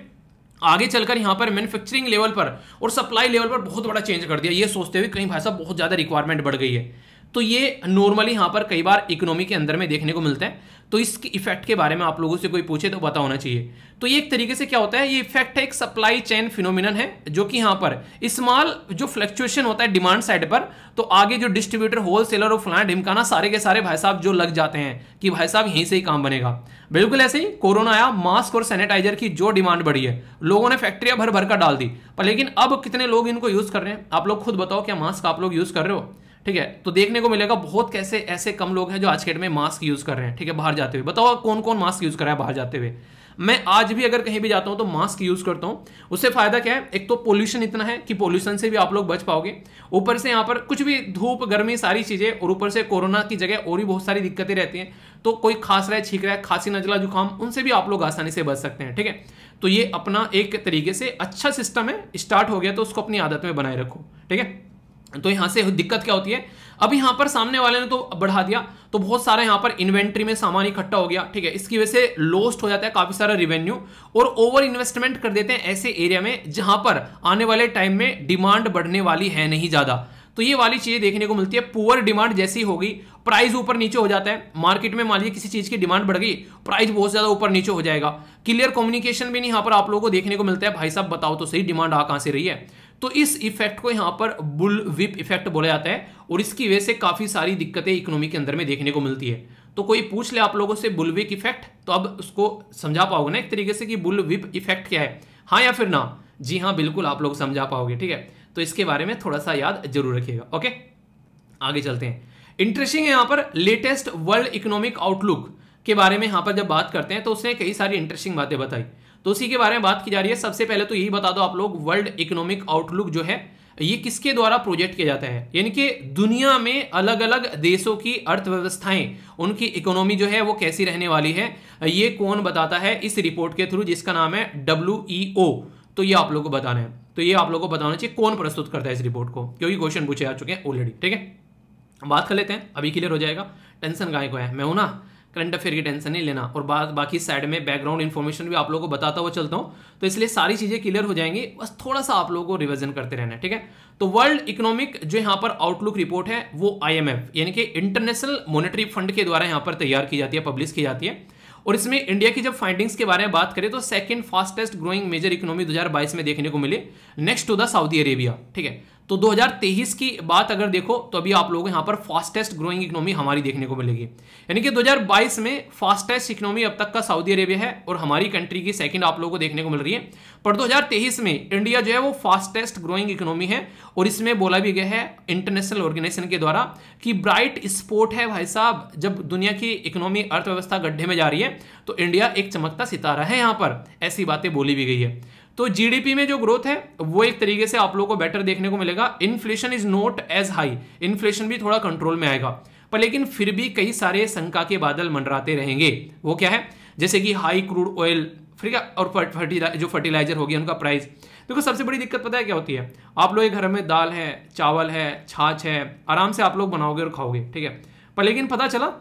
आगे चलकर यहां पर मैन्युफैक्चरिंग लेवल पर और सप्लाई लेवल पर बहुत बड़ा चेंज कर दिया ये सोचते हुए कहीं भाई साहब बहुत ज़्यादा रिक्वायरमेंट बढ़ गई है तो ये नॉर्मली यहां पर कई बार इकोनॉमी के अंदर में देखने को मिलता है तो इस इफेक्ट के बारे में आप लोगों से कोई पूछे तो पता होना चाहिए तो ये एक तरीके से क्या होता है ये इफेक्ट है एक सप्लाई चेन फिनोमिन है जो कि यहाँ पर स्मॉल जो फ्लक्चुएशन होता है डिमांड साइड पर तो आगे जो डिस्ट्रीब्यूटर होलसेलर और फ्लाइट ढिमकाना सारे के सारे भाई साहब जो लग जाते हैं कि भाई साहब यहीं से ही काम बनेगा बिल्कुल ऐसे ही कोरोना आया मास्क और सैनिटाइजर की जो डिमांड बढ़ी है लोगों ने फैक्ट्रियां भर भर कर डाल दी पर लेकिन अब कितने लोग इनको यूज कर रहे हैं आप लोग खुद बताओ क्या मास्क आप लोग यूज कर रहे हो ठीक है तो देखने को मिलेगा बहुत कैसे ऐसे कम लोग हैं जो आज के डेट में मास्क यूज़ कर रहे हैं ठीक है बाहर जाते हुए बताओ कौन कौन मास्क यूज़ कर रहा है बाहर जाते हुए मैं आज भी अगर कहीं भी जाता हूं तो मास्क यूज़ करता हूं उससे फ़ायदा क्या है एक तो पोल्यूशन इतना है कि पोल्यूशन से भी आप लोग बच पाओगे ऊपर से यहां पर कुछ भी धूप गर्मी सारी चीज़ें और ऊपर से कोरोना की जगह और भी बहुत सारी दिक्कतें रहती हैं तो कोई खास रहा है छीक रहा है खांसी नजला जुकाम उनसे भी आप लोग आसानी से बच सकते हैं ठीक है तो ये अपना एक तरीके से अच्छा सिस्टम है स्टार्ट हो गया तो उसको अपनी आदत में बनाए रखो ठीक है तो यहां से दिक्कत क्या होती है अब यहां पर सामने वाले ने तो बढ़ा दिया तो बहुत सारा यहां पर इन्वेंट्री में सामान इकट्ठा हो गया ठीक है इसकी वजह से लोस्ट हो जाता है काफी सारा रिवेन्यू और ओवर इन्वेस्टमेंट कर देते हैं ऐसे एरिया में जहां पर आने वाले टाइम में डिमांड बढ़ने वाली है नहीं ज्यादा तो ये वाली चीजें देखने को मिलती है पुअर डिमांड जैसी होगी प्राइस ऊपर नीचे हो जाता है मार्केट में मान लीजिए किसी चीज की डिमांड बढ़ गई प्राइस बहुत ज्यादा ऊपर नीचे हो जाएगा क्लियर कम्युनिकेशन भी नहीं यहाँ पर आप लोगों को देखने को मिलता है भाई साहब बताओ तो सही डिमांड आ कहां से रही है तो इस इफेक्ट को यहां पर बुल विप इफेक्ट बोला जाता है और इसकी वजह से काफ़ी सारी दिक्कतें इकोनॉमी के अंदर में देखने को मिलती है तो कोई पूछ ले आप लोगों से बुल विप इफेक्ट तो अब उसको समझा पाओगे ना एक तरीके से कि बुल विप इफेक्ट क्या है हाँ या फिर ना जी हाँ बिल्कुल आप लोग समझा पाओगे ठीक है तो इसके बारे में थोड़ा सा याद जरूर रखिएगा ओके आगे चलते हैं इंटरेस्टिंग है यहां पर लेटेस्ट वर्ल्ड इकोनॉमिक आउटलुक के बारे में यहां पर जब बात करते हैं तो उसने कई सारी इंटरेस्टिंग बातें बताई तो उसी के बारे में बात की जा रही है सबसे पहले तो यही बता दो आप लोग वर्ल्ड इकोनॉमिक आउटलुक जो है ये किसके द्वारा प्रोजेक्ट किया जाता है यानी कि दुनिया में अलग अलग देशों की अर्थव्यवस्थाएं उनकी इकोनॉमी जो है वो कैसी रहने वाली है ये कौन बताता है इस रिपोर्ट के थ्रू जिसका नाम है डब्ल्यू e तो ये आप लोग को बताना है तो ये आप लोग को बताना चाहिए कौन प्रस्तुत करता है इस रिपोर्ट को क्योंकि क्वेश्चन पूछे जा चुके हैं ऑलरेडी ठीक है बात कर लेते हैं अभी क्लियर हो जाएगा टेंशन गाय को है मैं हूं ना करंट अफेयर की टेंशन नहीं लेना और बा, बाकी साइड में बैकग्राउंड इन्फॉर्मेशन भी आप लोगों को बताता हुआ चलता हूँ तो इसलिए सारी चीज़ें क्लियर हो जाएंगी बस थोड़ा सा आप लोगों को रिविजन करते रहना ठीक है तो वर्ल्ड इकोनॉमिक जो यहाँ पर आउटलुक रिपोर्ट है वो आई यानी कि इंटरनेशनल मॉनिटरी फंड के द्वारा यहाँ पर तैयार की जाती है पब्लिश की जाती है और इसमें इंडिया की जब फाइंडिंग्स के बारे में बात करें तो second fastest growing major economy 2022 में देखने को मिले next to the Saudi Arabia ठीक है तो 2023 की बात अगर देखो तो अभी आप लोगों को यहाँ पर फास्टेस्ट ग्रोइंग इकोनॉमी हमारी देखने को मिलेगी यानी कि 2022 में फास्टेस्ट इकोनॉमी अब तक का सऊदी अरेबिया है और हमारी कंट्री की सेकंड आप लोगों को देखने को मिल रही है पर 2023 में इंडिया जो है वो फास्टेस्ट ग्रोइंग इकोनॉमी है और इसमें बोला भी गया है इंटरनेशनल ऑर्गेनाइजेशन के द्वारा कि ब्राइट स्पोर्ट है भाई साहब जब दुनिया की इकोनॉमी अर्थव्यवस्था गड्ढे में जा रही है तो इंडिया एक चमकता सितारा है यहाँ पर ऐसी बातें बोली भी गई है तो जीडीपी में जो ग्रोथ है वो एक तरीके से आप लोगों को बेटर देखने को मिलेगा inflation is not as high inflation भी थोड़ा कंट्रोल में आएगा पर लेकिन फिर भी कई सारे शंका के बादल मंडराते रहेंगे वो क्या है जैसे कि हाई क्रूड ऑयल फिर क्या और जो फर्टिलाइजर हो गया उनका प्राइस देखो सबसे बड़ी दिक्कत पता है क्या होती है आप लोग घर में दाल है चावल है छाछ है आराम से आप लोग बनाओगे और खाओगे ठीक है पर लेकिन पता चला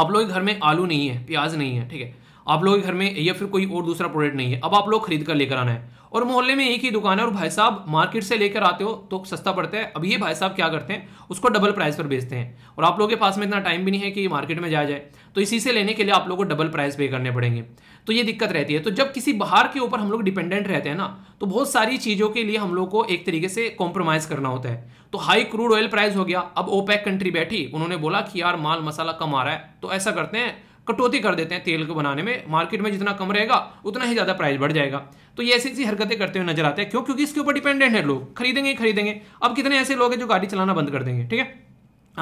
आप लोग घर में आलू नहीं है प्याज नहीं है ठीक है आप लोगों के घर में या फिर कोई और दूसरा प्रोडक्ट नहीं है अब आप लोग खरीद कर लेकर आना है और मोहल्ले में एक ही दुकान है और भाई साहब मार्केट से लेकर आते हो तो सस्ता पड़ता है अब ये भाई साहब क्या करते हैं उसको डबल प्राइस पर बेचते हैं और आप लोगों के पास में इतना टाइम भी नहीं है कि मार्केट में जाया जाए तो इसी से लेने के लिए आप लोग को डबल प्राइस पे करने पड़ेंगे तो ये दिक्कत रहती है तो जब किसी बाहर के ऊपर हम लोग डिपेंडेंट रहते हैं ना तो बहुत सारी चीज़ों के लिए हम लोग को एक तरीके से कॉम्प्रोमाइज़ करना होता है तो हाई क्रूड ऑयल प्राइस हो गया अब ओपैक कंट्री बैठी उन्होंने बोला कि यार माल मसाला कम आ रहा है तो ऐसा करते हैं कटौती कर देते हैं तेल को बनाने में मार्केट में जितना कम रहेगा उतना ही ज़्यादा प्राइस बढ़ जाएगा तो ये ऐसी ऐसी हरकतें करते हुए नजर आते हैं क्यों क्योंकि इसके ऊपर डिपेंडेंट है लोग खरीदेंगे ही खरीदेंगे अब कितने ऐसे लोग हैं जो गाड़ी चलाना बंद कर देंगे ठीक है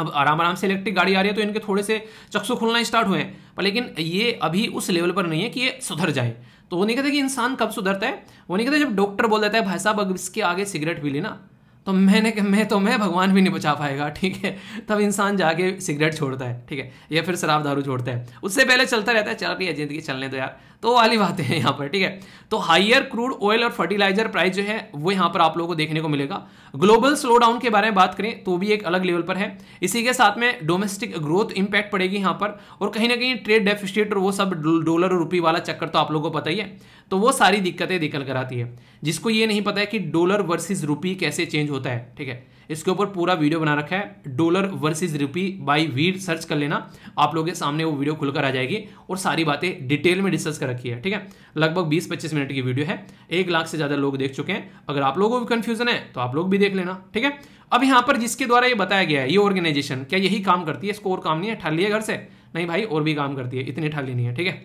अब आराम आराम से इलेक्ट्रिक गाड़ी आ रही है तो इनके थोड़े से चक्सू खुलना स्टार्ट हुए हैं पर लेकिन ये अभी उस लेवल पर नहीं है कि ये सुधर जाए तो वो नहीं कहते कि इंसान कब सुधरता है वो नहीं कहते जब डॉक्टर बोल देता है भाई साहब अब इसके आगे सिगरेट पी लेना तो मैंने मैं तो मैं भगवान भी नहीं बचा पाएगा ठीक है तब इंसान जाके सिगरेट छोड़ता है ठीक है या फिर शराब दारू छोड़ता है उससे पहले चलता रहता है चल रही है ज़िंदगी चलने तो यार तो वाली बातें हैं यहाँ पर ठीक है तो हाइयर क्रूड ऑयल और फर्टिलाइजर प्राइस जो है वो यहाँ पर आप लोगों को देखने को मिलेगा ग्लोबल स्लो डाउन के बारे में बात करें तो भी एक अलग लेवल पर है इसी के साथ में डोमेस्टिक ग्रोथ इंपैक्ट पड़ेगी यहाँ पर और कहीं ना कहीं ट्रेड डेफिशिएट और वो सब डॉलर और वाला चक्कर तो आप लोगों को पता ही है तो वो सारी दिक्कतें निकल कर आती है जिसको ये नहीं पता है कि डॉलर वर्सेज रुपी कैसे चेंज होता है ठीक है इसके ऊपर पूरा वीडियो बना रखा है dollar versus rupee by Veer search कर लेना आप लोगों के सामने वो वीडियो खुलकर आ जाएगी और सारी बातें डिटेल में डिस्कस कर रखी है ठीक है लगभग बीस पच्चीस मिनट की वीडियो है एक लाख से ज़्यादा लोग देख चुके हैं अगर आप लोगों को भी कंफ्यूजन है तो आप लोग भी देख लेना ठीक है अब यहां पर जिसके द्वारा ये बताया गया है ये ऑर्गेनाइजेशन क्या यही काम करती है इसको और काम नहीं है ठाली है घर से नहीं भाई और भी काम करती है इतनी ठाली नहीं है ठीक है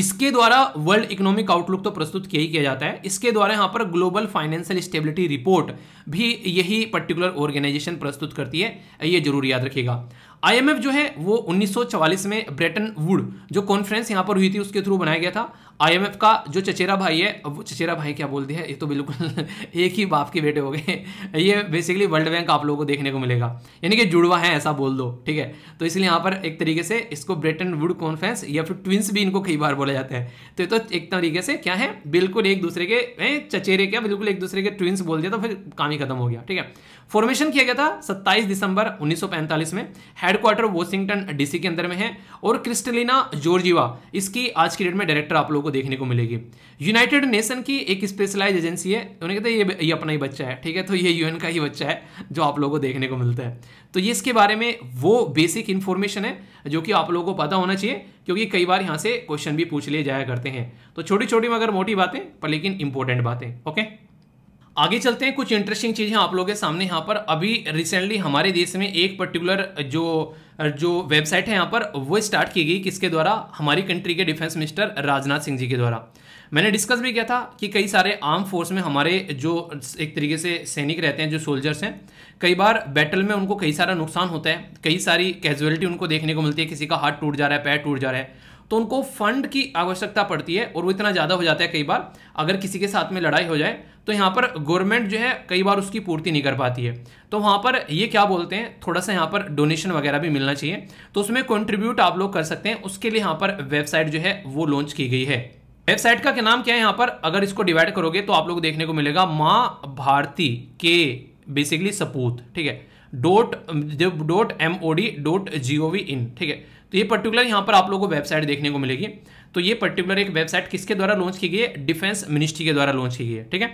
इसके द्वारा वर्ल्ड इकोनॉमिक आउटलुक तो प्रस्तुत किया ही किया जाता है इसके द्वारा यहाँ पर ग्लोबल फाइनेंशियल स्टेबिलिटी रिपोर्ट भी यही पर्टिकुलर ऑर्गेनाइजेशन प्रस्तुत करती है ये जरूर याद रखिएगा आईएमएफ जो है वो 1944 में ब्रेटन वुड जो कॉन्फ्रेंस यहां पर हुई थी उसके थ्रू बनाया गया था आईएमएफ का जो चचेरा भाई है वो चचेरा भाई क्या बोल दिया ये तो बिल्कुल एक ही बाप के बेटे हो गए ये बेसिकली वर्ल्ड बैंक आप लोगों को देखने को मिलेगा यानी कि जुड़वा है ऐसा बोल दो ठीक है तो इसलिए यहाँ पर एक तरीके से इसको ब्रेटन वुड कॉन्फ्रेंस या फिर ट्विंस भी इनको कई बार बोला जाता है तो ये तो एक तरीके से क्या है बिल्कुल एक दूसरे के चचेरे क्या बिल्कुल एक दूसरे के ट्विंस बोल दिया तो फिर काम ही खत्म हो गया ठीक है फॉर्मेशन किया गया था सत्ताईस दिसंबर उन्नीस में हेड हेडक्वार्टर वॉशिंगटन डीसी के अंदर में है और क्रिस्टलिना जोर्जीवा इसकी आज की डेट में डायरेक्टर आप लोगों को देखने को मिलेगी यूनाइटेड नेशन की एक स्पेशलाइज एजेंसी है उन्हें कहते हैं ये ये अपना ही बच्चा है ठीक है तो ये यूएन का ही बच्चा है जो आप लोगों को देखने को मिलता है तो ये इसके बारे में वो बेसिक इन्फॉर्मेशन है जो कि आप लोगों को पता होना चाहिए क्योंकि कई बार यहाँ से क्वेश्चन भी पूछ लिए जाया करते हैं तो छोटी छोटी मगर मोटी बातें पर लेकिन इंपॉर्टेंट बातें ओके आगे चलते हैं कुछ इंटरेस्टिंग चीज़ें आप लोगों के सामने यहाँ पर अभी रिसेंटली हमारे देश में एक पर्टिकुलर जो जो वेबसाइट है यहाँ पर वो स्टार्ट की गई किसके द्वारा हमारी कंट्री के डिफेंस मिनिस्टर राजनाथ सिंह जी के द्वारा मैंने डिस्कस भी किया था कि कई सारे आर्म फोर्स में हमारे जो एक तरीके से सैनिक रहते हैं जो सोल्जर्स हैं कई बार बैटल में उनको कई सारा नुकसान होता है कई सारी कैजुअलिटी उनको देखने को मिलती है किसी का हाथ टूट जा रहा है पैर टूट जा रहा है तो उनको फंड की आवश्यकता पड़ती है और वो इतना ज़्यादा हो जाता है कई बार अगर किसी के साथ में लड़ाई हो जाए तो यहाँ पर गवर्नमेंट जो है कई बार उसकी पूर्ति नहीं कर पाती है तो वहाँ पर ये क्या बोलते हैं थोड़ा सा यहाँ पर डोनेशन वगैरह भी मिलना चाहिए तो उसमें कॉन्ट्रीब्यूट आप लोग कर सकते हैं उसके लिए यहाँ पर वेबसाइट जो है वो लॉन्च की गई है वेबसाइट का क्या नाम क्या है यहाँ पर अगर इसको डिवाइड करोगे तो आप लोग देखने को मिलेगा माँ भारती के बेसिकली सपूत ठीक है dot dot M O D dot G O V in ठीक है तो ये पर्टिकुलर यहाँ पर आप लोगों को वेबसाइट देखने को मिलेगी तो ये पर्टिकुलर एक वेबसाइट किसके द्वारा लॉन्च की गई है डिफेंस मिनिस्ट्री के द्वारा लॉन्च की गई है ठीक है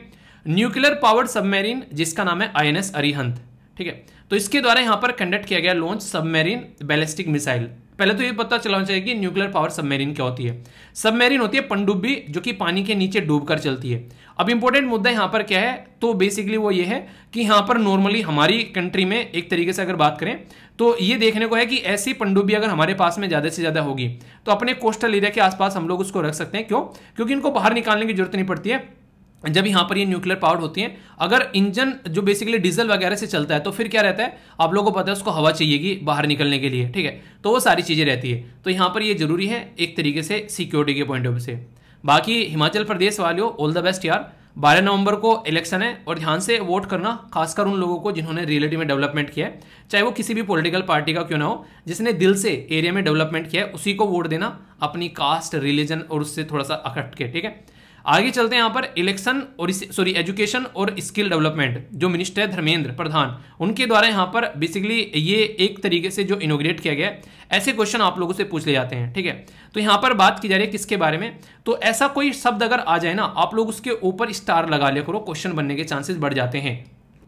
न्यूक्लियर पावर्ड सबमेरीन जिसका नाम है आई एन एस अरिहंत ठीक है तो इसके द्वारा यहाँ पर कंडक्ट किया गया लॉन्च सबमेरीन बैलिस्टिक मिसाइल पहले तो ये पता चलाना चाहिए कि न्यूक्लियर पावर सबमेरीन क्या होती है सबमेरीन होती है पनडुब्बी जो कि पानी के नीचे डूब कर चलती है अब इंपॉर्टेंट मुद्दा यहाँ पर क्या है तो बेसिकली वो ये है कि यहाँ पर नॉर्मली हमारी कंट्री में एक तरीके से अगर बात करें तो ये देखने को है कि ऐसी पंडुबी अगर हमारे पास में ज़्यादा से ज़्यादा होगी तो अपने कोस्टल एरिया के आसपास हम लोग उसको रख सकते हैं क्यों क्योंकि इनको बाहर निकालने की जरूरत नहीं पड़ती है जब यहाँ पर ये न्यूक्लियर पावर होती हैं अगर इंजन जो बेसिकली डीजल वगैरह से चलता है तो फिर क्या रहता है आप लोगों को पता है उसको हवा चाहिएगी बाहर निकलने के लिए ठीक है तो वो सारी चीज़ें रहती है तो यहाँ पर ये जरूरी है एक तरीके से सिक्योरिटी के पॉइंट ऑफ व्यू से बाकी हिमाचल प्रदेश वाले ऑल द बेस्ट यार बारह नवंबर को इलेक्शन है और ध्यान से वोट करना खासकर उन लोगों को जिन्होंने रियलिटी में डेवलपमेंट किया है चाहे वो किसी भी पॉलिटिकल पार्टी का क्यों ना हो जिसने दिल से एरिया में डेवलपमेंट किया है उसी को वोट देना अपनी कास्ट रिलीजन और उससे थोड़ा सा अखट के ठीक है आगे चलते हैं यहाँ पर इलेक्शन और सॉरी एजुकेशन और स्किल डेवलपमेंट जो मिनिस्टर है धर्मेंद्र प्रधान उनके द्वारा यहाँ पर बेसिकली ये एक तरीके से जो इनोग्रेट किया गया ऐसे क्वेश्चन आप लोगों से पूछ ले जाते हैं ठीक है तो यहाँ पर बात की जा रही है किसके बारे में तो ऐसा कोई शब्द अगर आ जाए ना आप लोग उसके ऊपर स्टार लगा लिया करो क्वेश्चन बनने के चांसेस बढ़ जाते हैं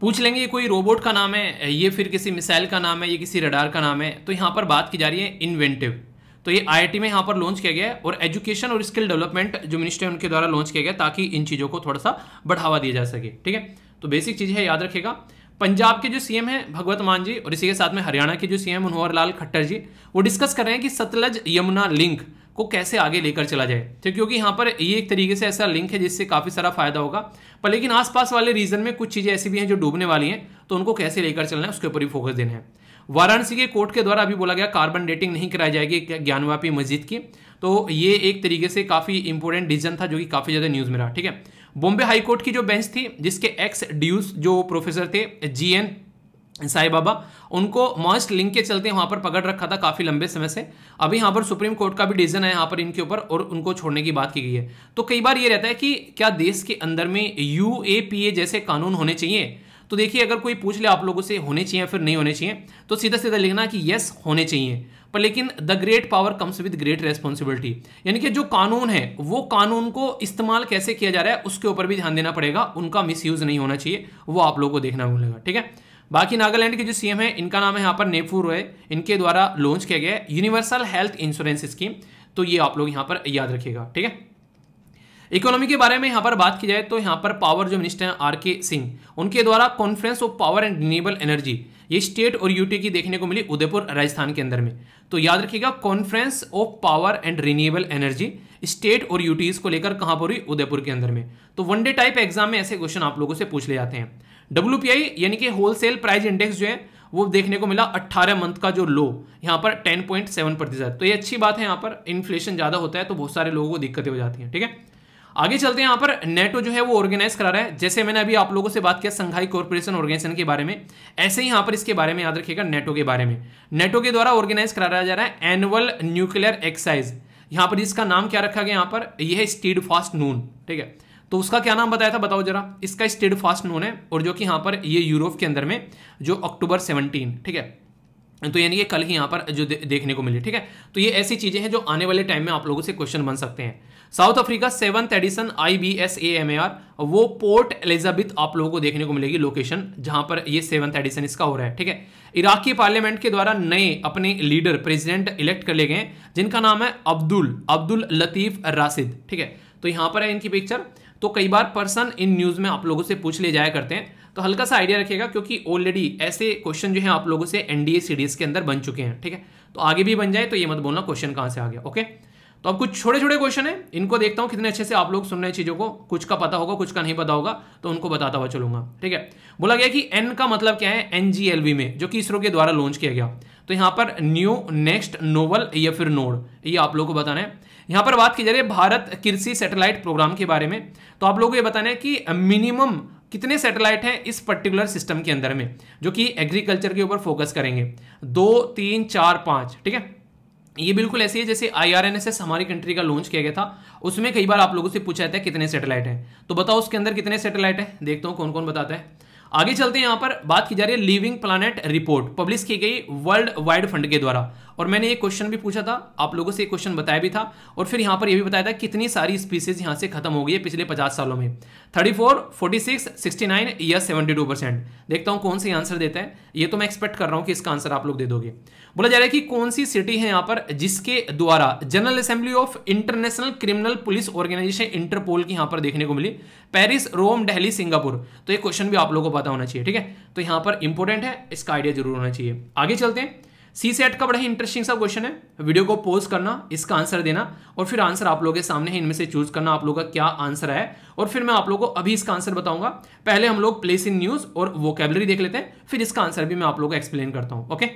पूछ लेंगे ये कोई रोबोट का नाम है ये फिर किसी मिसाइल का नाम है ये किसी रडार का नाम है तो यहाँ पर बात की जा रही है इन्वेंटिव तो ये आईआईटी में यहाँ पर लॉन्च किया गया है और एजुकेशन और स्किल डेवलपमेंट जो मिनिस्ट्री है उनके द्वारा लॉन्च किया गया ताकि इन चीज़ों को थोड़ा सा बढ़ावा दिया जा सके ठीक है तो बेसिक चीज़ है याद रखेगा पंजाब के जो सीएम हैं भगवत मान जी और इसी के साथ में हरियाणा के जो सीएम मनोहर लाल खट्टर जी वो डिस्कस कर रहे हैं कि सतलज यमुना लिंक को कैसे आगे लेकर चला जाए ठीक तो क्योंकि यहाँ पर ये एक तरीके से ऐसा लिंक है जिससे काफ़ी सारा फायदा होगा पर लेकिन आसपास वाले रीजन में कुछ चीज़ें ऐसी भी हैं जो डूबने वाली हैं तो उनको कैसे लेकर चलना है उसके ऊपर ही फोकस देना है वाराणसी के कोर्ट के द्वारा अभी बोला गया कार्बन डेटिंग नहीं कराई जाएगी ज्ञानवापी मस्जिद की तो ये एक तरीके से काफ़ी इंपोर्टेंट डिसीजन था जो कि काफ़ी ज़्यादा न्यूज़ में रहा ठीक है बॉम्बे हाईकोर्ट की जो बेंच थी जिसके एक्स ड्यूस जो प्रोफेसर थे जी एन साई बाबा उनको मस्ट लिंक के चलते वहां पर पकड़ रखा था काफ़ी लंबे समय से अभी यहां पर सुप्रीम कोर्ट का भी डिसीजन है यहाँ पर इनके ऊपर और उनको छोड़ने की बात की गई है तो कई बार ये रहता है कि क्या देश के अंदर में यूएपीए जैसे कानून होने चाहिए तो देखिए अगर कोई पूछ ले आप लोगों से होने चाहिए या फिर नहीं होने चाहिए तो सीधा सीधा लिखना कि यस होने चाहिए पर लेकिन the great power comes with great responsibility यानी कि जो कानून है वो कानून को इस्तेमाल कैसे किया जा रहा है उसके ऊपर भी ध्यान देना पड़ेगा उनका मिस नहीं होना चाहिए वो आप लोगों को देखना मिलेगा ठीक है बाकी नागालैंड के जो सीएम है इनका नाम है यहाँ पर नेफू रॉय इनके द्वारा लॉन्च किया गया है यूनिवर्सल हेल्थ इंश्योरेंस स्कीम तो ये आप लोग यहाँ पर याद रखिएगा ठीक है इकोनॉमी के बारे में यहाँ पर बात की जाए तो यहाँ पर पावर जो मिनिस्टर हैं आर के सिंह उनके द्वारा conference of power and renewable energy ये स्टेट और यूटी की देखने को मिली उदयपुर राजस्थान के अंदर में तो याद रखिएगा conference of power and renewable energy state और यूटीज को लेकर कहां पर हुई उदयपुर के अंदर में तो वन डे टाइप एग्जाम में ऐसे क्वेश्चन आप लोगों से पूछ ले जाते हैं डब्ल्यू यानी कि होलसेल प्राइस इंडेक्स जो है वो देखने को मिला 18 मंथ का जो लो यहाँ पर 10.7 प्रतिशत तो ये अच्छी बात है यहाँ पर इन्फ्लेशन ज़्यादा होता है तो बहुत सारे लोगों को दिक्कतें हो जाती हैं ठीक है आगे चलते हैं यहाँ पर नेटो जो है वो ऑर्गेनाइज करा रहा है जैसे मैंने अभी आप लोगों से बात किया संघाई कॉर्पोरेशन ऑर्गेनाइजेशन के बारे में ऐसे ही यहाँ पर इसके बारे में याद रखिएगा नेटो के बारे में नेटो के द्वारा ऑर्गेनाइज कराया जा रहा है एनुअल न्यूक्लियर एक्साइज यहाँ पर इसका नाम क्या रखा गया यहाँ पर यह है स्टीड फास्ट नून ठीक है तो उसका क्या नाम बताया था बताओ जरा इसका स्टेड फास्ट नोन है और जो कि यहाँ पर ये यूरोप के अंदर में जो अक्टूबर सेवनटीन ठीक है तो यानी कल ही यहाँ पर जो दे, देखने को मिली ठीक है तो ये ऐसी चीज़ें हैं जो आने वाले टाइम में आप लोगों से क्वेश्चन बन सकते हैं South Africa seventh edition I B S A M A R वो पोर्ट एलिजाबेथ आप लोगों को देखने को मिलेगी लोकेशन जहां पर ये सेवंथ एडिशन इसका हो रहा है ठीक है इराकी पार्लियामेंट के द्वारा नए अपने लीडर प्रेसिडेंट इलेक्ट कर लिए गए जिनका नाम है अब्दुल अब्दुल लतीफ राशिद ठीक है तो यहां पर है इनकी पिक्चर तो कई बार पर्सन इन न्यूज़ में आप लोगों से पूछ ले जाया करते हैं तो हल्का सा आइडिया रखिएगा क्योंकि ऑलरेडी ऐसे क्वेश्चन जो है आप लोगों से एनडीए सीडीएस के अंदर बन चुके हैं ठीक है तो आगे भी बन जाए तो ये मत बोलना क्वेश्चन कहां से आ गया ओके तो अब कुछ छोटे छोटे क्वेश्चन है इनको देखता हूँ कितने अच्छे से आप लोग सुन रहे हैं चीज़ों को कुछ का पता होगा कुछ का नहीं पता होगा तो उनको बताता हुआ चलूंगा ठीक है बोला गया कि एन का मतलब क्या है एन में जो कि इसरो के द्वारा लॉन्च किया गया तो यहां पर न्यू नेक्स्ट नोवल या फिर नोड ये आप लोग को बताना है यहां पर बात की जा रही है भारत कृषि सेटेलाइट प्रोग्राम के बारे में तो आप लोग को ये बताना है कि मिनिमम कितने सैटेलाइट हैं इस पर्टिकुलर सिस्टम के अंदर में जो कि एग्रीकल्चर के ऊपर फोकस करेंगे दो तीन चार पांच ठीक है ये बिल्कुल ऐसी है जैसे आई हमारी कंट्री का लॉन्च किया गया था उसमें कई बार आप लोगों से पूछा जाता है कितने सेटेलाइट हैं तो बताओ उसके अंदर कितने सेटेलाइट हैं देखता हूँ कौन कौन बताता है आगे चलते हैं यहाँ पर बात की जा रही है लिविंग प्लानट रिपोर्ट पब्लिश की गई वर्ल्ड वाइड फंड के द्वारा और मैंने ये क्वेश्चन भी पूछा था आप लोगों से ये क्वेश्चन बताया भी था और फिर यहाँ पर यह भी बताया था कितनी सारी स्पीसीज यहाँ से खत्म हो गई है पिछले पचास सालों में thirty four forty six sixty nine या सेवेंटी टू परसेंट देखता हूँ कौन सी आंसर देता है ये तो मैं एक्सपेक्ट कर रहा हूँ कि इसका आंसर आप लोग दे दोगे बोला जा रहा है कि कौन सी सिटी है यहाँ पर जिसके द्वारा general assembly of international criminal police organization Interpol की यहाँ पर देखने को मिली पेरिस रोम दिल्ली सिंगापुर तो ये क्वेश्चन भी आप लोगों को पता होना चाहिए ठीक है तो यहाँ पर इंपॉर्टेंट है इसका आइडिया जरूर होना चाहिए आगे चलते हैं सी सेट का बड़ा ही इंटरेस्टिंग सा क्वेश्चन है वीडियो को पोज करना इसका आंसर देना और फिर आंसर आप लोगों के सामने है इनमें से चूज करना आप लोगों का क्या आंसर है और फिर मैं आप लोगों को अभी इसका आंसर बताऊंगा पहले हम लोग प्लेस इन न्यूज और वोकेबलरी देख लेते हैं फिर इसका आंसर भी मैं आप लोगों को एक्सप्लेन करता हूँ ओके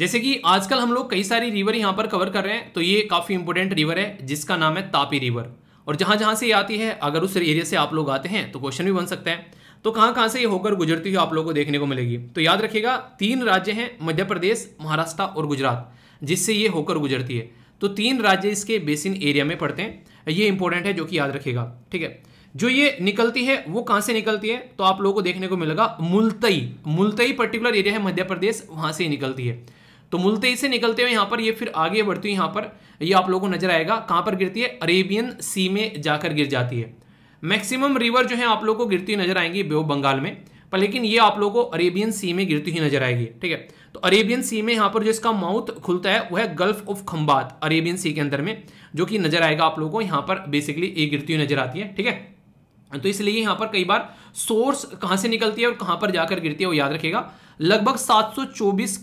जैसे कि आजकल हम लोग कई सारी रिवर यहाँ पर कवर कर रहे हैं तो ये काफ़ी इंपोर्टेंट रिवर है जिसका नाम है तापी रिवर और जहां जहां से ये आती है अगर उस एरिया से आप लोग आते हैं तो क्वेश्चन भी बन सकते हैं तो कहां कहां से ये होकर गुजरती हुई आप लोगों को देखने को मिलेगी तो याद रखिएगा तीन राज्य हैं मध्य प्रदेश महाराष्ट्र और गुजरात जिससे ये होकर गुजरती है तो तीन राज्य इसके बेसिन एरिया में पड़ते हैं ये इंपॉर्टेंट है जो कि याद रखेगा ठीक है जो ये निकलती है वो कहां से निकलती है तो आप लोगों को देखने को मिलेगा मुलतई मुलतई पर्टिकुलर एरिया है मध्य प्रदेश वहां से निकलती है तो मुलतई से निकलते हुए यहां पर ये फिर आगे बढ़ती हुई यहां पर ये आप लोगों को नजर आएगा कहां पर गिरती है अरेबियन सी में जाकर गिर जाती है मैक्सिमम रिवर जो है आप लोगों को गिरती हुई नजर आएंगी बेहो बंगाल में पर लेकिन ये आप लोगों को अरेबियन सी में गिरती हुई नजर आएगी ठीक है तो अरेबियन सी में यहाँ पर जो इसका माउथ खुलता है वह है gulf of Khambhat Arabian sea के अंदर में जो कि नजर आएगा आप लोगों को यहाँ पर बेसिकली ये गिरती हुई नजर आती है ठीक है तो इसलिए यहाँ पर कई बार सोर्स कहाँ से निकलती है और कहाँ पर जाकर गिरती है वो याद रखेगा लगभग सात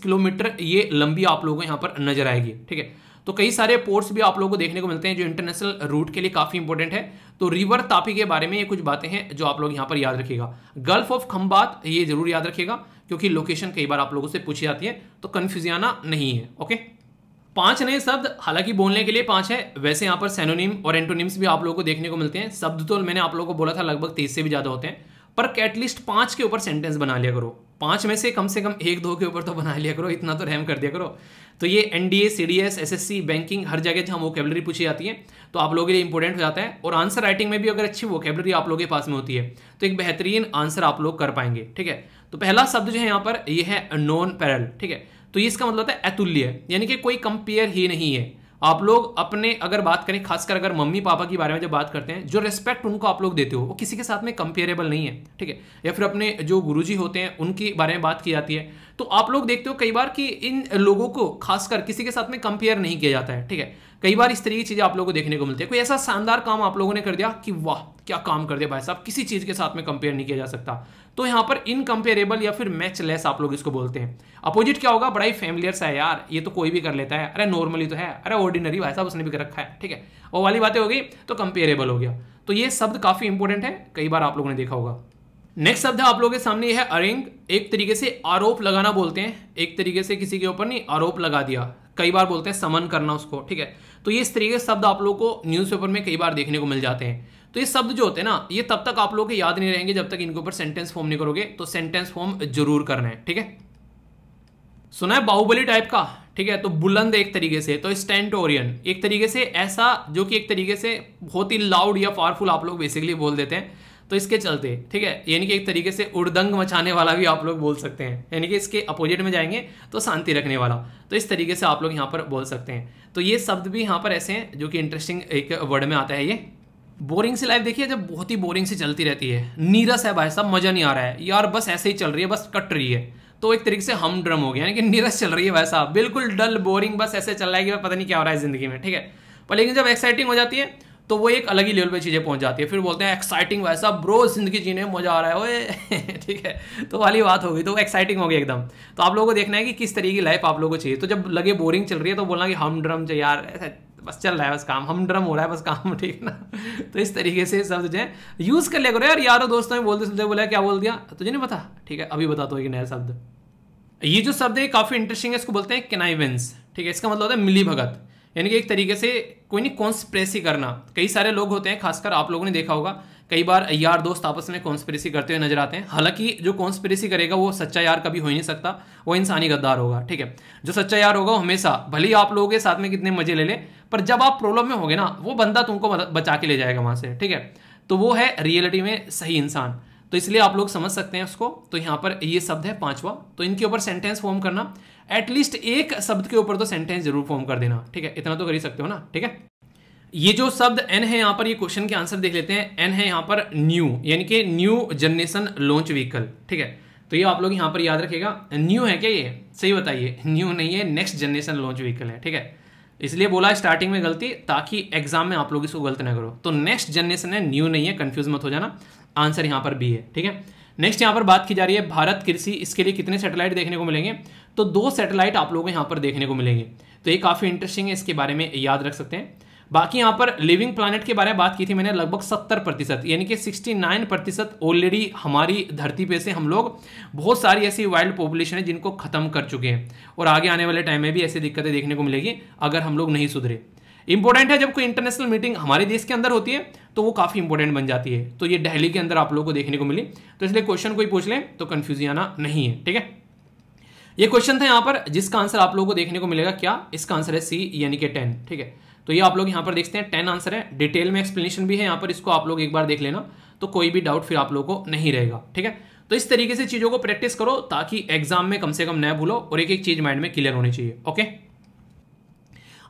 किलोमीटर ये लंबी आप लोगों को यहाँ पर नजर आएगी ठीक है तो कई सारे पोर्ट्स भी आप लोगों को देखने को मिलते हैं जो इंटरनेशनल रूट के लिए काफ़ी इंपॉर्टेंट है तो रिवर तापी के बारे में ये कुछ बातें हैं जो आप लोग यहां पर याद रखिएगा गल्फ ऑफ खम्बात ये जरूर याद रखिएगा क्योंकि लोकेशन कई बार आप लोगों से पूछी जाती है तो कन्फ्यूजियाना नहीं है ओके पांच नए शब्द हालांकि बोलने के लिए पांच है वैसे यहां पर सेनोनिम और एंटोनिम्स भी आप लोगों को देखने को मिलते हैं शब्द तो मैंने आप लोगों को बोला था लगभग तेईस से भी ज़्यादा होते हैं पर एटलीस्ट पाँच के ऊपर सेंटेंस बना लिया करो पाँच में से कम से कम एक दो के ऊपर तो बना लिया करो इतना तो रहम कर दिया करो तो ये N D A C D S S S C banking हर जगह जहाँ वोकेबलरी पूछी जाती है तो आप लोगों के लिए इंपॉर्टेंट हो जाता है और आंसर राइटिंग में भी अगर अच्छी वोकेबलरी आप लोगों के पास में होती है तो एक बेहतरीन आंसर आप लोग कर पाएंगे ठीक है तो पहला शब्द जो है यहाँ पर ये है नॉन पैरल ठीक है तो ये इसका मतलब है अतुल्य यानी कि कोई कंपेयर ही नहीं है आप लोग अपने अगर बात करें खासकर अगर मम्मी पापा के बारे में जब बात करते हैं जो रेस्पेक्ट उनको आप लोग देते हो वो किसी के साथ में कंपेरेबल नहीं है ठीक है या फिर अपने जो गुरुजी होते हैं उनके बारे में बात की जाती है तो आप लोग देखते हो कई बार कि इन लोगों को खासकर किसी के साथ में कंपेयर नहीं किया जाता है ठीक है कई बार इस तरीके की चीज़ें आप लोगों को देखने को मिलती है कोई ऐसा शानदार काम आप लोगों ने कर दिया कि वाह क्या काम कर दिया भाई साहब किसी चीज़ के साथ में कंपेयर नहीं किया जा सकता तो यहां पर इनकम्पेयरेबल या फिर मैच लेस आप लोग इसको बोलते हैं अपोजिट क्या होगा बड़ा ही फेमिलियर सा है यार ये तो कोई भी कर लेता है अरे नॉर्मली तो है अरे ऑर्डिनरी भाई साहब उसने भी कर रखा है ठीक है वो वाली बातें हो गई तो कंपेरेबल हो गया तो ये शब्द काफ़ी इंपॉर्टेंट है कई बार आप लोगों ने देखा होगा नेक्स्ट शब्द आप लोगों के सामने है अरेंग एक तरीके से आरोप लगाना बोलते हैं एक तरीके से किसी के ऊपर नहीं आरोप लगा दिया कई बार बोलते हैं समन करना उसको ठीक है तो ये इस तरीके के शब्द आप लोग को न्यूज़पेपर में कई बार देखने को मिल जाते हैं तो ये शब्द जो होते हैं ना ये तब तक आप लोग के याद नहीं रहेंगे जब तक इनके ऊपर सेंटेंस फॉर्म नहीं करोगे तो सेंटेंस फॉर्म जरूर करना है ठीक है सुना है बाहुबली टाइप का ठीक है तो बुलंद एक तरीके से तो स्टेंटोरियन एक तरीके से ऐसा जो कि एक तरीके से बहुत ही लाउड या पावरफुल आप लोग बेसिकली बोल देते हैं तो इसके चलते ठीक है यानी कि एक तरीके से उड़दंग मचाने वाला भी आप लोग बोल सकते हैं यानी कि इसके अपोजिट में जाएंगे तो शांति रखने वाला तो इस तरीके से आप लोग यहाँ पर बोल सकते हैं तो ये शब्द भी यहाँ पर ऐसे हैं जो कि इंटरेस्टिंग एक वर्ड में आता है ये बोरिंग सी लाइफ देखिए जब बहुत ही बोरिंग सी चलती रहती है नीरस है भाई साहब मज़ा नहीं आ रहा है यार बस ऐसे ही चल रही है बस कट रही है तो एक तरीके से हम ड्रम हो गया यानी कि नीरस चल रही है भाई साहब बिल्कुल डल बोरिंग बस ऐसे चल रहा है कि पता नहीं क्या हो रहा है ज़िंदगी में ठीक है पर लेकिन जब एक्साइटिंग हो जाती है तो वो एक अलग ही लेवल पे चीज़ें पहुंच जाती है फिर बोलते हैं एक्साइटिंग वैसा ब्रो जिंदगी जीने में मज़ा आ रहा है ओए ठीक है तो वाली बात हो गई तो एक्साइटिंग हो गई एकदम तो आप लोगों को देखना है कि किस तरीके की लाइफ आप लोगों को चाहिए तो जब लगे बोरिंग चल रही है तो बोलना कि हम ड्रम चाहिए यार बस चल रहा है बस काम हम ड्रम हो रहा है बस काम ठीक है ना तो इस तरीके से सब है यूज़ कर ले करो यार यारो दोस्तों बोलते सुनते बोला क्या बोल दिया तुझे नहीं पता ठीक है अभी बताता हूँ एक नया शब्द ये जो शब्द है काफ़ी इंटरेस्टिंग है इसको बोलते हैं केनाइवेंस ठीक है इसका मतलब होता है मिली भगत यानी कि एक तरीके से कोई नहीं कॉन्सप्रेसी करना कई सारे लोग होते हैं खासकर आप लोगों ने देखा होगा कई बार यार दोस्त आपस में कॉन्स्परेसी करते हुए नजर आते हैं हालांकि जो कॉन्स्परेसी करेगा वो सच्चा यार कभी हो ही नहीं सकता वो इंसानी गद्दार होगा ठीक है जो सच्चा यार होगा हमेशा भले ही आप लोगों के साथ में कितने मजे ले ले पर जब आप प्रॉब्लम में होगे ना वो बंदा तुमको बचा के ले जाएगा वहां से ठीक है तो वो है रियलिटी में सही इंसान तो इसलिए आप लोग समझ सकते हैं उसको तो यहां पर ये शब्द है पांचवा तो इनके ऊपर सेंटेंस फॉर्म करना एटलीस्ट एक शब्द के ऊपर तो सेंटेंस जरूर फॉर्म कर देना ठीक है इतना तो कर ही सकते हो ना ठीक है ये जो शब्द एन है यहां पर ये क्वेश्चन के आंसर देख लेते हैं एन है यहां पर न्यू यानी कि न्यू जनरेशन लॉन्च व्हीकल ठीक है तो ये आप लोग यहां पर याद रखेगा न्यू है क्या ये सही बताइए न्यू नहीं है नेक्स्ट जनरेशन लॉन्च व्हीकल है ठीक है इसलिए बोला स्टार्टिंग में गलती ताकि एग्जाम में आप लोग इसको गलत ना करो तो नेक्स्ट जनरेशन है न्यू नहीं है कंफ्यूज मत हो जाना आंसर यहां पर बी है ठीक है नेक्स्ट यहां पर बात की जा रही है भारत कृषि इसके लिए कितने सैटेलाइट देखने को मिलेंगे तो दो सैटेलाइट आप लोगों को यहां पर देखने को मिलेंगे तो ये काफ़ी इंटरेस्टिंग है इसके बारे में याद रख सकते हैं बाकी यहाँ पर लिविंग प्लानट के बारे में बात की थी मैंने लगभग सत्तर प्रतिशत यानी कि सिक्सटी नाइन प्रतिशत ऑलरेडी हमारी धरती पे से हम लोग बहुत सारी ऐसी वाइल्ड पॉपुलेशन है जिनको ख़त्म कर चुके हैं और आगे आने वाले टाइम में भी ऐसी दिक्कतें देखने को मिलेगी अगर हम लोग नहीं सुधरे इंपॉर्टेंट है जब कोई इंटरनेशनल मीटिंग हमारे देश के अंदर होती है तो वो काफ़ी इंपॉर्टेंट बन जाती है तो ये डेहली के अंदर आप लोगों को देखने को मिली तो इसलिए क्वेश्चन कोई पूछ लें तो आना नहीं है ठीक है ये क्वेश्चन था यहाँ पर जिसका आंसर आप लोगों को देखने को मिलेगा क्या इसका आंसर है सी यानी कि टेन ठीक है तो ये आप लोग यहाँ पर देखते हैं टेन आंसर है डिटेल में एक्सप्लेनेशन भी है यहाँ पर इसको आप लोग एक बार देख लेना तो कोई भी डाउट फिर आप लोग को नहीं रहेगा ठीक है तो इस तरीके से चीज़ों को प्रैक्टिस करो ताकि एग्जाम में कम से कम न भूलो और एक एक चीज़ माइंड में क्लियर होनी चाहिए ओके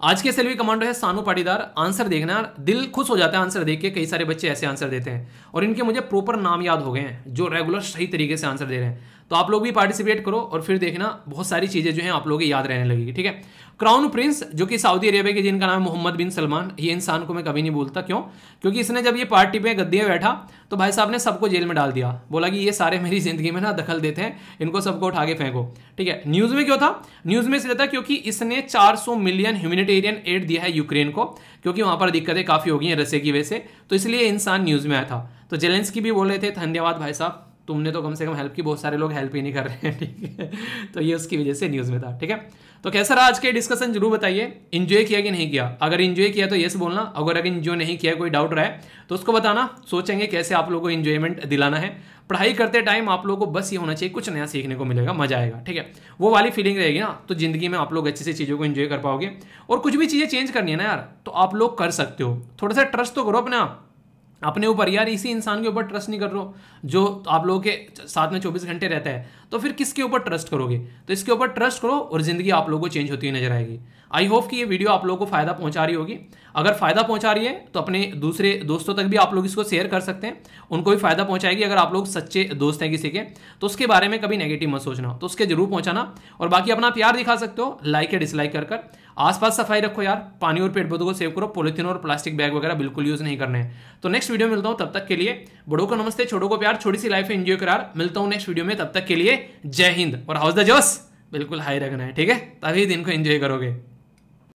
आज के सेलवी कमांडो है सानू पाटीदार आंसर देखना यार दिल खुश हो जाता है आंसर देख के कई सारे बच्चे ऐसे आंसर देते हैं और इनके मुझे प्रॉपर नाम याद हो गए हैं जो रेगुलर सही तरीके से आंसर दे रहे हैं तो आप लोग भी पार्टिसिपेट करो और फिर देखना बहुत सारी चीज़ें जो हैं आप लोग याद रहने लगेगी ठीक है क्राउन प्रिंस जो कि सऊदी अरेबिया के जिनका नाम मोहम्मद बिन सलमान ये इंसान को मैं कभी नहीं बोलता क्यों क्योंकि इसने जब ये पार्टी पे गद्दी में बैठा तो भाई साहब ने सबको जेल में डाल दिया बोला कि ये सारे मेरी ज़िंदगी में ना दखल देते हैं इनको सबको उठा के फेंको ठीक है न्यूज़ में क्यों था न्यूज़ में इसलिए था क्योंकि इसने चार मिलियन ह्यूमिटेरियन एड दिया है यूक्रेन को क्योंकि वहाँ पर दिक्कतें काफ़ी हो गई हैं रसे की वजह से तो इसलिए इंसान न्यूज़ में आया था तो जेलेंस की भी बोल रहे थे धन्यवाद भाई साहब तुमने तो कम से कम हेल्प की बहुत सारे लोग हेल्प ही नहीं कर रहे हैं ठीक है तो ये उसकी वजह से न्यूज़ में था ठीक है तो कैसा रहा आज के डिस्कशन जरूर बताइए इन्जॉय किया कि नहीं किया अगर इन्जॉय किया तो ये बोलना अगर अगर इन्जॉय नहीं किया कोई डाउट रहा है तो उसको बताना सोचेंगे कैसे आप लोगों को इन्जॉयमेंट दिलाना है पढ़ाई करते टाइम आप लोगों को बस ये होना चाहिए कुछ नया सीखने को मिलेगा मजा आएगा ठीक है वो वाली फीलिंग रहेगी ना तो जिंदगी में आप लोग अच्छे से चीज़ों को इन्जॉय कर पाओगे और कुछ भी चीज़ें चेंज करनी है ना यार तो आप लोग कर सकते हो थोड़ा सा ट्रस्ट तो करो अपने आप अपने ऊपर यार इसी इंसान के ऊपर ट्रस्ट नहीं कर रहे हो जो आप लोगों के साथ में चौबीस घंटे रहता है तो फिर किसके ऊपर ट्रस्ट करोगे तो इसके ऊपर ट्रस्ट करो और ज़िंदगी आप लोगों को चेंज होती हुई नजर आएगी आई होप कि ये वीडियो आप लोगों को फ़ायदा पहुंचा रही होगी अगर फ़ायदा पहुंचा रही है तो अपने दूसरे दोस्तों तक भी आप लोग इसको शेयर कर सकते हैं उनको भी फ़ायदा पहुंचाएगी अगर आप लोग सच्चे दोस्त हैं किसी के तो उसके बारे में कभी नेगेटिव मत सोचना तो उसके जरूर पहुंचाना और बाकी अपना प्यार दिखा सकते हो लाइक या डिसलाइक कर कर आसपास सफाई रखो यार पानी और पेड़ पौधों को सेव करो पोलिथिन और प्लास्टिक बैग वगैरह बिल्कुल यूज़ नहीं करने हैं तो नेक्स्ट वीडियो मिलता हूँ तब तक के लिए बड़ों को नमस्ते छोटों को प्यार छोटी सी लाइफ एंजॉय करार मिलता हूँ नेक्स्ट वीडियो में तब तक के लिए जय हिंद और हाउस द जोस बिल्कुल हाई रखना है ठीक है तभी दिन को एंजॉय करोगे